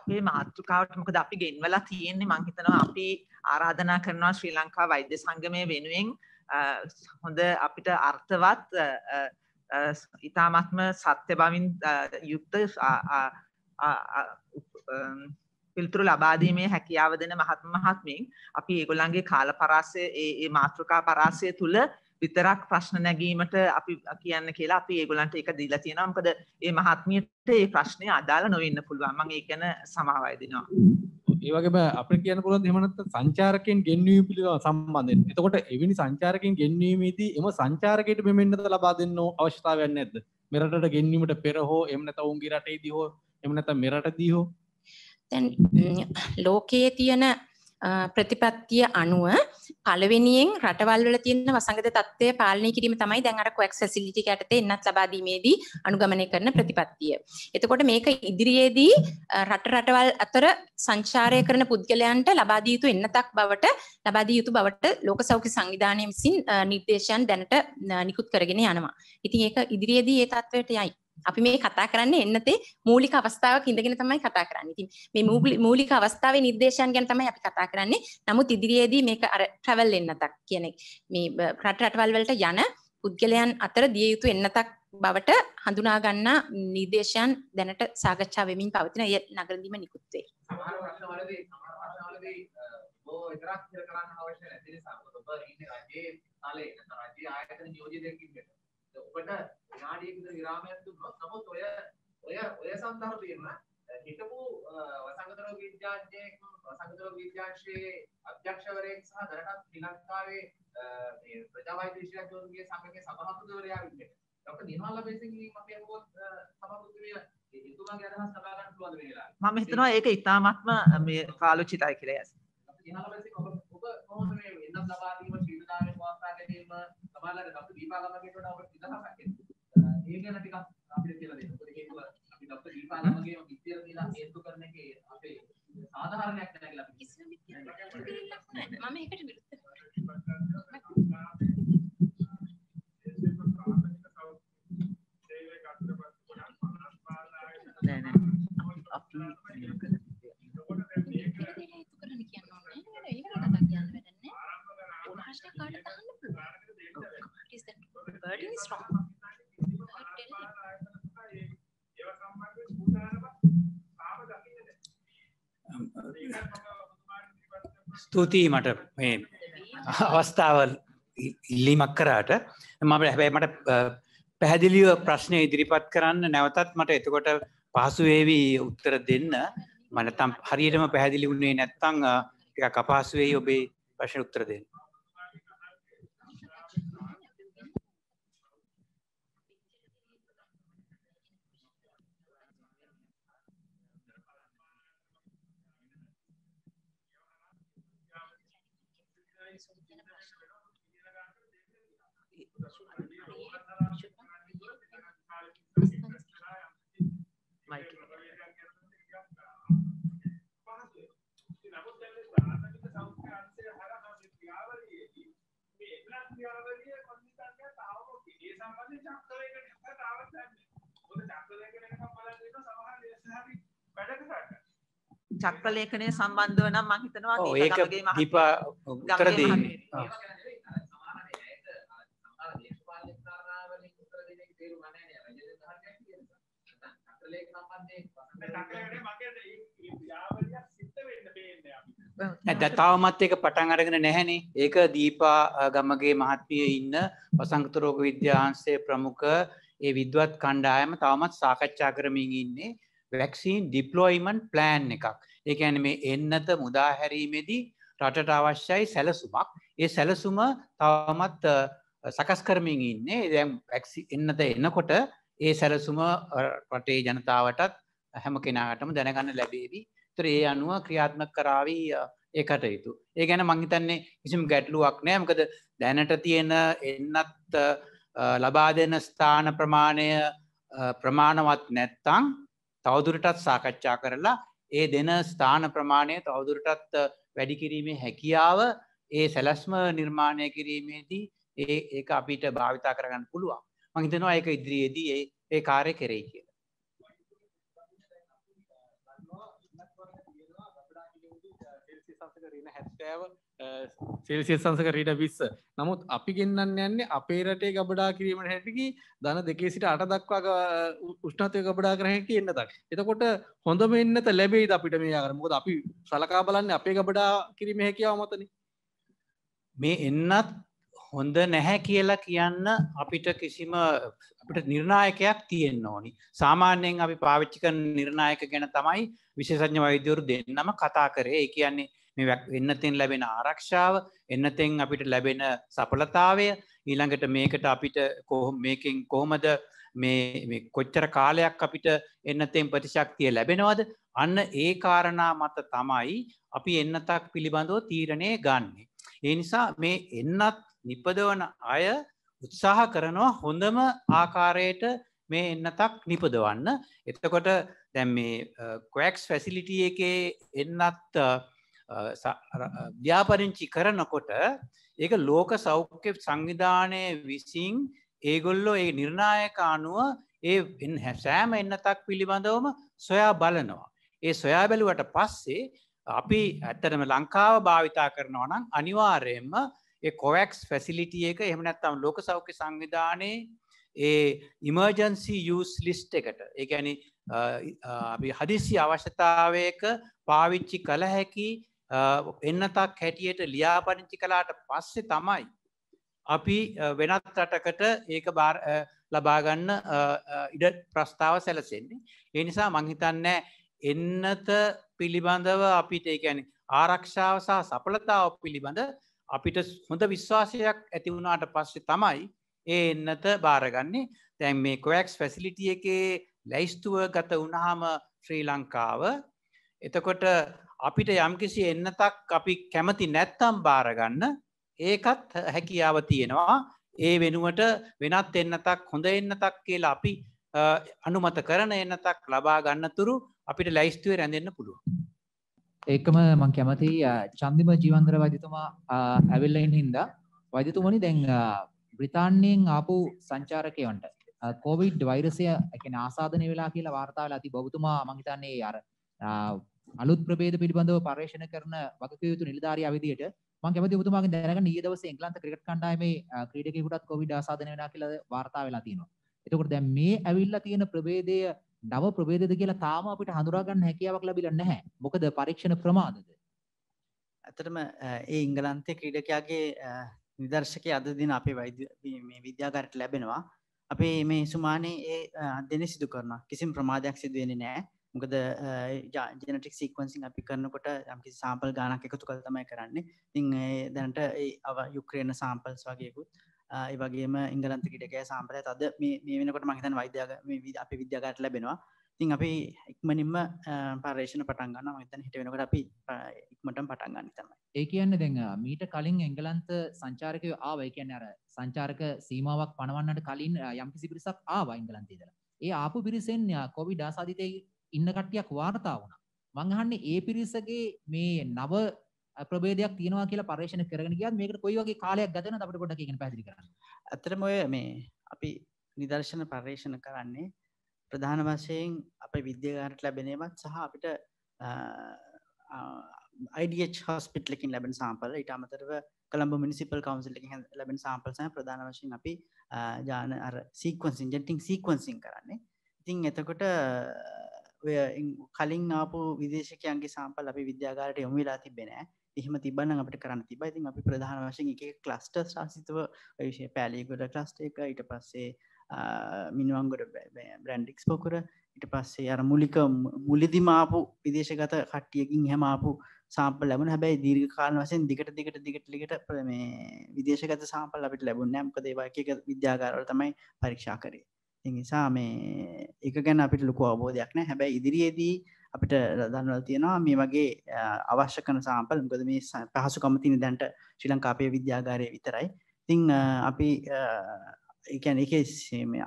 [SPEAKER 1] අපේ මාතෘකාවට මොකද අපි ගෙන්වලා තියෙන්නේ මං හිතනවා අපි ආරාධනා කරනවා ශ්‍රී ලංකා වෛද්‍ය සංගමය වෙනුවෙන් හොඳ අපිට අර්ථවත් ඉතාමත්ම සත්‍ය බවින් යුක්ත පිල්තුරු ලබාදීමේ හැකියාව දෙන මහත් මහත්මින් අපි ඒගොල්ලන්ගේ කාල පරාසය ඒ මාතෘකා පරාසය තුළ විතරක් ප්‍රශ්න නැගීමට අපි කියන්න කියලා අපි ඒගොල්ලන්ට ඒක දීලා තියෙනවා. මොකද මේ මහත්මියට මේ ප්‍රශ්නේ අදාළ නොවෙන්න පුළුවන්. මම ඒක ගැන සමාවය දෙනවා.
[SPEAKER 9] ඒ වගේම අපිට කියන්න පුළුවන් එහෙම නැත්නම් සංචාරකයන් ගෙන්වීම පිළිබඳව සම්බන්ධයෙන්. එතකොට එවැනි සංචාරකයන් ගෙන්වීමේදී එම සංචාරකයට මෙමෙන්නද ලබා දෙන්න අවශ්‍යතාවයක් නැද්ද? මෙරටට ගෙන්වීමට පෙර හෝ එහෙම නැත්නම් ඔවුන්ගේ රටේදී හෝ එහෙම නැත්නම් මෙරටදී හෝ
[SPEAKER 4] දැන් ලෝකයේ තියෙන ප්‍රතිපත්තිය අනුව පළවෙනියෙන් රටවල් වල තියෙන වසංගත තත්ත්වය පාලනය කිරීම තමයි දැන් අර කොක්ස් ෆැසිලිටි එක යටතේ එන්නත් ලබා දීමේදී අනුගමනය කරන ප්‍රතිපත්තිය. එතකොට මේක ඉදිරියේදී රට රටවල් අතර සංචාරය කරන පුද්ගලයන්ට ලබා දිය යුතු එන්නතක් බවට ලබා දිය යුතු බවට ලෝක සෞඛ්‍ය සංවිධානය විසින් නිර්දේශයන් දැනට නිකුත් කරගෙන යනවා. ඉතින් ඒක ඉදිරියේදී ඒ තත්ත්වයට යයි. අපි මේ කතා කරන්නේ එන්නතේ මූලික අවස්ථාවක් ඉඳගෙන තමයි කතා කරන්නේ. ඉතින් මේ මූලික අවස්ථාවේ නිර්දේශයන් ගැන තමයි අපි කතා කරන්නේ. නමුත් ඉදිරියේදී මේක අර ට්‍රැවල් එන්නතක් කියන මේ රට රටවල් වලට යන පුද්ගලයන් අතර දිය යුතු එන්නතක් බවට හඳුනා ගන්නා නිර්දේශයන් දැනට සාකච්ඡා වෙමින් පවතින ඒ නගරදීම නිකුත් වේ.
[SPEAKER 5] සමහර රටවලදී සමහර රටවලදී ඔය විතරක් කරන්න අවශ්‍ය නැති නිසා ඔබ ඉන්නේ රජයේ තලයේ නැත්නම් රජයේ ආයතන නියෝජිතයෙක් ඉන්නවා. ඔබට විනාඩියක විතර විරාමයක් දුන්නොත් නමුත් ඔය ඔය ඔය සන්දර්භයේම හිටපු වසංගත රෝග විද්‍යාඥයෙක් වසංගත රෝග විද්‍යාංශයේ අධ්‍යක්ෂවරයෙක් සහ දැනටත් ශ්‍රී ලංකාවේ මේ ප්‍රජාවෛද්‍ය විශේෂඥවරුන්ගේ සංගමේ සභාපතිවරයා විදිහට ડોક્ટર නිර්මල බේසිංගින් අපි අහුවොත් සභාපතිතුමිය හිතුමගේ අදහස් සභාව ගන්න පුළුවන් මේ වෙලාවේ මම හිතනවා
[SPEAKER 1] ඒක ඉතාමත්ම මේ කාලෝචිතයි කියලා යස
[SPEAKER 5] නිර්මල බේසිං ඔබ ඔබ කොහොමද මේ වෙනස් ලබා දීම ශ්‍රී ලංකාවේ පවත්වා ගැනීම සමහරවිට ડોක්ටර් දීපාලමගෙන් වඩා ඔබට නිදහසක් එන්නේ. ඒ ගැන ටිකක් අපිට කියලා දෙන්න. මොකද හේතුව අපි ડોක්ටර දීපාලමගේම පිටියර දීලා හේතු කරන එකේ අපේ සාධාරණයක් නැහැ කියලා අපි කිසිම පිටියක් නැහැ. මම ඒකට විරුද්ධ. burden is wrong.
[SPEAKER 10] ස්තුතියි මට මේ අවස්ථාවල් ඉල්ලීමක් කරාට ම හැබැයි මට පැහැදිලිව ප්‍රශ්නය ඉදිරිපත් කරන්න නැවතත් මට එතකොට පහසුවේවී උත්තර දෙන්න මනතම් හරියටම පැහැදිලි වුණේ නැත්තං එක අපහසුවේ ඔබේ ප්‍රශ්න උත්තර දෙන්න
[SPEAKER 5] චක්‍රලේඛනය
[SPEAKER 1] සම්බන්ධව නම් මම හිතනවා ඒක දීපා
[SPEAKER 10] උත්තර දෙයි.
[SPEAKER 5] චක්‍රලේඛ සම්බන්ධයෙන්
[SPEAKER 10] තවමත් ඒක පටන් අරගෙන නැහැනේ ඒක දීපා ගමගේ මහත්මිය ඉන්න වසංකතරෝග විද්‍යාන්සේ ප්‍රමුඛ ඒ විද්වත් කණ්ඩායම තවමත් සාකච්ඡා කරමින් ඉන්නේ වැක්සිීන් ඩිප්ලෝයිමන් ප්ලෑන් එකක් ඒක ඇන මේ එන්නත මුදාහැරීමේදී රටට අවශ්‍යයි සැලසුමක් ඒ සැලසුම තවමත් සකස් කරමින් ඉන්නේ දැම් එන්නත එන්නකොට ඒ සැලසුම රටේ ජනතාවටත් හැම කෙනාටම දැනගන්න ලැබේවි ත්‍රයේ අනුව ක්‍රියාත්මක කරාවී ඒ කටයුතු. ඒ ගැන මංහිතන්නේ කිසිම ගැටලුවක් නෑ මකද දැනට තියෙන එන්නත් ලබා දෙන ස්ථාන ප්‍රමාණය ප්‍රමාණවත් නැත්තං තවදුරටත් සාකච්ඡා කරලා ඒ දෙන ස්ථාන ප්‍රමාණය තවදුරටත් වැඩිකිරීමේ හැකියාව ඒ සැලස්ම නිර්මාණය කිරීමේදී ඒ ඒක අපිට භාවිතා කරගන්න පුළුවන් මහිතනවා ඒක ඉදිරියේදී ඒ කාරය කෙරෙයි කිය. සෑව සෙල්සිය සංසක
[SPEAKER 9] රීට විස්ස නමුත් අපි ගෙන්න්න යන්නේ අපේ රටේ ගබඩා කිරීමට හැටකි දන දෙකේ සිට අට දක්වා උෂ්ණතය ගබඩා කරහැකි එන්න තක් එතකොට හොඳම එන්නත ලැබෙයිද අපිට මේ අර මොද අපි සලකා බලන්න අපේ ගබඩා කිරීම හැකියාව මතන
[SPEAKER 10] මේ එන්නත් හොඳ නැහැ කියලා කියන්න අපිට කිසිම අපට නිර්ණායකයක් තියෙන්න්න ඕනි සාමාන්‍යයෙන් අපි පාවිච්චික නිර්ණායක ගැන තමයි විශේෂඥ වෛද්‍යවරු දෙන්නම කතා කරේ කියන්නේ මේ එන්නතෙන් ලැබෙන ආරක්ෂාව එන්නතෙන් අපිට ලැබෙන සපලතාවය ඊළඟට මේකට අපිට කොහොම මේකෙන් කොහොමද මේ කොච්චර කාලයක් අපිට එන්නතෙන් ප්‍රතිශක්තිය ලැබෙනවද අන්න ඒ කාරණා මත තමයි අපි එන්නතක් පිළිබඳව තීරණය ගන්නේ. ඒ නිසා මේ එන්නත් නිපදවන අය උත්සාහ කරනවා හොඳම ආකාරයට මේ එන්නතක් නිපදවන්න එතකොට දැම් මේ කොක්ස් ෆැසිලිටිය එකේ එන්නත් ව්‍යාපරංචි කරනකොට ඒක ලෝක සෞඛ්‍ය සංවිධානය විසින් ඒගොල්ලෝ ඒ නිර්ණායක අනුව ඒ හැසෑම එන්නතක් පිළිබඳවම සොයා බලනවා. ඒ සොයා බැලුවට පස්සේ අපි ඇත්තටම ලංකාව භාවිතා කරනවා නම් අනිවාර්යෙන්ම ඒ කොවැක්ස් ෆැසිලිටිය එක එහමනැත්තම් ලෝක සෞඛ්‍ය සංවිධානයේ ඒ ඉමර්ජන්සි යස් ලිස්ට් එකට ඒඇනි හදිසි අවශ්‍යතාවයක පාවිච්චි කළ හැකි එන්නතක් හැටියට ලියාපනිච්චි කලාට පස්සෙ තමයි. අපි වෙනත් රටකට ඒක බාර ලබාගන්න ඉඩ ප්‍රස්ථාව සැලසෙන්නේ. ඒ නිසා මංහිතන්නෑ එන්නත පිළිබඳව අපිට ඒකැන ආරක්ෂාව සහ සපලතාව පිළිබඳ අපිට හොඳ විශ්වාසයක් ඇති වුණාට පස්සේ තමයි ඒ එන්නත බාරගන්නේ තැන් මේ කොවැක්ස් ෆැසිලිටිය එකේ ලැයිස්තුව ගත උනහම ශ්‍රී ලංකාව එතකොට අපිට යම්කිසි එන්නතක් අපි කැමති නැත්තම් බාරගන්න ඒකත් හැකියාව තියෙනවා ඒ වෙනුවට වෙනත් එන්නතක් හොඳ එන්නතක් කියලා අපි අනුමත කරන එන්නතක් ලබා ගන්නතුරු අපිට ලැයිස්තුවේ රැඳෙන්න්න පුළුව.
[SPEAKER 7] ඒකම මං කැමති චන්දිම ජීවන්දර වෛදතුමා ඇවිල්ලෙන් හින්ද වෛදතුමනි දැන් බ්‍රතාන්්‍යයෙන් ආපු සංචාරකයවන්ට කෝවිඩ් වෛරසය එකන ආසාධනය වෙලා කියලා වාර්තාාවලා ඇති බෞතුමා මංහිතන්නේ අර අලුත් ප්‍රභේද පිළිබඳව පර්යේෂණ කරන වගකීම් යුතු නිලධාරියා විදියට මම කැමති ඔබතුමාගෙන් දැනගන්න ඊයේ දවසේ එංගලන්ත ක්‍රිකට් කණ්ඩායමේ ක්‍රීඩකයෙකුටත් කොවිඩ් ආසාදනය වෙනවා කියලා වාර්තා වෙලා තියෙනවා. එතකොට දැන් මේ ඇවිල්ලා තියෙන ප්‍රභේදය නව ප්‍රභේදද කියලා තාම අපිට හඳුනා ගන්න හැකියාවක් ලැබිලා නැහැ. මොකද පරීක්ෂණ ප්‍රමාදද?
[SPEAKER 3] ඇත්තටම ඒ ඉංගලන්තයේ ක්‍රීඩකයාගේ නිදර්ශකය අද දින අපේ වෛද්‍ය මේ විද්‍යාගාරයට ලැබෙනවා. අපේ මේ සුමානේ ඒ අධ්‍යයනය සිදු කරනවා. කිසිම ප්‍රමාදයක් සිදු වෙන්නේ නැහැ. මොකද ජනටික් සීකවන්සින් අපි කරනකොට යම්කි සාම්පල් ගානක් එකතු කළ තමයි කරන්නේ තිං දැනට අව යුක්්‍රේණ සාම්පල්ස් වගේකුත් ඒ වගේම ඉංගලන්තකිටකෑ සාම්පලය තද මේ වෙනකොට මහිතන් වෛද්‍යග අපි විද්‍යාගට ලැබෙනවා තින් අපි ඉක්මනින්ම පර්ේෂණ පටන්ගන්න මහිතන් හිට වෙනකට අපි ඉක්මට පටන්ගන්න තමයි
[SPEAKER 7] ඒ කියන්න දෙන්න මීට කලින් එංගලන්ත සංචාරකය ආවයි කියන්න අර සංචාරක සීමාවක් පනවන්නට කලින් යම්කිසි පිරිසක් ආවා ඉංගලන්තේදලා ඒ ආපු පිරිසෙන් කොවිඩා සාධිතය ඉන්න කට්ටියක් වාර්තා වුණා. මං අහන්නේ ඒ පිරිසගේ මේ නව ප්‍රබේදයක් තියෙනවා කියලා පර්යේෂණ කරගෙන ගියත් මේකට කොයි වගේ කාලයක් ගත වෙනවද අපිට පොඩ්ඩක් ඒකෙන් පැහැදිලි කරන්න.
[SPEAKER 3] ඇත්තටම ඔය මේ අපි නිදර්ශන පර්යේෂණ කරන්නේ ප්‍රධාන වශයෙන් අපේ විද්‍යාගාරයට ලැබෙනේමත් සහ අපිට IDH hospital එකකින් ලැබෙන සාම්පල් ඊට අමතරව කොළඹ municipal council එකකින් ලැබෙන සාම්පල් සහ ප්‍රධාන වශයෙන් අපි ජාන අර sequencing genetic sequencing කරන්නේ. ඉතින් එතකොට ඔය කලින් ආපු විදේශකයන්ගේ සාම්පල් අපි විද්‍යාගාරයට යොමු වෙලා තිබෙනෑ එහම තිබන්න අපට කරන්න තිබ ඉතින් අපි ප්‍රධාන වශයෙන් එක ක්ලස්ට ශාසිතව විශෂය පැලිගොඩ ක්ලස්ට එක ඊට පස්සේ මිනිවංගොඩ බ්‍රන්ඩික්ස් පොකුර ඉට පස්සේ අර මුලික මුලිදිමාපු විදේශගත කට්ටියකින් හැමාපු සාම්ප ලැබන හැබැයි දීර්ඝකාල වසයෙන් දිගට දිගට දිගට ලිකට මේ විදේශගත සාම්පල් අපිට ලැබුණ නෑම්ක දේවාක විද්‍යාගාරවල තමයි පරීක්ෂා කරේ එනිසා මේ එක ගැන අපිට ලොකු අවබෝධයක් නෑ හැබැයි ඉදිරියේදී අපිට දන්නවල් තියෙනවා මේ වගේ අවශ්‍ය කන සාම්පල් ගොද මේ පහසු කමතින දැන්ට ශ්‍රී ලංකාපය විද්‍යාගාරය විතරයි තිං අපි එකැන එක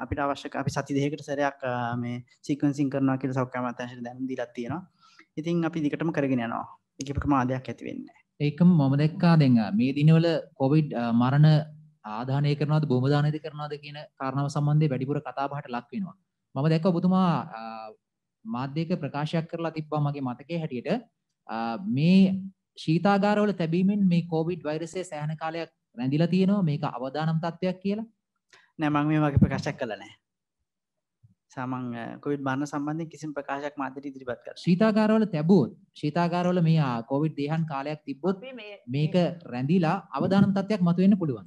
[SPEAKER 3] අපිට අවශ්‍ය අපි සති දෙකට සරයක් මේ සිකන්සින් කරන කියල සෞඛ්‍යම තශ දැන් දිලත් තියෙනවා ඉතින් අපි දිකටම කරගෙන නවා එක ප්‍රමාදයක් ඇතිවෙන්න
[SPEAKER 7] ඒකම මොම දැක්කා දෙන්න මේ දිනවල කොවිඩ් මරණ ආධානය කරනවද බොම දානයද කරනවද කියන කාරණාව සම්බන්ධයෙන් වැඩිපුර කතා බහට ලක් වෙනවා. මම දැක්කා ඔබතුමා මාධ්‍යයක ප්‍රකාශයක් කරලා තිබ්බා මගේ මතකයේ හැටියට මේ ශීතාගාරවල තැබීමෙන් මේ කොවිඩ් වෛරසය සෑහෙන කාලයක් රැඳිලා තියෙනවා මේක අවදානම් තත්ත්වයක් කියලා.
[SPEAKER 3] නෑ මම මේ වගේ ප්‍රකාශයක් කළා නෑ. සාමන් කොවිඩ් මරණ සම්බන්ධයෙන් කිසිම ප්‍රකාශයක් මාධ්‍යට ඉදිරිපත් කරලා.
[SPEAKER 7] ශීතාගාරවල තැබුවොත් ශීතාගාරවල මේ කොවිඩ් දේහන් කාලයක් තිබ්බොත් මේක රැඳිලා අවදානම් තත්ත්වයක් මතුවෙන්න පුළුවන්.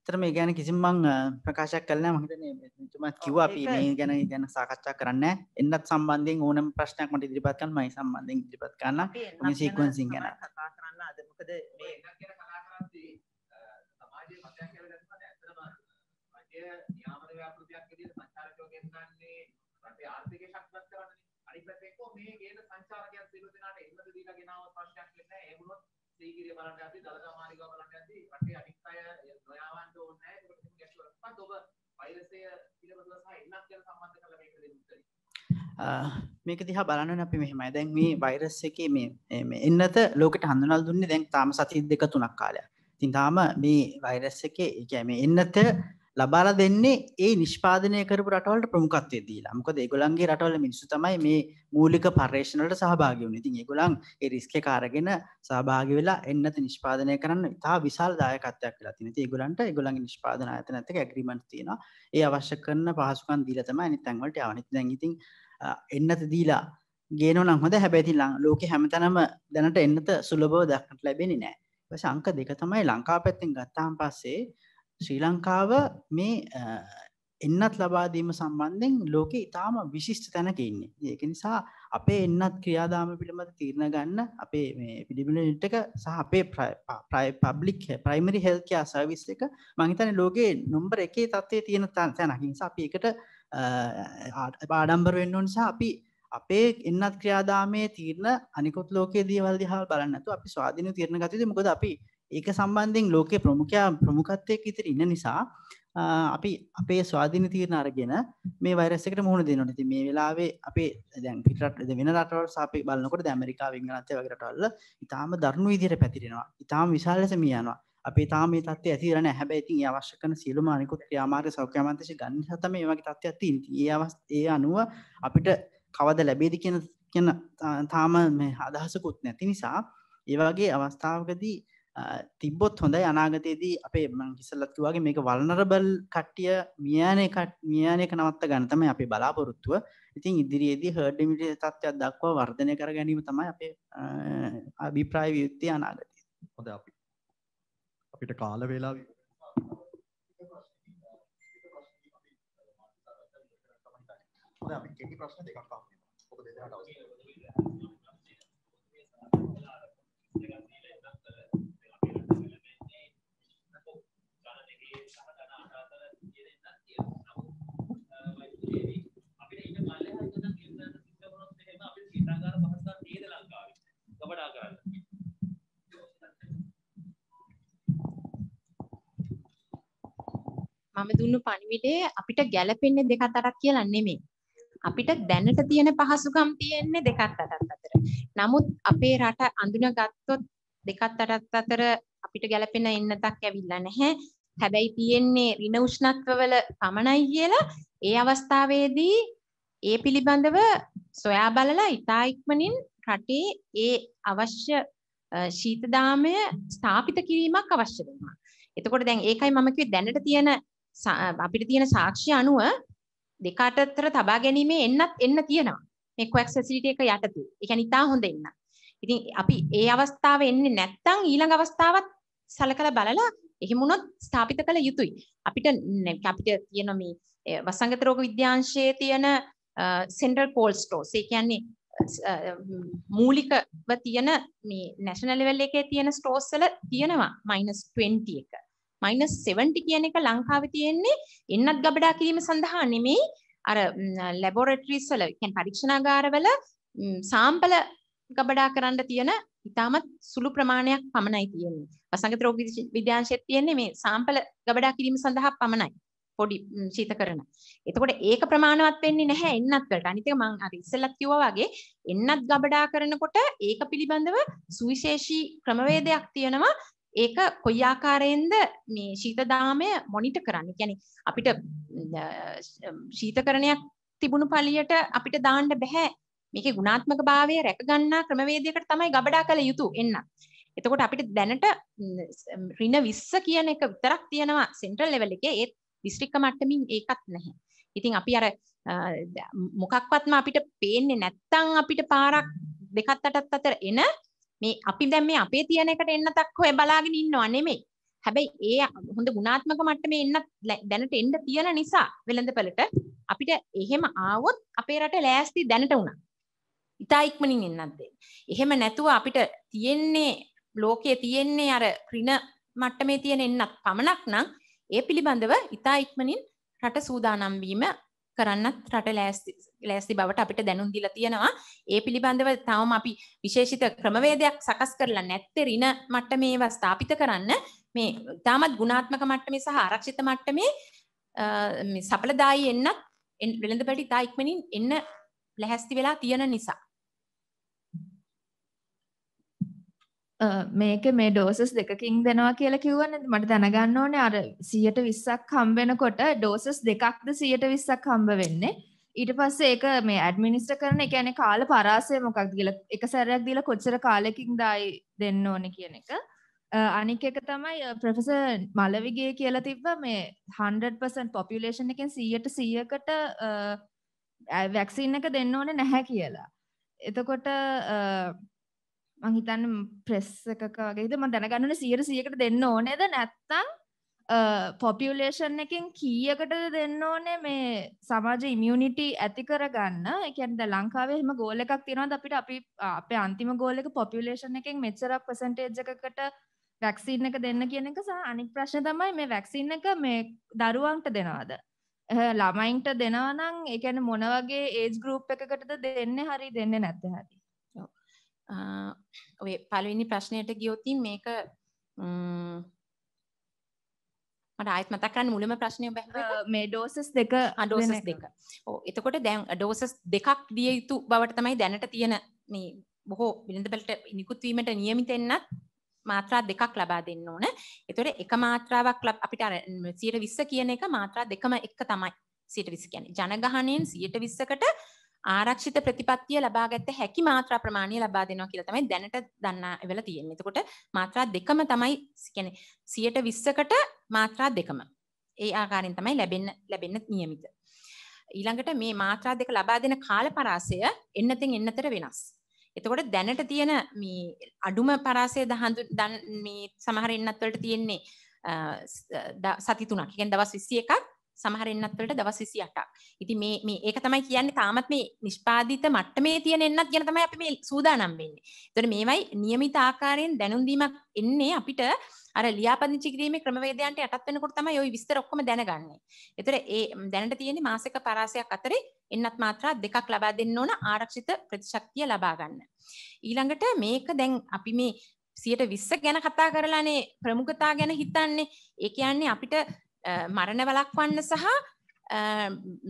[SPEAKER 3] ඇත්තර මේ ගැන කිසිම් මං ප්‍රකාශයක් කලන මහිත තුමත් කිව්වා අපි මේ ගැන ගැන සාකච්ඡා කරන්න එන්නත් සම්බන්ධෙන් ඕනම් ප්‍රශ්නයක් මට ඉදිරිපත් කරන්න මයි සම්බන්ධයෙන් ඉදිරිපත් කරන්න සීකවන්සින් ගැන
[SPEAKER 5] කතා කරන්න අද මොකද මේ සමාජයේ මතයක් කරගත්තම ඇත්තම රටේ නියාමන ව්‍යාපෘතියක් විදිහට සංචාරකයෝ ගෙන්නන්නේ රටේ ආර්ථිකය ශක්තිමත් කරන්නේ අනිත් පැත්තේ කො මේ ගේන සංචාරකයන් සියලු දෙනාට එන්නද දීලා ගෙනාව ප්‍රශ්නයක් වෙන්නේ නැහැ ඒ වුණොත් ශ්‍රීගිරිය බලන්න යද්දී දලදා මාලිගාව බලන්න යද්දී රටේ අනිත් අය නොයාවන්න ඕනේ නැහැ. ඒකට කිසිම ගැටලුවක් නැහැ. ඔබ වෛරසය පිළිබඳව සහ එල්ලක් ගැන සම්බන්ධ කරලා මේක දෙන්න
[SPEAKER 3] උත්තරී. මේක දිහා බලන්න අපි මෙහෙමයි දැන් මේ වෛරස් එක මේ එන්නත ලෝකට හඳුනල් දුන්නේ දැන් තාම සති දෙක තුනක් කාලයක් තින් තාම මේ වෛරස් එක එකැ මේ එන්නත ලබාලා දෙන්නේ ඒ නිෂ්පාදනය කරපු රටවලට ප්‍රමුකත්වය දීලා මොකද ඒගොල්ලන්ගේ රටවල මිනිස්සු තමයි මේ මූලික පර්ේෂණලට සහභාගි වුණ ඉතින් ඒගොල්ලන් ඒ රිස්කේ කාරගෙන සහභාගි වෙලා එන්නත නිෂ්පාදනය කරන්න ඉතා විශාල දායකත්වයක් කියලා තියෙන ඒගොල්ලන්ට ඒගොල්ලන්ගේ නිෂ්පාදන ආයතන ඇතක ඇග්‍රීමන්ට් තියෙනවා ඒ අවශ්‍ය කරන පහසුකම් දීලා තමයි අනිත් තැන්වලට යවන්නේ දැන් ඉතින් එන්නත දීලා ගේන නම් හොඳ හැබැති ලෝක හැමතැනම දැනට එන්නත සුලබව දක්නට ලැබෙන නෑ වශංක දෙක තමයි ලංකා පැත්තෙන් ගත්තාම් පස්සේ ශ්‍රී ලංකාව මේ එන්නත් ලබාදීම සම්බන්ධෙන් ලෝකෙ ඉතාම විශිෂ්ට තැනක ඉන්නේ ඒක නිසා අපේ එන්නත් ක්‍රියාදාම පිළිබඳ තීරණ ගන්න අපේ පිළිබිලටක සහ අපේ ප්‍රයි පබ්ලික් ප්‍රයිමරි හෙල්කයා සර්විස් එක මහිතන ලෝකයේ නොම්බර එකේ තත්වේ තියෙන තැනකින් අපි එකට පාඩම්බර වෙන්න නිසා අපි අපේ එන්නත් ක්‍රියාදාමය තීරණ අනිකොත් ලෝකයේ දීවල් දිහල් බලන්නතු අපි ස්වාධීන තිරණ ගතිද මොකද අපි ඒක සම්බන්ධයෙන් ලෝකයේ ප්‍රමුඛයා ප්‍රමුඛත්වයක් ඉතිරි ඉන්න නිසා අපි අපේ ස්වාධීන තීරණ අරගෙන මේ වෛරස් එකට මුහුණ දෙන්න ඕනේ. ඉතින් මේ වෙලාවේ අපේ දැන් පිටරට වෙන රටවල් සාපේක්ෂව බලනකොට දැන් ඇමරිකාව, ඉංගලන්තය වගේ රටවල් ඉතාම දරුණු විදිහට පැතිරෙනවා. ඉතාම විශාල ලෙස මිය යනවා. අපේ තාම මේ තත්ත්වය ඇති වෙලා නැහැ. හැබැයි ඉතින් ඒ අවශ්‍ය කරන සියලුම අනිකුත් ක්‍රියාමාර්ග සෞඛ්‍ය අමාත්‍යාංශය ගන්න නිසා තමයි මේ වගේ තත්ත්වයක් තියෙන්නේ. ඒ අවස් ඒ අනුව අපිට කවද ලැබෙයිද කියන කියන තාම මේ අදහසකුත් නැති නිසා ඒ වගේ අවස්ථාවකදී තිබ්බොත් හොඳයි අනාගතයේදී අපේ මං කිසල්ලත් වගේ මේක වල්නරබල් කට්ටිය මියනේ මියනයක නවත්ත ගන්නතම අපි බලාපොරොත්තුව ඉතින් ඉදිරියේදී හර්ඩමිට තත්ත්වයක් දක්වා වර්ධනය කර ගැනීම තමයි අපේ අභිප්‍රාය වියුත්තය අනාගතය හොඳ අපි අපිට කාල වෙලා
[SPEAKER 5] ප්‍රශ්න දෙකක් ඔබ දෙදහට අවසන් අපිට ඊට කලින් හිතන කින්දන සිද්ධ වුණොත් එහෙම අපිට සීතාකාර පහසුකම් නේද ලංකාවේ ගබඩා කරන්න.
[SPEAKER 4] මම දුන්නු පණිවිඩය අපිට ගැළපෙන්නේ දෙක අතරක් කියලා නෙමෙයි. අපිට දැනට තියෙන පහසුකම් තියෙන්නේ දෙකක් අතරක් අතර. නමුත් අපේ රට අඳුනගත්තොත් දෙකක් අතරක් අතර අපිට ගැළපෙන එන්නතක් ඇවිල්ලා නැහැ. හැබැයි තියෙන්නේ ඍණ උෂ්ණත්වවල පමණයි කියලා ඒ අවස්ථාවේදී ඒ පිළිබඳව සොයා බලලා ඉතා ඉක්මනින් රටේ ඒ අවශ්‍ය ශීතදාමය ස්ථාපිත කිරීමක් අවශ්‍ය වෙනවා. එතකොට දැන් ඒකයි මම කිව්වේ දැනට තියෙන අපිට තියෙන සාක්ෂි අනුව දෙක අතර තබා ගැනීමේ එන්නත් එන්න තියෙනවා. මේ කොක්ස් ෆැසිලිටි එක යටතේ. ඒ කියන්නේ ඉතා හොඳ එන්න. ඉතින් අපි ඒ අවස්ථාව එන්නේ නැත්නම් ඊළඟ අවස්ථාවත් සලකලා බලලා එහෙම වුණොත් ස්ථාපිත කළ යුතුයි. අපිට අපිට තියෙන මේ වසංගත රෝග විද්‍යාංශයේ තියෙන සෙන්ට්‍රල් කෝල් ස්ටෝස් ඒ කියන්නේ මූලිකව තියෙන මේ නැෂනල් ලෙවල් එකේ තියෙන ස්ටෝස් වල තියෙනවා -20 එක. -70 කියන එක ලංකාවේ තියෙන්නේ එන්නත් ගබඩා කිරීම සඳහා නෙමෙයි අර ලැබොරටරිස් වල කියන්නේ පරීක්ෂණාගාරවල සාම්පල ගබඩා කරන්න තියෙන ඉතාමත් සුළු ප්‍රමාණයක් පමණයි තියෙන්නේ. වසංගත රෝග විද්‍යාංශයේ තියෙන්නේ මේ සාම්පල ගබඩා කිරීම සඳහා පමණයි. පොඩි ශීත කරන. එතකොට ඒක ප්‍රමාණවත් වෙන්නේ නැහැ එන්නත් වලට. අනිත් එක මම අර ඉස්සෙල්ලත් කිව්වා වගේ එන්නත් ගබඩා කරනකොට ඒක පිළිබඳව සුවිශේෂී ක්‍රමවේදයක් තියෙනවා. ඒක කොයි ආකාරයෙන්ද මේ ශීත දාමය මොනිටර් කරන්නේ? කියන්නේ අපිට ශීතකරණයක් තිබුණු පළියට අපිට දාන්න බෑ. මේකේ ගුණාත්මක භාවය රැකගන්නා ක්‍රමවේදයකට තමයි ගබඩා කළ යුතු එන්න. එතකොට අපිට දැනට රින 20 කියන එක විතරක් තියෙනවා සෙන්ට්‍රල් ලෙවල් එකේ. ඒත් දිස්ත්‍රික්ක මට්ටමින් ඒකත් නැහැ. ඉතින් අපි අර මොකක්වත්ම අපිට පේන්නේ නැත්තම් අපිට පාරක් දෙකක් අටක් අතර එන මේ අපි දැන් මේ අපේ තියෙන එකට එන්න තක් හොය බලාගෙන ඉන්නව නෙමෙයි. හැබැයි ඒ හොඳ ගුණාත්මක මට්ටමේ එන්න දැනට එන්න තියෙන නිසා වෙළඳපළට අපිට එහෙම ආවොත් අපේ රට ලෑස්ති දැනට වුණා. ඉතා ඉක්මනින් එන්නත් දෙන්න. එහෙම නැතුව අපිට තියෙන්නේ ලෝකයේ තියෙන්නේ අර ක්‍රින මට්ටමේ තියෙන එන්නත් පමණක් නම් ඒ පිළිබඳව ඉතා ඉක්මනින් රට සූදානම් වීම කරන්නත් රට ලෑස්ති බවට අපිට දැනුම් දිලා තියෙනවා. ඒ පිළිබඳව තවම අපි විශේෂිත ක්‍රමවේදයක් සකස් කරලා නැත්තේ ඍණ මට්ටමේව ස්ථාපිත කරන්න මේ තාමත් ගුණාත්මක මට්ටමේ සහ ආරක්ෂිත මට්ටමේ මේ සඵලදායි එන්නත් වෙළඳපැටි තා ඉක්මනින් එන්න ලැහැස්ති වෙලා තියෙන නිසා
[SPEAKER 8] මේක මේ ඩෝසස් දෙකකින් දෙනවා කියලා කිව්වන මට දැනගන්න ඕනේ අර සියට විස්සක් හම්බෙනකොට ඩෝසස් දෙකක්ද සියට විස්සක් හම්බ වෙන්නේ ඊට පස්සේ ඒක මේ ඇඩමිනිස්ට කරන එකැන කාල පරාසය මොකක් කියල එක සැරයක් දීලා කොච්චර කාලෙකින් දායි දෙන්න ඕන කියන එක අනික එක තමයි ප්‍රොෆෙස මලවිගේ කියලා තිබ්බ මේ 100% පොපියුලේෂන් එකෙන් 100ට 100කට වැක්සින් එක දෙන්න ඕනේ නැහැ කියලා එතකොට මං හිතන්න ප්‍රෙස් එකක වගේද ම දැනගන්නන සියර සියකට දෙන්න ඕනේද නැත්තං පොපියුලේෂන් එකෙන් කීයකට දෙන්න ඕනේ මේ සමාජ ඉමියනිිටි ඇති කරගන්න එකන්ද ලංකාවේම ගෝල එකක් තිෙනවද අපිට අපි අප අන්තිම ගෝලක පොපියුලේෂන් එකෙන් මෙචරක් පසන්ටේජකට වැක්සිීන් එක දෙන්න කියන එක සහ අනික් ප්‍රශ්න තමයි මේ වැක්සින් එක මේ දරුවන්ට දෙනවාද ළමයින්ට දෙනවනං එකන මොනවගේ ඒජ් ගරුප් එකකටද දෙන්න හරි දෙන්න නැත්ත හරි
[SPEAKER 4] ඔය පළවෙනි ප්‍රශ්නයට ගියොතින් මේක මට ආයත් මතක් කරන්න මුලම ප්‍රශ්නය බැහැව මේ ඩෝසස් දෙක අඩෝසස් දෙක. ඔව් එතකොට දැන් ඩෝසස් දෙකක් දිය යුතු බවට තමයි දැනට තියෙන මේ බොහෝ විලඳ බලට නිකුත් වීමට නියමිත වෙන්නත් මාත්‍රා දෙකක් ලබා දෙන්න ඕන. එතකොට එක මාත්‍රාවක් අපිට අර 120 කියන එක මාත්‍රා දෙකම එක තමයි. 120 කියන්නේ ජනගහණයෙන් 120කට ආරක්ෂිත ප්‍රතිපත්තිය ලබාගත හැකි මාත්‍රා ප්‍රමාණය ලබා දෙනවා කියලා තමයි දැනට දන්නා වෙලා තියෙන්නේ. එතකොට මාත්‍රා දෙකම තමයි කියන්නේ 120කට මාත්‍රා දෙකම. ඒ ආකාරයෙන් තමයි ලැබෙන්න ලැබෙන්න નિયમિત. ඊළඟට මේ මාත්‍රා දෙක ලබා දෙන කාල පරාසය එන්නතෙන් එන්නතර වෙනස්. එතකොට දැනට තියෙන මේ අඩුම පරාසය දහඳු මේ සමහර එන්නත් වලට තියෙන්නේ සති තුනක්. කියන්නේ දවස් 21ක් සමහර එන්නත් වලට දවස් 28ක්. ඉතින් මේ මේ ඒක තමයි කියන්නේ තාමත් මේ නිෂ්පාදිත මට්ටමේ තියෙන එන්නත් ගැන තමයි අපි මේ සූදානම් වෙන්නේ. ඒතකොට මේවයි નિયમિત ආකාරයෙන් දැනුම් දීමක් එන්නේ අපිට අර ලියාපදිංචි කිරීමේ ක්‍රමවේදයන්ට යටත් වෙනකොට තමයි ওই විස්තර ඔක්කොම දැනගන්නේ. ඒතර ඒ දැනට තියෙන්නේ මාසික පරාසයක් අතරේ එන්නත් මාත්‍රා දෙකක් ලබා දෙන්න ඕන ආරක්ෂිත ප්‍රතිශක්තිය ලබා ගන්න. ඊළඟට මේක දැන් අපි මේ 120 ගැන කතා කරලානේ ප්‍රමුඛතා ගැන හිතන්නේ. ඒ කියන්නේ අපිට මරණ වලක්වන්න සහ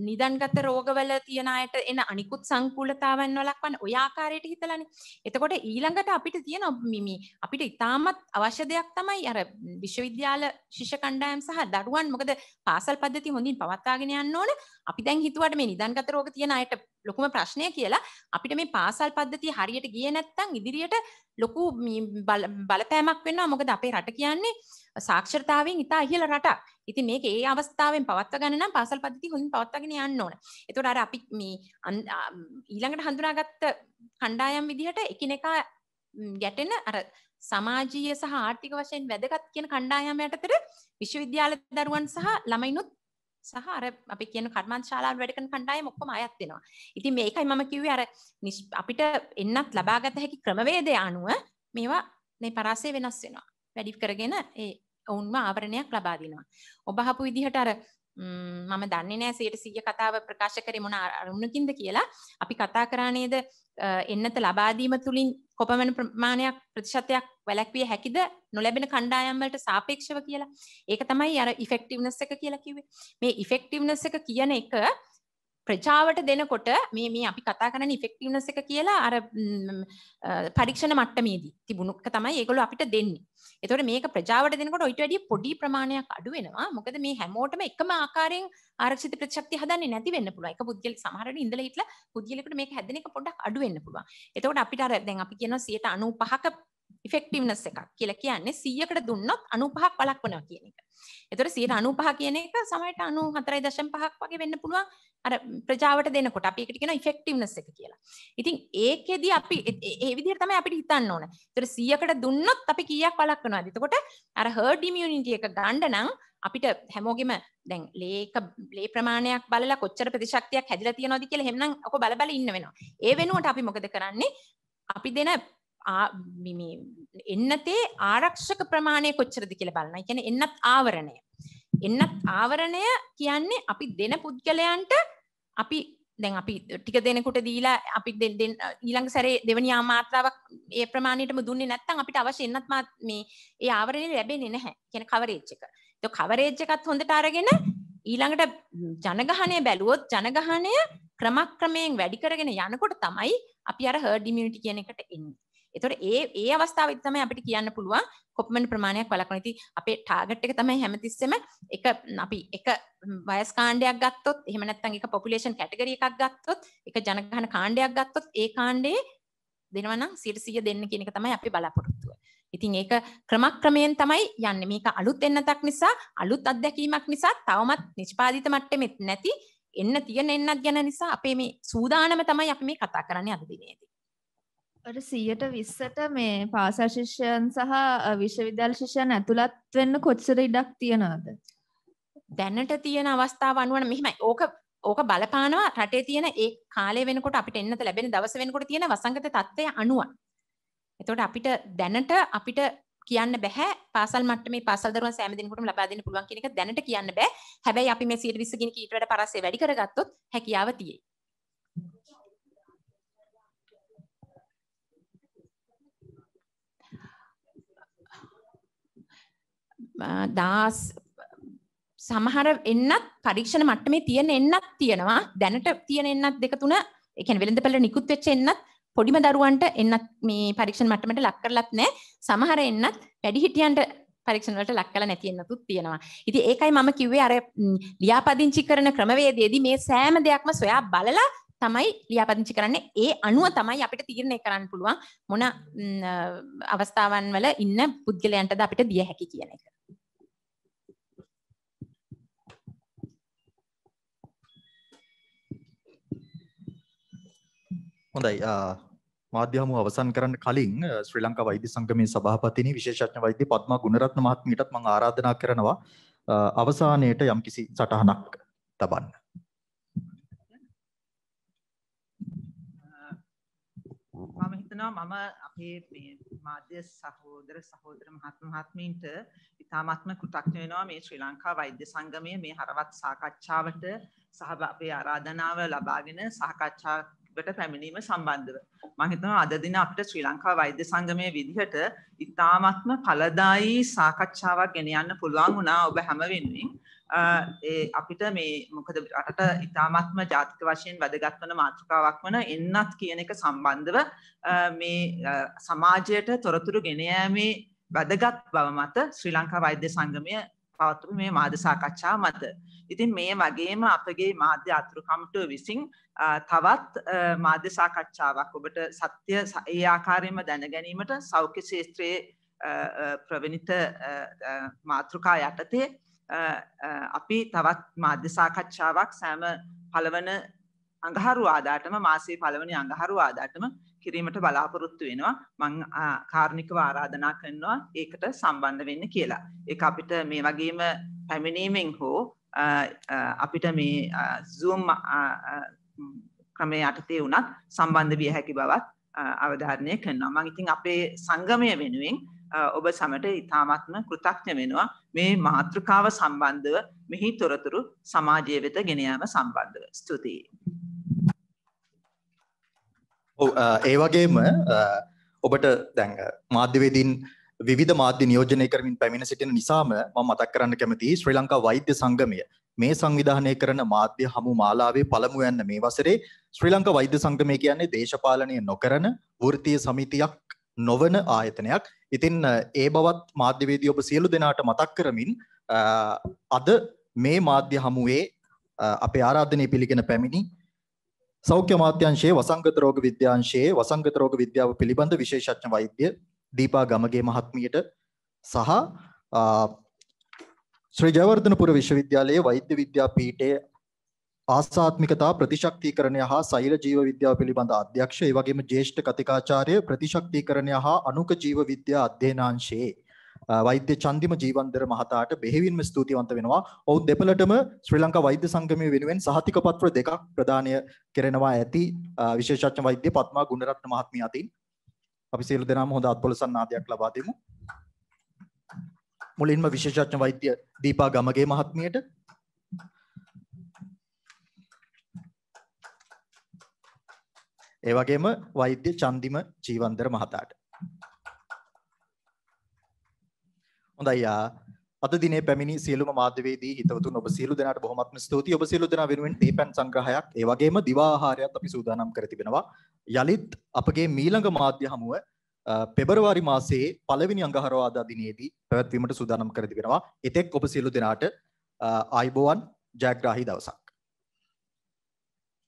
[SPEAKER 4] නිදන්ගත රෝගවල තියනයට එන අනිකුත් සංකූලතාවන් වලක්වන් ඔයාකාරයට හිතලන එතකොට ඊළඟට අපිට තියෙන මිමි අපිට ඉතාමත් අවශ්‍ය දෙයක් තමයි අර විශ්වවිද්‍යාල ශිෂ කණ්ඩායම් සහ දරුවන් මොකද පාසල් පද්ධති හොඳින් පවත්තාගෙන යන්න ඕන අපි දැන් හිතුවට මේ නිදන්ගත රෝග තියෙන අයට ලොකුම ප්‍රශ්නය කියලා අපිට මේ පාසල් පද්ධති හරියට ගිය නැත්තං ඉදිරියට ලොකු බලපෑමක් වෙනවා මොකද අපේ රට කියන්නේ සාක්ෂරතාවෙන් ඉතා ඉහළ රටක්. ඉතින් මේක ඒ අවස්ථාවෙන් පවත්ව ගන්න නම් පාසල් පද්ධති හොඳින් පවත්වාගෙන යන්න ඕන. එතකොට අර අපි මේ ඊළඟට හඳුනාගත්ත කණ්ඩායම් විදිහට එකිනෙකා ගැටෙන අර සමාජීය සහ ආර්ථික වශයෙන් වැදගත් කියන කණ්ඩායම යටතට විශ්වවිද්‍යාල දරුවන් සහ ළමයිනුත් සහ අර අපි කියන කර්මාන්ත ශාලාව වැඩ කරන කණ්ඩායම ඔක්කොම අයත් වෙනවා. ඉතින් මේකයි මම කිව්වේ අර අපිට එන්නත් ලබාගත හැකි ක්‍රමවේදය අනුව මේවා මේ පරාසය වෙනස් වෙනවා. වැඩි කරගෙන ඒ ඔවුන්ම ආවරණයක් ලබා දෙනවා. ඔබ අහපු විදිහට අර මම දන්නේ නෑ සයට සිය කතාව ප්‍රකාශ කරේ මොන අරුණකින්ද කියලා අපි කතා කරානේද එන්නත ලබාදීම තුළින් කොපමණ ප්‍රමාණයක් ප්‍රතිශතයක් වැලැක්විය හැකිද නොලැබෙන කණ්ඩායම්වලට සාපේක්ෂව කියලා ඒක තමයි අර ඉෆෙක්ටිව්නස් එක කියලා කිව්වේ මේ ඉෆෙක්ටිව්නස් එක කියන එක ප්‍රජාවට දෙනකොට මේ මේ අපි කතා කරන ඉෆෙක්ටිවනස එක කියලා අර පරීක්ෂණ මට්ටමේදී තිබුණුක තමයි ඒගොල්ලෝ අපිට දෙන්නේ. ඒතකොට මේක ප්‍රජාවට දෙනකොට ඊට වැඩිය පොඩි ප්‍රමාණයක් අඩු වෙනවා. මොකද මේ හැමෝටම එකම ආකාරයෙන් ආරක්ෂිත ප්‍රතිශක්තිය හදන්නේ නැති වෙන්න පුළුවන්. එක පුද්ගල සමහරවිට ඉඳලා හිටලා පුද්ගලෙකුට මේක හැදෙන එක පොඩ්ඩක් අඩු වෙන්න පුළුවන්. එතකොට අපිට අර දැන් අපි කියනවා 95ක ඉෆෙක්ටිව්නස් එකක් කියලා කියන්නේ 100කට දුන්නොත් 95ක් වළක්වනවා කියන එක. එතකොට 95 කියන එක සමහරට 94.5ක් වගේ වෙන්න පුළුවන් අර ප්‍රජාවට දෙනකොට අපි ඒකට කියනවා ඉෆෙක්ටිව්නස් එක කියලා. ඉතින් ඒකෙදි අපි ඒ විදිහට තමයි අපිට හිතන්න ඕන. එතකොට 100කට දුන්නොත් අපි කීයක් වළක්වනවද? එතකොට අර herd immunity එක ගන්න නම් අපිට හැමෝගෙම දැන් ලේක ලේ ප්‍රමාණයක් බලලා කොච්චර ප්‍රතිශක්තියක් හැදිලා තියෙනවද කියලා එහෙමනම් ඔක බල බල ඉන්න වෙනවා. ඒ වෙනුවට අපි මොකද කරන්නේ? අපි දෙන එන්නතේ ආරක්ෂක ප්‍රමාණය කොච්චරද කියල බලන්න කියන එන්නත් ආවරණය. එන්නත් ආවරණය කියන්නේ අපි දෙන පුද්ගලයන්ට අපි දැන් අපි ටික දෙනකුට දීලා අපි ඊළඟ සැරේ දෙවනි ආමාත්‍රාවක් ඒ ප්‍රමාණයටම දුන්නේ නැත්නම් අපිට අවශ්‍ය එන්නත් මේ ඒ ආවරණය ලැබෙන්නේ නැහැ කියන කවරේජ් එක. ඒක කවරේජ් එකත් හොඳට අරගෙන ඊළඟට ජනගහනය බැලුවොත් ජනගහනය ක්‍රමක්‍රමයෙන් වැඩි කරගෙන යනකොට තමයි අපි අර හර්ඩ් ඉමුනිටි කියන එකට එන්නේ. එතොට ඒ ඒ අවස්ථාව තම අපිට කියන්න පුළුවන් කොපමණ ප්‍රමාණයක් වලක්න ති අපේ ටාගට් එක තමයි හැමතිස්සම එක අපි එක වයස් කාණ්ඩයක් ගත්තොත් එහමනත්තන් එක පොපිලේෂන් කැටගරිය එකක් ගත්තොත් එක ජනගහන කාණ්ඩයක් ගත්තොත් ඒ කාණ්ඩේ දෙනවනම් සිරසිය දෙන්න කියනක තමයි අපි බලාපොරොත්තුව. ඉතින් ඒක ක්‍රමක්‍රමයෙන් තමයි යන්න මේක අලුත් එන්නතක් නිසා අලුත් අත්දැකීමක් නිසා තවමත් නිෂ්පාදිත මට්ටමෙත් නැති එන්න තියෙන එන්නත් ගැන නිසා අපේ මේ සූදානම තමයි අපි මේ කතා කරන්නේ අද දිනේදී.
[SPEAKER 8] සියට විස්සට මේ පාසා ශිෂ්‍යයන් සහ විශ්වවිද්‍යාල ශිෂ්‍යයන් ඇතුළත් වෙන්න කොච්චර ඉඩක් තියෙනවද දැනට තියෙන අවස්ථාව අනුවන මෙහිමයි ඕක ඕක බලපානවා
[SPEAKER 4] රටේ තියෙන ඒ කාලය වෙනකොට අපිට එන්නත ලැබෙන දවස වෙනකොට තියෙන වසංගත තත්ත්වය අනුව එතකොට අපිට දැනට අපිට කියන්න බැහැ පාසල් මට්ටමේ පාසල් දරුවන් සෑම දිනකටම ලබා දෙන්න පුළුවන් කියන එක දැනට කියන්න බෑ. හැබැයි අපි මේ 120 ගින් කීට වඩා පරස්සේ වැඩි කරගත්තොත් හැකියාව තියෙයි. දාස් සමහර එන්නත් පරීක්ෂණ මට්ටමේ තියෙන එන්නත් තියෙනවා දැනට තියෙන එන්නත් දෙක තුන ඒ කියන්නේ වෙළඳපළ නිකුත් වෙච්ච එන්නත් පොඩිම දරුවන්ට එන්නත් මේ පරීක්ෂණ මට්ටමට ලක් කරලත් නැහැ සමහර එන්නත් වැඩිහිටියන්ට පරීක්ෂණ වලට ලක් කරලා නැති එන්නතුත් තියෙනවා. ඉතින් ඒකයි මම කිව්වේ අර ලියාපදිංචි කරන ක්‍රමවේදයේදී මේ සෑම දෙයක්ම සොයා බලලා තමයි ලියාපදිංචි කරන්නේ ඒ අනුව තමයි අපිට තීරණය කරන්න පුළුවන් මොන අවස්ථාවන් වල ඉන්න පුද්ගලයන්ටද අපිට දිය හැකි කියන එක.
[SPEAKER 2] හොඳයි මාධ්‍ය හමුව අවසන් කරන්න කලින් ශ්‍රී ලංකා වෛද්‍ය සංගමේ සභාපතිනි විශේෂඥ වෛද්‍ය පද්මා ගුණරත්න මහත්මියටත් මම ආරාධනා කරනවා අවසානයේට යම්කිසි සටහනක් තබන්න. මම
[SPEAKER 1] හිතනවා මම අපේ මේ මාධ්‍ය සහෝදර සහෝදර මහත්ම මහත්මීන්ට ඉතාමත්ම කෘතඥ වෙනවා මේ ශ්‍රී ලංකා වෛද්‍ය සංගමය මේ හරවත් සාකච්ඡාවට සහ අපේ ආරාධනාව ලබාගෙන සාකච්ඡා වට පැමිණීම සම්බන්ධව. මං හිතනවා අද දින අපිට ශ්‍රී ලංකා වෛද්‍ය සංගමයේ විදිහට ඉතාමත්ම ඵලදායී සාකච්ඡාවක් ගෙන යන්න පුළුවන් වුණා ඔබ හැම වෙනුවෙන්. අපිට මේ මොකද රටට ඉතාමත්ම ජාතික වශයෙන් වැදගත් වන මාතෘකාවක් වන එන්නත් කියන එක සම්බන්ධව මේ සමාජයට තොරතුරු ගෙන යෑමේ වැදගත් බව මත ශ්‍රී ලංකා වෛද්‍ය සංගමය පවත්වපු මේ මාධ්‍ය සාකච්ඡා මත. ඉතින් මේ වගේම අපගේ මාධ්‍ය අතුරුකම්ටුව විසින් තවත් මාධ්‍ය සාකච්ඡාවක් ඔබට සත්‍ය ඒ ආකාරයෙන්ම දැනගැනීමට සෞඛ්‍ය ශේත්‍රයේ ප්‍රවනිත මාතෘකා යටතේ අපි තවත් මාධ්‍ය සාකච්ඡාවක් සෑම පළවන අඟහරු ආදාටම මාසේ පළවනි අඟහරු ආදාටම කිරීමට බලාපොරොත්තු වෙනවා මං කාරුණිකව ආරාධනා කරනවා ඒකට සම්බන්ධ වෙන්න කියලා. ඒක අපිට මේ වගේම පැමිණීමෙන් හෝ අපිට මේ Zoom ක්‍රමයේ යටතේ වුණත් සම්බන්ධ විය හැකි බවත් අවධාරණය කරනවා. මං ඉතින් අපේ සංගමය වෙනුවෙන් ඔබ සමට ඉතාමත්ම කෘතඥ වෙනවා මේ මාතෘකාව සම්බන්ධව මෙහි තොරතුරු සමාජය වෙත ගෙන යාම සම්බන්ධව. ස්තුතියි.
[SPEAKER 2] ඒ වගේම ඔබට දැන් මාධ්‍යවේදීන් විධ මාධ්‍ය නියෝජනය කරමින් පැමිණ සිටින නිසාම ම මතක් කරන්න කැමති ශ්‍රී ලංකා වෛද්‍ය සංගමය මේ සංවිධානය කරන මාධ්‍ය හමු මාලාවේ පළමු යන්න මේ වසරේ ශ්‍රී ලංකා වෛද්‍ය සංගමය කියන්නේ දේශපාලනය නොකරන වෘතිය සමිතියක් නොවන ආයතනයක් ඉතින් ඒ බවත් මාධ්‍යවේදී ඔබ සියලු දෙනාට මතක් කරමින් අද මේ මාධ්‍ය හමුවේ අපේ ආරාධනය පිළිගෙන පැමිණි සෞඛ්‍ය අමාත්‍යාංශයේ වසංගත රෝග විද්‍යාංශයේ වසංගත රෝග විද්‍යාව පිළිබඳ විශේෂඥ වෛද්‍ය දීපා ගමගේ මහත්මියට සහ ශ්‍රී ජයවර්ධනපුර විශ්වවිද්‍යාලයේ වෛද්‍ය විද්‍යා පීඨයේ ආස්ථාත්මිකතා ප්‍රතිශක්තිකරණය හා සෛල ජීව විද්‍යාව පිළිබඳ අධ්‍යක්ෂ ඒ වගේම ජ්‍යෙෂ්ඨ කතිකාචාර්ය ප්‍රතිශක්තිකරණය හා අනුක ජීව විද්‍යා අධ්‍යයනාංශයේ වෛද්‍ය චන්දිම ජීවන්දර මහතාට බෙහෙවින්ම ස්තුතිවන්ත වෙනවා. ඔවුන් දෙපළටම ශ්‍රී ලංකා වෛද්‍ය සංගමය වෙනුවෙන් සහතික පත්‍ර දෙකක් ප්‍රදානය කරනවා ඇති විශේෂඥ වෛද්‍ය පත්මා ගුණරත්න මහත්මිය අතින්. අපි සියලු දෙනාම හොඳ අත්පොලසන් නාදයක් ලබා දෙමු. මුලින්ම විශේෂඥ වෛද්‍ය දීපා ගමගේ මහත්මියට ඒ වගේම වෛද්‍ය චන්දිම ජීවන්දර මහතාට හොඳයි යා. අද දිනේ පැමිණි සියලුම මාධ්‍යවේදී හිතවතුන් ඔබ සියලු දෙනාට බොහොමත්ම ස්තුතියි. ඔබ සියලු දෙනා වෙනුවෙන් තේපැන් සංග්‍රහයක්, ඒ වගේම දිවා ආහාරයත් අපි සූදානම් කර තිබෙනවා. යලිත් අපගේ මීළඟ මාධ්‍ය හමුව පෙබරවාරි මාසයේ පළවෙනි අඟහරුවාදා දිනේදී පැවැත්වීමට සූදානම් කර තිබෙනවා. එතෙක් ඔබ සියලු දෙනාට ආයිබෝවන් ජයග්‍රාහී දවසක්.